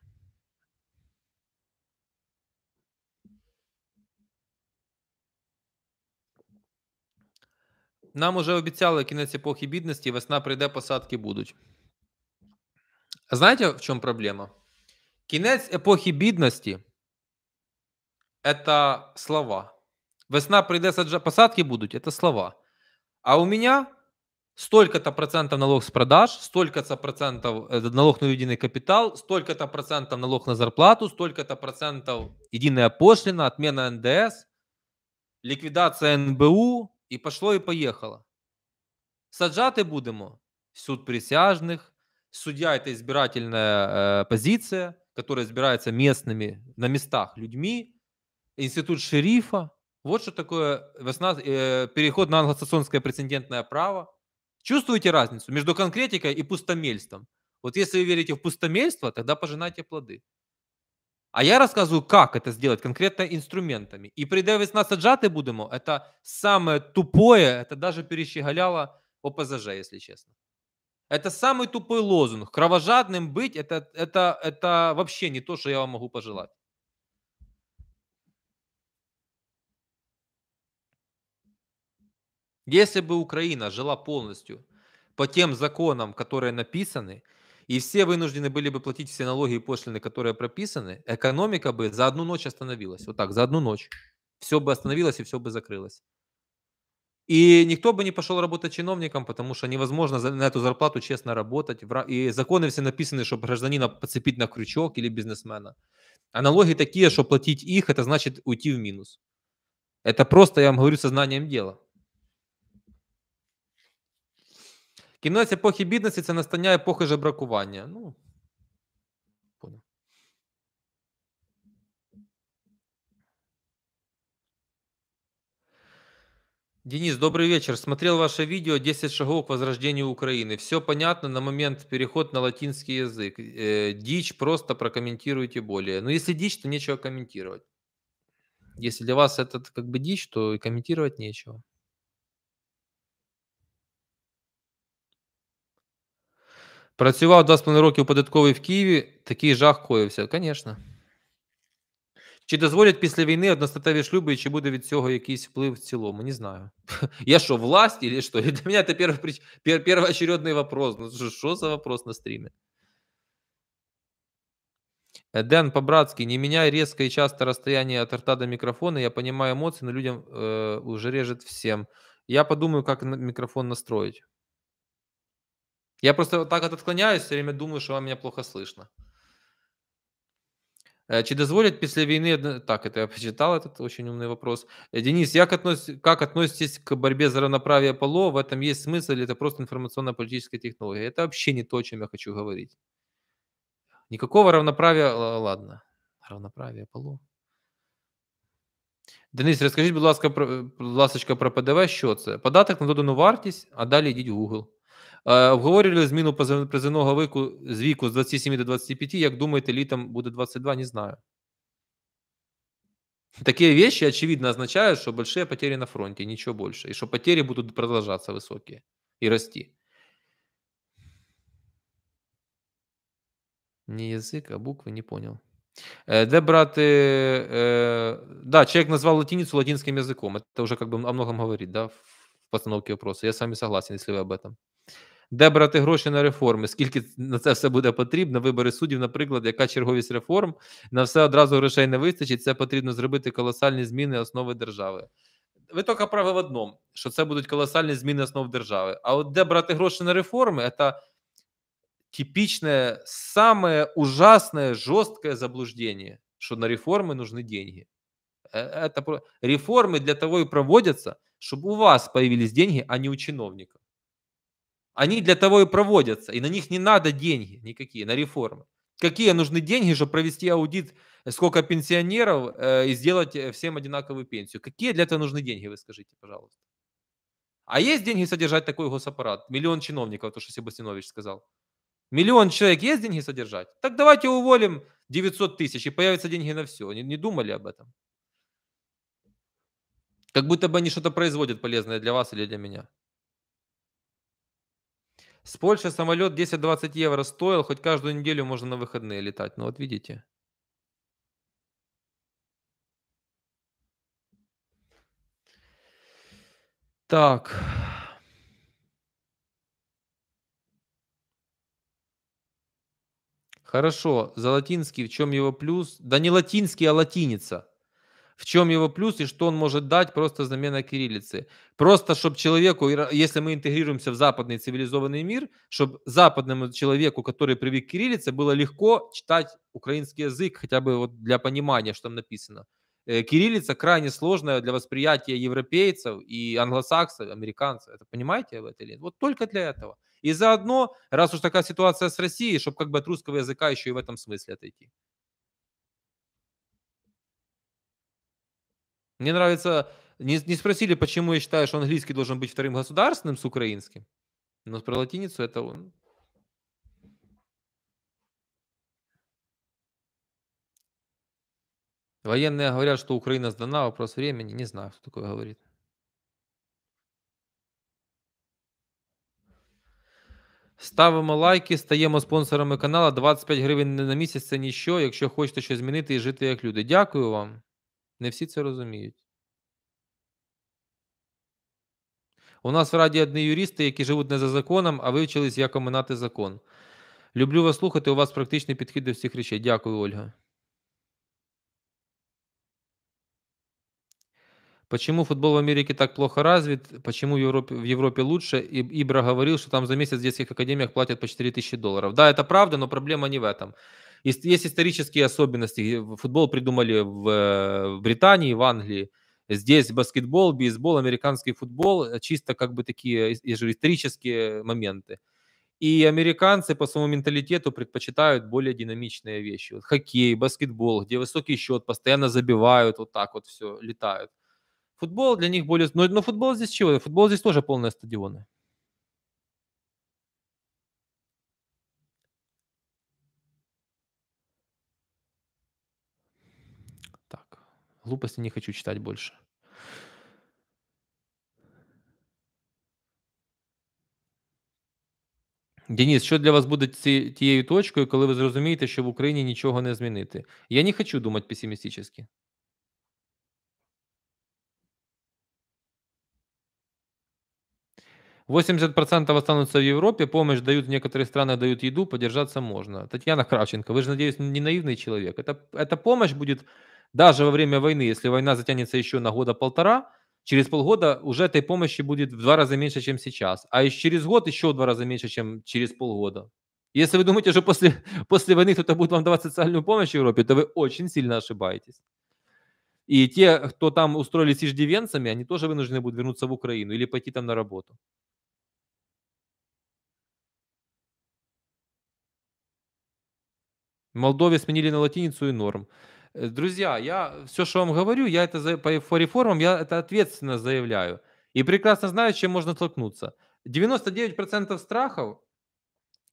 A: Нам уже обіцяли кінець епохи бідності, весна прийде, посадки будуть. Знаете, в чем проблема? Кінець эпохи бідності это слова. Весна прийде саджа... посадки будут, это слова. А у меня столько-то процентов налог с продаж, столько-то процентов э, налог на выведенный капитал, столько-то процентов налог на зарплату, столько-то процентов единая пошлина, отмена НДС, ликвидация НБУ и пошло и поехало. Саджати будемо суд присяжных, судья – это избирательная э, позиция, которая избирается местными, на местах людьми, институт шерифа, вот что такое весна, э, переход на англосаксонское прецедентное право. Чувствуете разницу между конкретикой и пустомельством? Вот если вы верите в пустомельство, тогда пожинайте плоды. А я рассказываю, как это сделать, конкретно инструментами. И прийде весна саджати будемо, это самое тупое, это даже перещеголяло ОПЗЖ, если честно. Это самый тупой лозунг. Кровожадным быть, это, это, это вообще не то, что я вам могу пожелать. Если бы Украина жила полностью по тем законам, которые написаны, и все вынуждены были бы платить все налоги и пошлины, которые прописаны, экономика бы за одну ночь остановилась. Вот так, за одну ночь. Все бы остановилось и все бы закрылось. И никто бы не пошел работать чиновником, потому что невозможно на эту зарплату честно работать. И законы все написаны, чтобы гражданина подцепить на крючок или бизнесмена. А такие, что платить их, это значит уйти в минус. Это просто, я вам говорю, сознанием дела. Кінець епохи бідності це настання епохи жебракування. Ну, Денис, добрый вечер. Смотрел ваше видео 10 шагов к возрождению Украины. Все понятно на момент переход на латинский язык. Э, дичь просто прокомментируйте более. Но ну, если дичь, то нечего комментировать. Если для вас это как бы дичь, то и комментировать нечего. Працював два з роки у податковій в Києві, такий жах коївся. Звісно. Чи дозволять після війни одностатеві шлюби, і чи буде від цього якийсь вплив в цілому? Не знаю. Я що, власть или що? Для мене це перший, першоочередний вопрос. Ну, що за вопрос на стрімі? Э, Дэн по-братски, не меняй резко и часто расстояние от рта до микрофона. Я понимаю эмоции, но людям э, уже режет всем. Я подумаю, как микрофон настроить. Я просто вот так вот отклоняюсь, все время думаю, что вам меня плохо слышно. Э, чи дозволят после войны? Так, это я прочитал, этот очень умный вопрос. Э, Денис, як относ... как относитесь к борьбе за равноправие полов? В этом есть смысл или это просто информационно-политическая технология? Это вообще не то, о чем я хочу говорить. Никакого равноправия... Ладно, равноправие полов. Денис, расскажите, пожалуйста, про, э, ласочка, про ПДВ, що це? Податок на додану вартість, а далее идите в Google. Е, обговорювали зміну призовного віку з віку з 27 до 25. Як думаєте, літом буде 22? Не знаю. Такие вещи, очевидно, означают, что большие потери на фронте, ничего больше. И что потери будут продолжаться высокие и расти. Не язык, а буквы, не понял. Е, де брати... Е, да, человек назвал латиницу латинским языком. Это уже как бы о многом говорит, да, в постановке вопроса. Я с вами согласен, если вы об этом де брати гроші на реформи, скільки на це все буде потрібно, вибори суддів, наприклад, яка черговість реформ, на все одразу грошей не вистачить. Це потрібно зробити колосальні зміни основи держави. Ви тільки праві в одному, що це будуть колосальні зміни основ держави. А от де брати гроші на реформи, це типічне, саме ужасне, жорстке заблуждення, що на реформи нужны деньги. Это е, е, реформы для того и проводятся, чтобы у вас появились деньги, а не у чиновников. Они для того и проводятся, и на них не надо деньги никакие, на реформы. Какие нужны деньги, чтобы провести аудит, э, сколько пенсионеров э, и сделать э, всем одинаковую пенсию? Какие для этого нужны деньги, вы скажите, пожалуйста? А есть деньги содержать такой госаппарат? Миллион чиновников, то, что Себастьянович сказал. Миллион человек есть деньги содержать? Так давайте уволим 900 тысяч, и появятся деньги на все. Не, не думали об этом? Как будто бы они что-то производят полезное для вас или для меня. С Польши самолет 10-20 евро стоил, хоть каждую неделю можно на выходные летать. Ну вот видите. Так. Хорошо, за латинский, в чем его плюс? Да не латинский, а латиница в чем его плюс и что он может дать просто замена кириллицы. Просто, чтобы человеку, если мы интегрируемся в западный цивилизованный мир, чтобы западному человеку, который привык к кириллице, было легко читать украинский язык, хотя бы вот для понимания, что там написано. Э, кириллица крайне сложная для восприятия европейцев и англосаксов, американцев. Это понимаете в это или нет? Вот только для этого. И заодно, раз уж такая ситуация с Россией, чтобы как бы от русского языка еще и в этом смысле отойти. Мне нравится... Не, не спросили, почему я считаю, что английский должен быть вторым государственным с украинским. Но про латиницу это он. Военные говорят, что Украина сдана, вопрос времени. Не знаю, кто такое говорит. Ставимо лайки, стаємо спонсорами каналу. 25 гривень на місяць це ніщо, якщо хочете щось змінити і жити як люди. Дякую вам. Не всі це розуміють. У нас в раді одні юристи, які живуть не за законом, а вивчились, як оминати закон. Люблю вас слухати. У вас практичний підхід до всіх речей. Дякую, Ольга. Почему футбол в Америке так плохо развит? Почему в Европе, в Европе лучше? И Ибра говорил, что там за месяц в детских академиях платят по 4 тысячи долларов. Да, это правда, но проблема не в этом. Есть, исторические особенности. Футбол придумали в, э, в Британии, в Англии. Здесь баскетбол, бейсбол, американский футбол, э, чисто как бы такие исторические моменты. И американцы по своему менталитету предпочитают более динамичные вещи. Вот хоккей, баскетбол, где высокий счет, постоянно забивают, вот так вот все, летают. Футбол для них более... Но, но футбол здесь чего? Футбол здесь тоже полные стадионы. Глупости не хочу читать больше. Денис, що для вас буде ці, тією точкою, коли ви зрозумієте, що в Україні нічого не змінити? Я не хочу думати песимістично. процентов останутся в Европе, помощь дают, некоторые страны, дают еду, подержаться можно. Татьяна Кравченко, вы же, надеюсь, не наивный человек. Это, эта помощь будет даже во время войны, если война затянется еще на года полтора, через полгода уже этой помощи будет в два раза меньше, чем сейчас, а через год еще в два раза меньше, чем через полгода. Если вы думаете, что после, после войны кто-то будет вам давать социальную помощь в Европе, то вы очень сильно ошибаетесь. И те, кто там устроились иждивенцами, они тоже вынуждены будут вернуться в Украину или пойти там на работу. В Молдове сменили на латиницу и норм. Э, друзья, я все, что вам говорю, я это за по, по реформам, я это ответственно заявляю. И прекрасно знаю, с чем можно столкнуться. 99% страхов,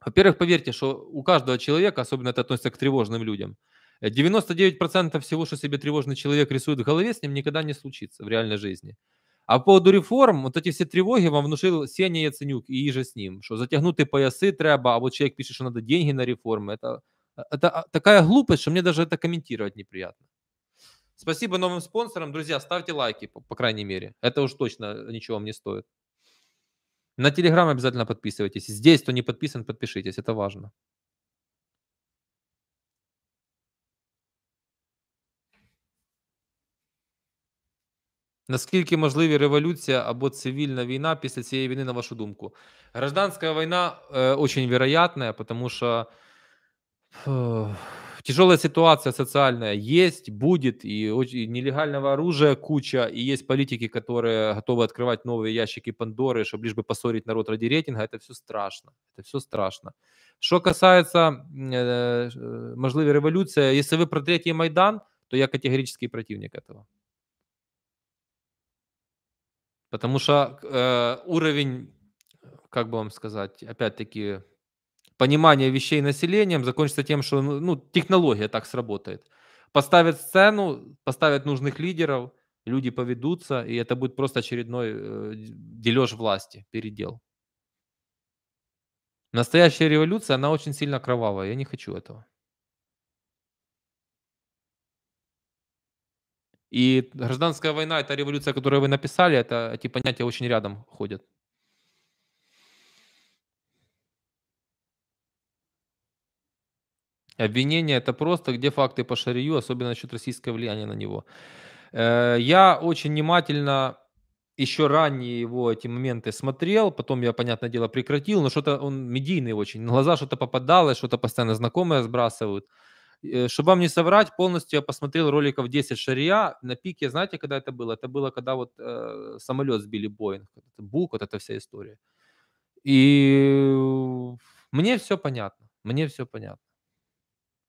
A: во-первых, поверьте, что у каждого человека, особенно это относится к тревожным людям, 99% э, всего, что себе тревожный человек рисует в голове, с ним никогда не случится в реальной жизни. А по поводу реформ, вот эти все тревоги вам внушил Сеня Яценюк и иже с ним, что затягнути поясы, треба, а вот человек пишет, что надо деньги на реформы, это а, это а, такая глупость, что мне даже это комментировать неприятно. Спасибо новым спонсорам. Друзья, ставьте лайки, по, по крайней мере. Это уж точно ничего вам не стоит. На Телеграм обязательно подписывайтесь. Здесь, кто не подписан, подпишитесь. Это важно. Наскільки можливі революція або цивільна війна після цієї війни, на вашу думку? Гражданська війна е, очень вероятная, тому що тяжелая ситуация социальная есть, будет, и, очень, и нелегального оружия куча, и есть политики, которые готовы открывать новые ящики Пандоры, чтобы лишь бы поссорить народ ради рейтинга, это все страшно, это все страшно. Что касается э, э революции, если вы про третий Майдан, то я категорический противник этого. Потому что э, уровень, как бы вам сказать, опять-таки, понимание вещей населением закончится тем, что ну, ну, технология так сработает. Поставят сцену, поставят нужных лидеров, люди поведутся, и это будет просто очередной э, дележ власти, передел. Настоящая революция, она очень сильно кровавая, я не хочу этого. И гражданская война, это революция, которую вы написали, это эти понятия очень рядом ходят. Обвинение – это просто где факты по шарию, особенно насчет российского влияния на него. Э, я очень внимательно еще ранее его эти моменты смотрел, потом я, понятное дело, прекратил, но что-то он медийный очень, на глаза что-то попадалось, что-то постоянно знакомое сбрасывают. Э, чтобы вам не соврать, полностью я посмотрел роликов 10 шария. На пике, знаете, когда это было? Это было, когда вот э, самолет сбили Боинг, Бук, вот эта вся история. И мне все понятно, мне все понятно.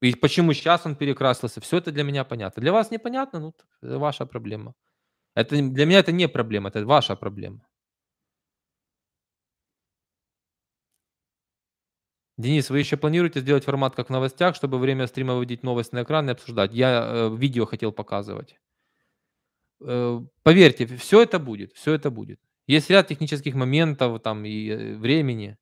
A: И почему сейчас он перекрасился, все это для меня понятно. Для вас непонятно, ну, это ваша проблема. Это, для меня это не проблема, это ваша проблема. Денис, вы еще планируете сделать формат как в новостях, чтобы время стрима выводить новость на экран и обсуждать? Я э, видео хотел показывать. Э, поверьте, все это будет, все это будет. Есть ряд технических моментов там и э, времени.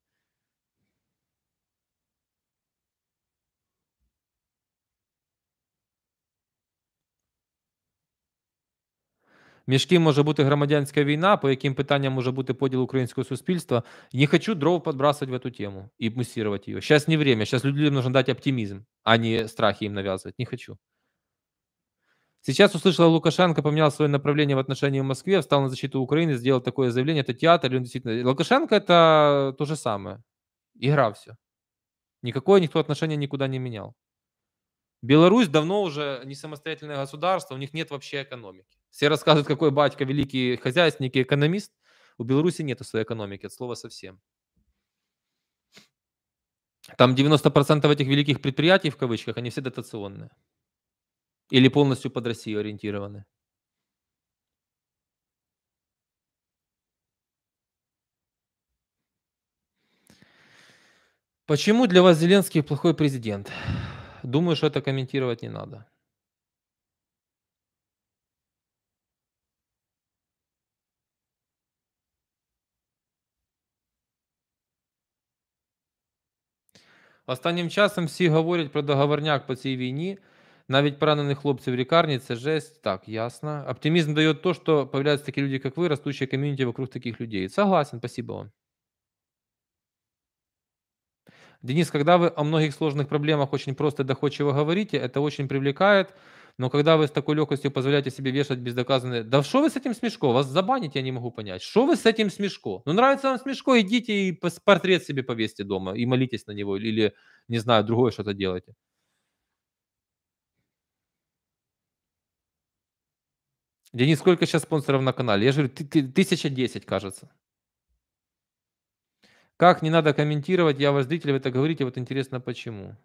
A: між ким може бути громадянська війна, по яким питанням може бути поділ українського суспільства. Не хочу дров подбрасывать в эту тему и муссировать ее. Сейчас не время, сейчас людям нужно дать оптимизм, а не страхи им навязывать. Не хочу. Сейчас услышала Лукашенко, поменял свое направление в отношении Москвы, Москве, встал на защиту Украины, сделал такое заявление. Это театр, он действительно... Лукашенко это то же самое. Игра все. Никакое никто отношение никуда не менял. Беларусь давно уже не самостоятельное государство, у них нет вообще экономики. Все рассказывают, какой батька великий хозяйственник и экономист. У Беларуси нету своей экономики, от слова совсем. Там 90% этих великих предприятий, в кавычках, они все дотационные. Или полностью под Россию ориентированы. Почему для вас Зеленский плохой президент? Думаю, что это комментировать не надо. Останнім часом всі говорять про договорняк по цій війні. Навіть поранених хлопців в лікарні це жесть. Так, ясно. Оптимизм дает то, что появляются такие люди, как вы, растущая комьюнити вокруг таких людей. Согласен, спасибо вам. Денис, когда вы о многих сложных проблемах очень просто и доходчиво говорите, это очень привлекает. Но когда вы с такой легкостью позволяете себе вешать бездоказанные... Да что вы с этим смешко? Вас забанить я не могу понять. Что вы с этим смешко? Ну, нравится вам смешко, идите и портрет себе повесьте дома и молитесь на него или, не знаю, другое что-то делайте. Денис, сколько сейчас спонсоров на канале? Я же говорю, 1010, кажется. Как не надо комментировать, я вас зритель, вы это говорите, вот интересно почему.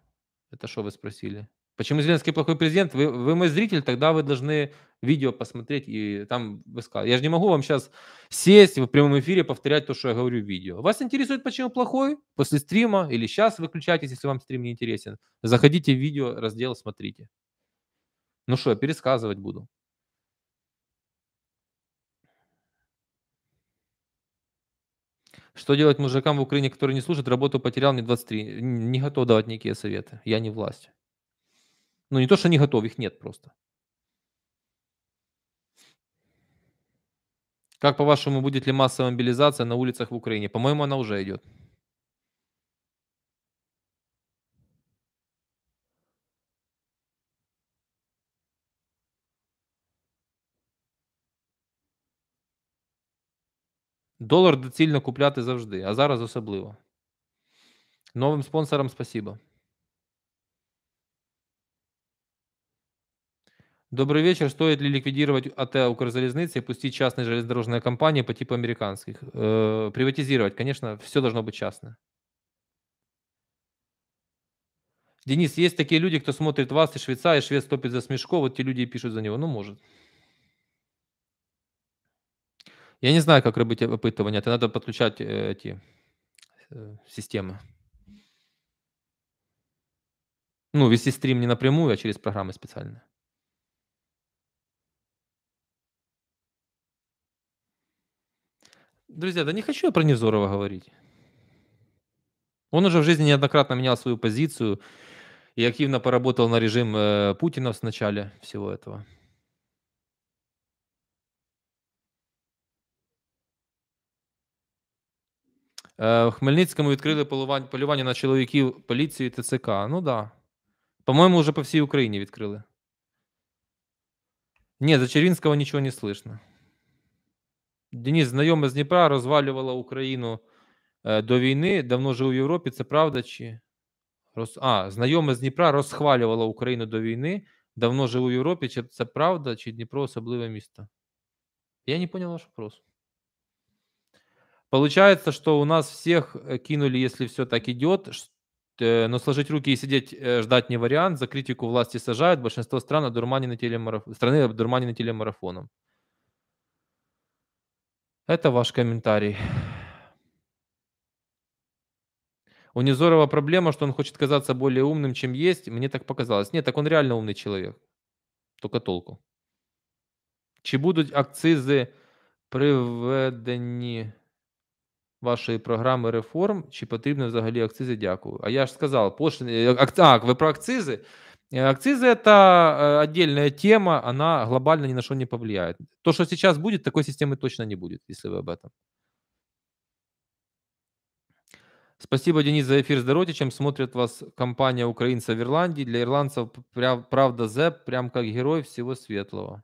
A: Это что вы спросили? Почему Зеленский плохой президент? Вы, вы мой зритель, тогда вы должны видео посмотреть и там высказать. Я же не могу вам сейчас сесть в прямом эфире повторять то, что я говорю в видео. Вас интересует, почему плохой? После стрима или сейчас выключайтесь, если вам стрим не интересен. Заходите в видео, раздел, смотрите. Ну что, я пересказывать буду. Что делать мужикам в Украине, которые не служат, работу потерял, мне 23? Не готов давать никакие советы. Я не власть. Ну, не то, что они готовы, их нет просто. Как по-вашему, будет ли массовая мобилизация на улицах в Украине? По-моему, она уже идет. Долар доцільно купляти завжди, а зараз особливо. Новим спонсорам спасибо. Добрый вечер. Стоит ли ликвидировать АТ «Укрзалезницы» и пустить частные железнодорожные компании по типу американских? Э, приватизировать, конечно, все должно быть частное. Денис, есть такие люди, кто смотрит вас и швеца, и швец топит за смешко, вот те люди и пишут за него. Ну, может. Я не знаю, как робить опытывание. Это надо подключать э, эти э, системы. Ну, вести стрим не напрямую, а через программы специальные. Друзья, да не хочу я про Невзорова говорить. Он уже в жизни неоднократно менял свою позицию и активно поработал на режим э, Путина в начале всего этого. Е, э, В Хмельницькому відкрили полювань- полювання на чоловіків поліції ТЦК. Ну да. По-моєму, вже по всій Україні відкрили. Ні, за Червінського нічого не слышно. Денис, знайоме з Дніпра розвалювала Україну до війни. Давно жив у Європі, це правда? чи? Роз... А, знайоме з Дніпра розхвалювала Україну до війни. Давно жив у Європі, чи це правда, чи Дніпро особливе місто? Я не понял ваш вопрос. Получается, что у нас всех э, кинули, если все так идет, э, но сложить руки и сидеть э, ждать не вариант. За критику власти сажают. Большинство стран одурманены телемараф... страны обдурманены телемарафоном. Это ваш комментарий. У Незорова проблема, что он хочет казаться более умным, чем есть. Мне так показалось. Нет, так он реально умный человек. Только толку. Чи будуть акцизи приведені вашей программы реформ? Чи потрібно взагалі акцизи? Дякую. А я же сказал, сказав, пошлини. А, вы про акцизи? Э, акцизы – это э, отдельная тема, она глобально ни на что не повлияет. То, что сейчас будет, такой системы точно не будет, если вы об этом. Спасибо, Денис, за эфир. Здоровья, чем смотрит вас компания украинцев в Ирландии. Для ирландцев правда ЗЭП прям как герой всего светлого.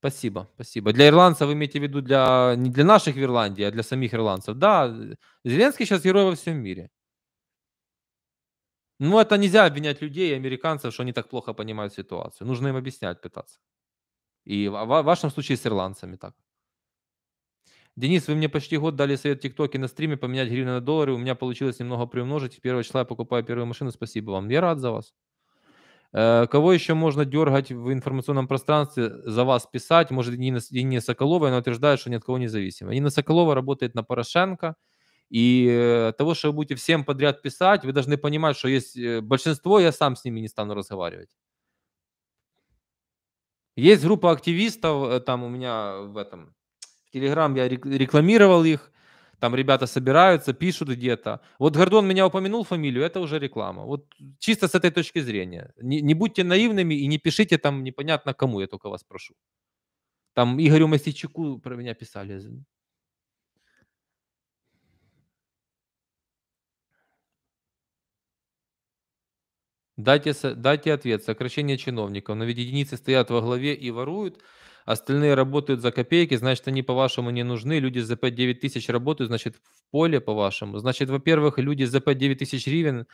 A: Спасибо, спасибо. Для ирландцев вы имеете в виду для, не для наших в Ирландии, а для самих ирландцев. Да, Зеленский сейчас герой во всем мире. Ну, это нельзя обвинять людей, американцев, что они так плохо понимают ситуацию. Нужно им объяснять, пытаться. И в вашем случае с ирландцами так. Денис, вы мне почти год дали совет в ТикТоке на стриме поменять гривны на доллары. У меня получилось немного приумножить. Первого числа я покупаю первую машину. Спасибо вам. Я рад за вас. Э, кого еще можно дергать в информационном пространстве, за вас писать? Может, Нина, Нина Соколова, она утверждает, что ни от кого не зависима. Нина Соколова работает на Порошенко – и э, того, что вы будете всем подряд писать, вы должны понимать, что есть э, большинство, я сам с ними не стану разговаривать. Есть группа активистов, э, там у меня в этом, в Телеграм я рекламировал их, там ребята собираются, пишут где-то. Вот Гордон меня упомянул фамилию, это уже реклама. Вот чисто с этой точки зрения. Не, не будьте наивными и не пишите там непонятно кому, я только вас прошу. Там Игорю Мастичику про меня писали. Дайте, дайте ответ. Сокращение чиновников. Но ведь единицы стоят во главе и воруют. Остальные работают за копейки, значит, они, по-вашему, не нужны. Люди за 5-9 тысяч работают, значит, в поле, по-вашему. Значит, во-первых, люди за 5-9 тысяч гривен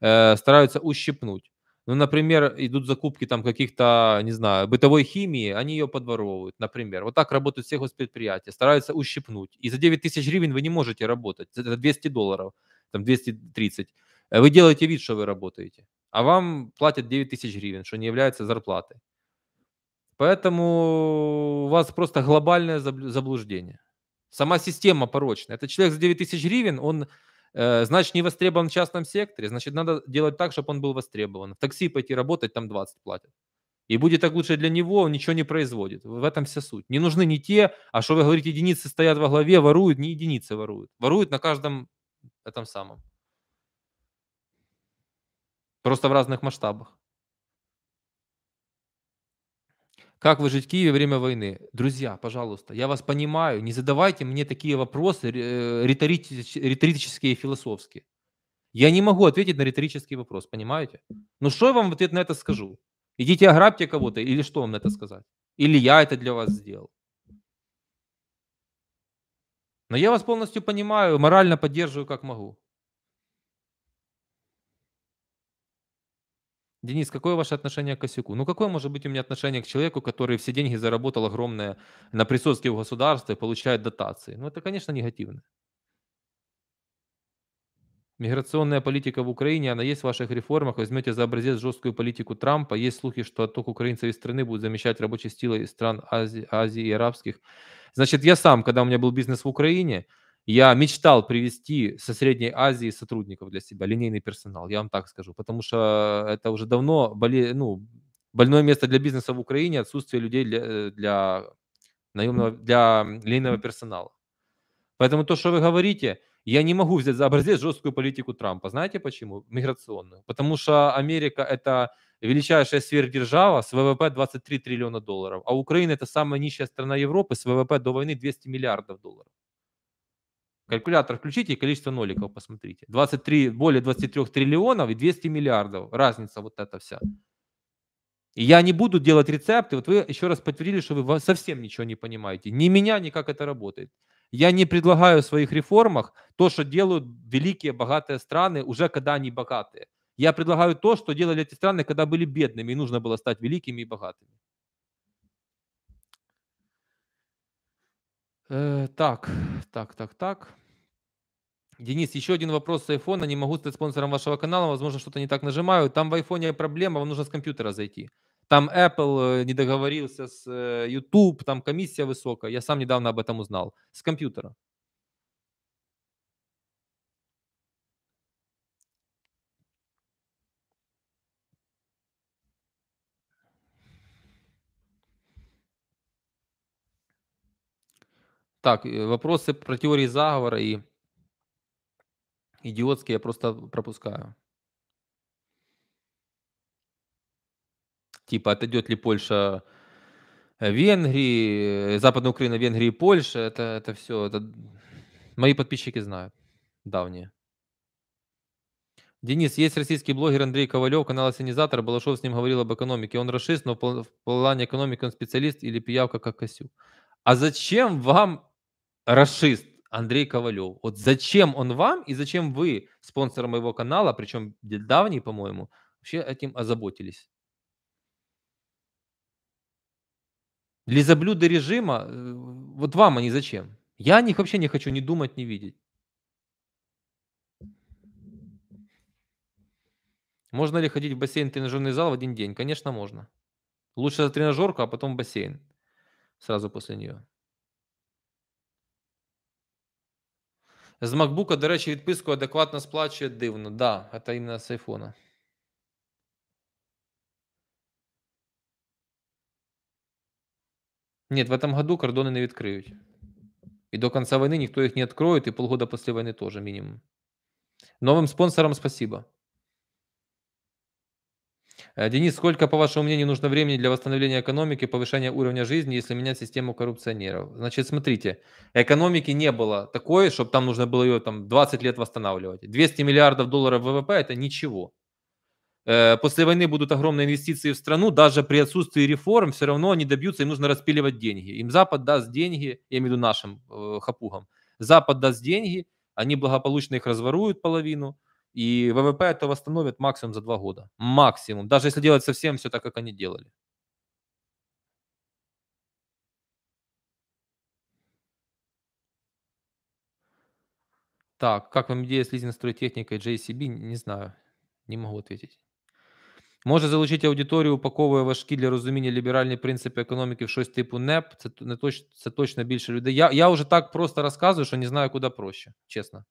A: э, стараются ущипнуть. Ну, например, идут закупки там каких-то, не знаю, бытовой химии, они ее подворовывают, например. Вот так работают все госпредприятия, стараются ущипнуть. И за 9 тысяч гривен вы не можете работать, это 200 долларов, там 230. Э, вы делаете вид, что вы работаете а вам платят 9 тысяч гривен, что не является зарплатой. Поэтому у вас просто глобальное заблуждение. Сама система порочная. Это человек за 9 тысяч гривен, он, э, значит, не востребован в частном секторе, значит, надо делать так, чтобы он был востребован. В такси пойти работать, там 20 платят. И будет так лучше для него, он ничего не производит. В этом вся суть. Не нужны не те, а что вы говорите, единицы стоят во главе, воруют, не единицы воруют. Воруют на каждом этом самом. Просто в разных масштабах. Как выжить в Киеве во время войны? Друзья, пожалуйста, я вас понимаю, не задавайте мне такие вопросы э, риторические и философские. Я не могу ответить на риторический вопрос, понимаете? Ну что я вам в ответ на это скажу? Идите ограбьте кого-то или что вам на это сказать? Или я это для вас сделал? Но я вас полностью понимаю, морально поддерживаю, как могу. Денис, какое ваше отношение к косяку? Ну, какое может быть у меня отношение к человеку, который все деньги заработал огромное на присутствии в государстве, получает дотации? Ну, это, конечно, негативно. Миграционная политика в Украине, она есть в ваших реформах. Возьмете за образец жесткую политику Трампа. Есть слухи, что отток украинцев из страны будет замещать рабочие силы из стран Азии, Азии и арабских. Значит, я сам, когда у меня был бизнес в Украине – я мечтал привести со Средней Азии сотрудников для себя, линейный персонал, я вам так скажу, потому что э, это уже давно боли, ну, больное место для бизнеса в Украине, отсутствие людей для, э, для наемного, для линейного персонала. Поэтому то, что вы говорите, я не могу взять за образец жесткую политику Трампа. Знаете почему? Миграционную. Потому что Америка – это величайшая сверхдержава с ВВП 23 триллиона долларов, а Украина – это самая нищая страна Европы с ВВП до войны 200 миллиардов долларов. Калькулятор включите и количество ноликов посмотрите. 23, более 23 триллионов и 200 миллиардов. Разница вот эта вся. И я не буду делать рецепты. Вот вы еще раз подтвердили, что вы совсем ничего не понимаете. Ни меня, ни как это работает. Я не предлагаю в своих реформах то, что делают великие богатые страны, уже когда они богатые. Я предлагаю то, что делали эти страны, когда были бедными, и нужно было стать великими и богатыми. Э, так, так, так, так. Денис, еще один вопрос с айфона. Не могу стать спонсором вашего канала, возможно, что-то не так нажимаю. Там в айфоне проблема, вам нужно с компьютера зайти. Там Apple э, не договорился с э, YouTube, там комиссия высокая. Я сам недавно об этом узнал. С компьютера. Так, э, вопросы про теории заговора и Идиотские я просто пропускаю. Типа, отойдет ли Польша э, Венгрии, э, Западная Украина, и Польша, это, это все, это мои подписчики знают, давние. Денис, есть российский блогер Андрей Ковалев, канал «Ассенизатор». Балашов с ним говорил об экономике. Он расист, но в плане экономики он специалист или пиявка, как Косю. А зачем вам расист? Андрей Ковалев. Вот зачем он вам и зачем вы, спонсор моего канала, причем давний, по-моему, вообще этим озаботились? Лизоблюды режима, э, вот вам они зачем? Я о них вообще не хочу ни думать, ни видеть. Можно ли ходить в бассейн, тренажерный зал в один день? Конечно, можно. Лучше за тренажерку, а потом бассейн сразу после нее. З MacBook, до речі, відписку адекватно сплачує дивно. Да, це іменно з айфона. Нет, в этом году кордони не відкриють. І до конца войны никто их не откроет, и полгода после войны тоже минимум. Новым спонсорам спасибо. Э, Денис, сколько, по вашему мнению, нужно времени для восстановления экономики, повышения уровня жизни, если менять систему коррупционеров? Значит, смотрите, экономики не было такой, чтобы там нужно было ее там 20 лет восстанавливать. 200 миллиардов долларов ВВП – это ничего. Э, после войны будут огромные инвестиции в страну, даже при отсутствии реформ все равно они добьются, им нужно распиливать деньги. Им Запад даст деньги, я имею в виду нашим э, хапугам, Запад даст деньги, они благополучно их разворуют половину – и ВВП это восстановит максимум за два года. Максимум. Даже если делать совсем все так, как они делали. Так, как вам идея с лизинговой техникой, JCB? Не знаю, не могу ответить. Може залучити аудиторію, упаковує важкі для розуміння ліберальні принципи економіки в щось типу НЕП. Це не точ, це точно більше людей. Я я вже так просто розказую, що не знаю, куди проще, чесно.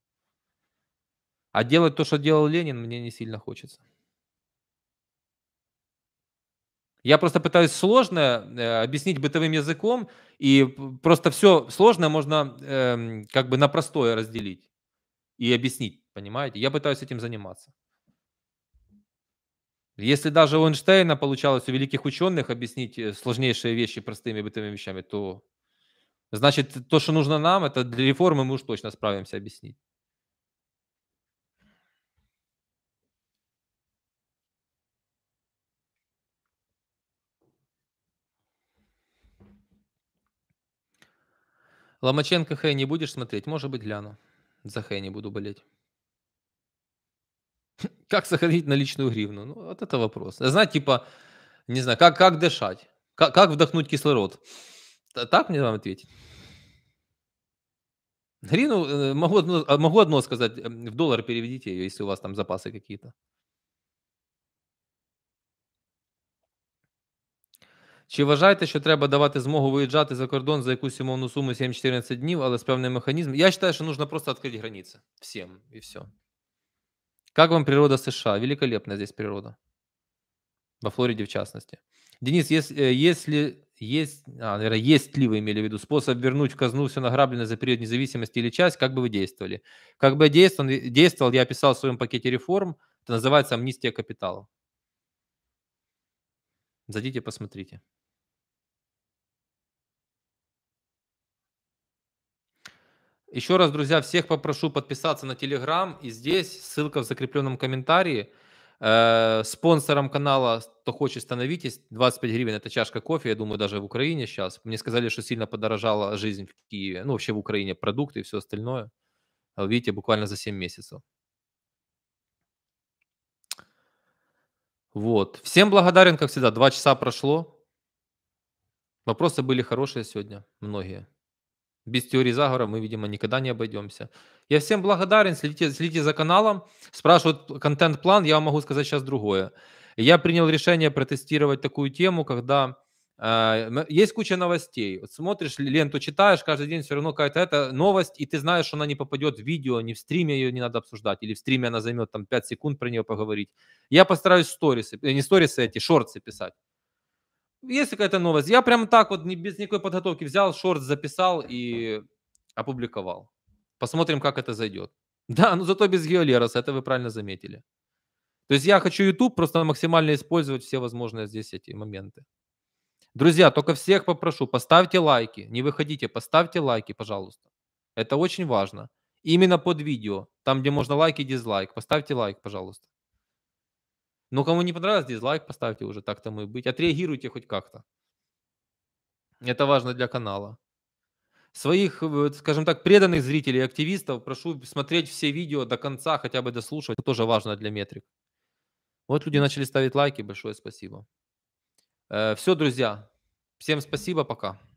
A: А делать то, что делал Ленин, мне не сильно хочется. Я просто пытаюсь сложное э, объяснить бытовым языком, и просто все сложное можно эм, как бы на простое разделить и объяснить, понимаете? Я пытаюсь этим заниматься. Если даже у Эйнштейна получалось у великих ученых объяснить э, сложнейшие вещи простыми бытовыми вещами, то значит то, что нужно нам, это для реформы мы уж точно справимся объяснить. Ломаченко Хэй не будешь смотреть? Может быть, гляну. За Хэй не буду болеть. Как сохранить наличную гривну? Ну, вот это вопрос. А знать, типа, не знаю, как, как дышать? Как, как вдохнуть кислород? Так мне вам ответить? Гривну, э, могу, могу одно сказать, эм, в доллар переведите ее, если у вас там запасы какие-то. Чи вважаєте, що треба давати змогу виїжджати за кордон за якусь умовну суму 7-14 днів, але з певним механизмом? Я считаю, что нужно просто открыть границы всем и все. Как вам природа США? Великолепная здесь природа. Во Флориде в частности. Денис, если, а, есть, ли вы имели в виду способ вернуть в казну все награбленное за период независимости или часть, как бы вы действовали? Как бы я действовал, действовал я описал в своем пакете реформ, это называется амнистия капиталов. Зайдите, посмотрите. Еще раз, друзья, всех попрошу подписаться на Телеграм. И здесь ссылка в закрепленном комментарии. Э, спонсором канала, кто хочет, становитесь. 25 гривен – это чашка кофе, я думаю, даже в Украине сейчас. Мне сказали, что сильно подорожала жизнь в Киеве. Ну, вообще в Украине продукты и все остальное. А видите, буквально за 7 месяцев. Вот. Всем благодарен, как всегда. Два часа прошло. Вопросы были хорошие сегодня, многие. Без теории заговора мы, видимо, никогда не обойдемся. Я всем благодарен, следите, следите за каналом. Спрашивают контент-план, я вам могу сказать сейчас другое. Я принял решение протестировать такую тему, когда э, есть куча новостей. Вот смотришь ленту, читаешь, каждый день все равно какая-то это новость, и ты знаешь, что она не попадет в видео, не в стриме ее не надо обсуждать, или в стриме она займет там 5 секунд про нее поговорить. Я постараюсь сторисы, э, не сторисы эти, шорты писать. Есть какая-то новость. Я прям так вот не, без никакой подготовки взял, шорт записал и опубликовал. Посмотрим, как это зайдет. Да, но ну зато без Геолераса, это вы правильно заметили. То есть я хочу YouTube просто максимально использовать все возможные здесь эти моменты. Друзья, только всех попрошу, поставьте лайки. Не выходите, поставьте лайки, пожалуйста. Это очень важно. Именно под видео, там, где можно лайк и дизлайк. Поставьте лайк, пожалуйста. Но кому не понравилось, дизлайк поставьте уже, так тому и быть. Отреагируйте хоть как-то. Это важно для канала. Своих, скажем так, преданных зрителей активистов прошу смотреть все видео до конца, хотя бы дослушивать. Это тоже важно для метрик. Вот люди начали ставить лайки. Большое спасибо. Э, все, друзья. Всем спасибо. Пока.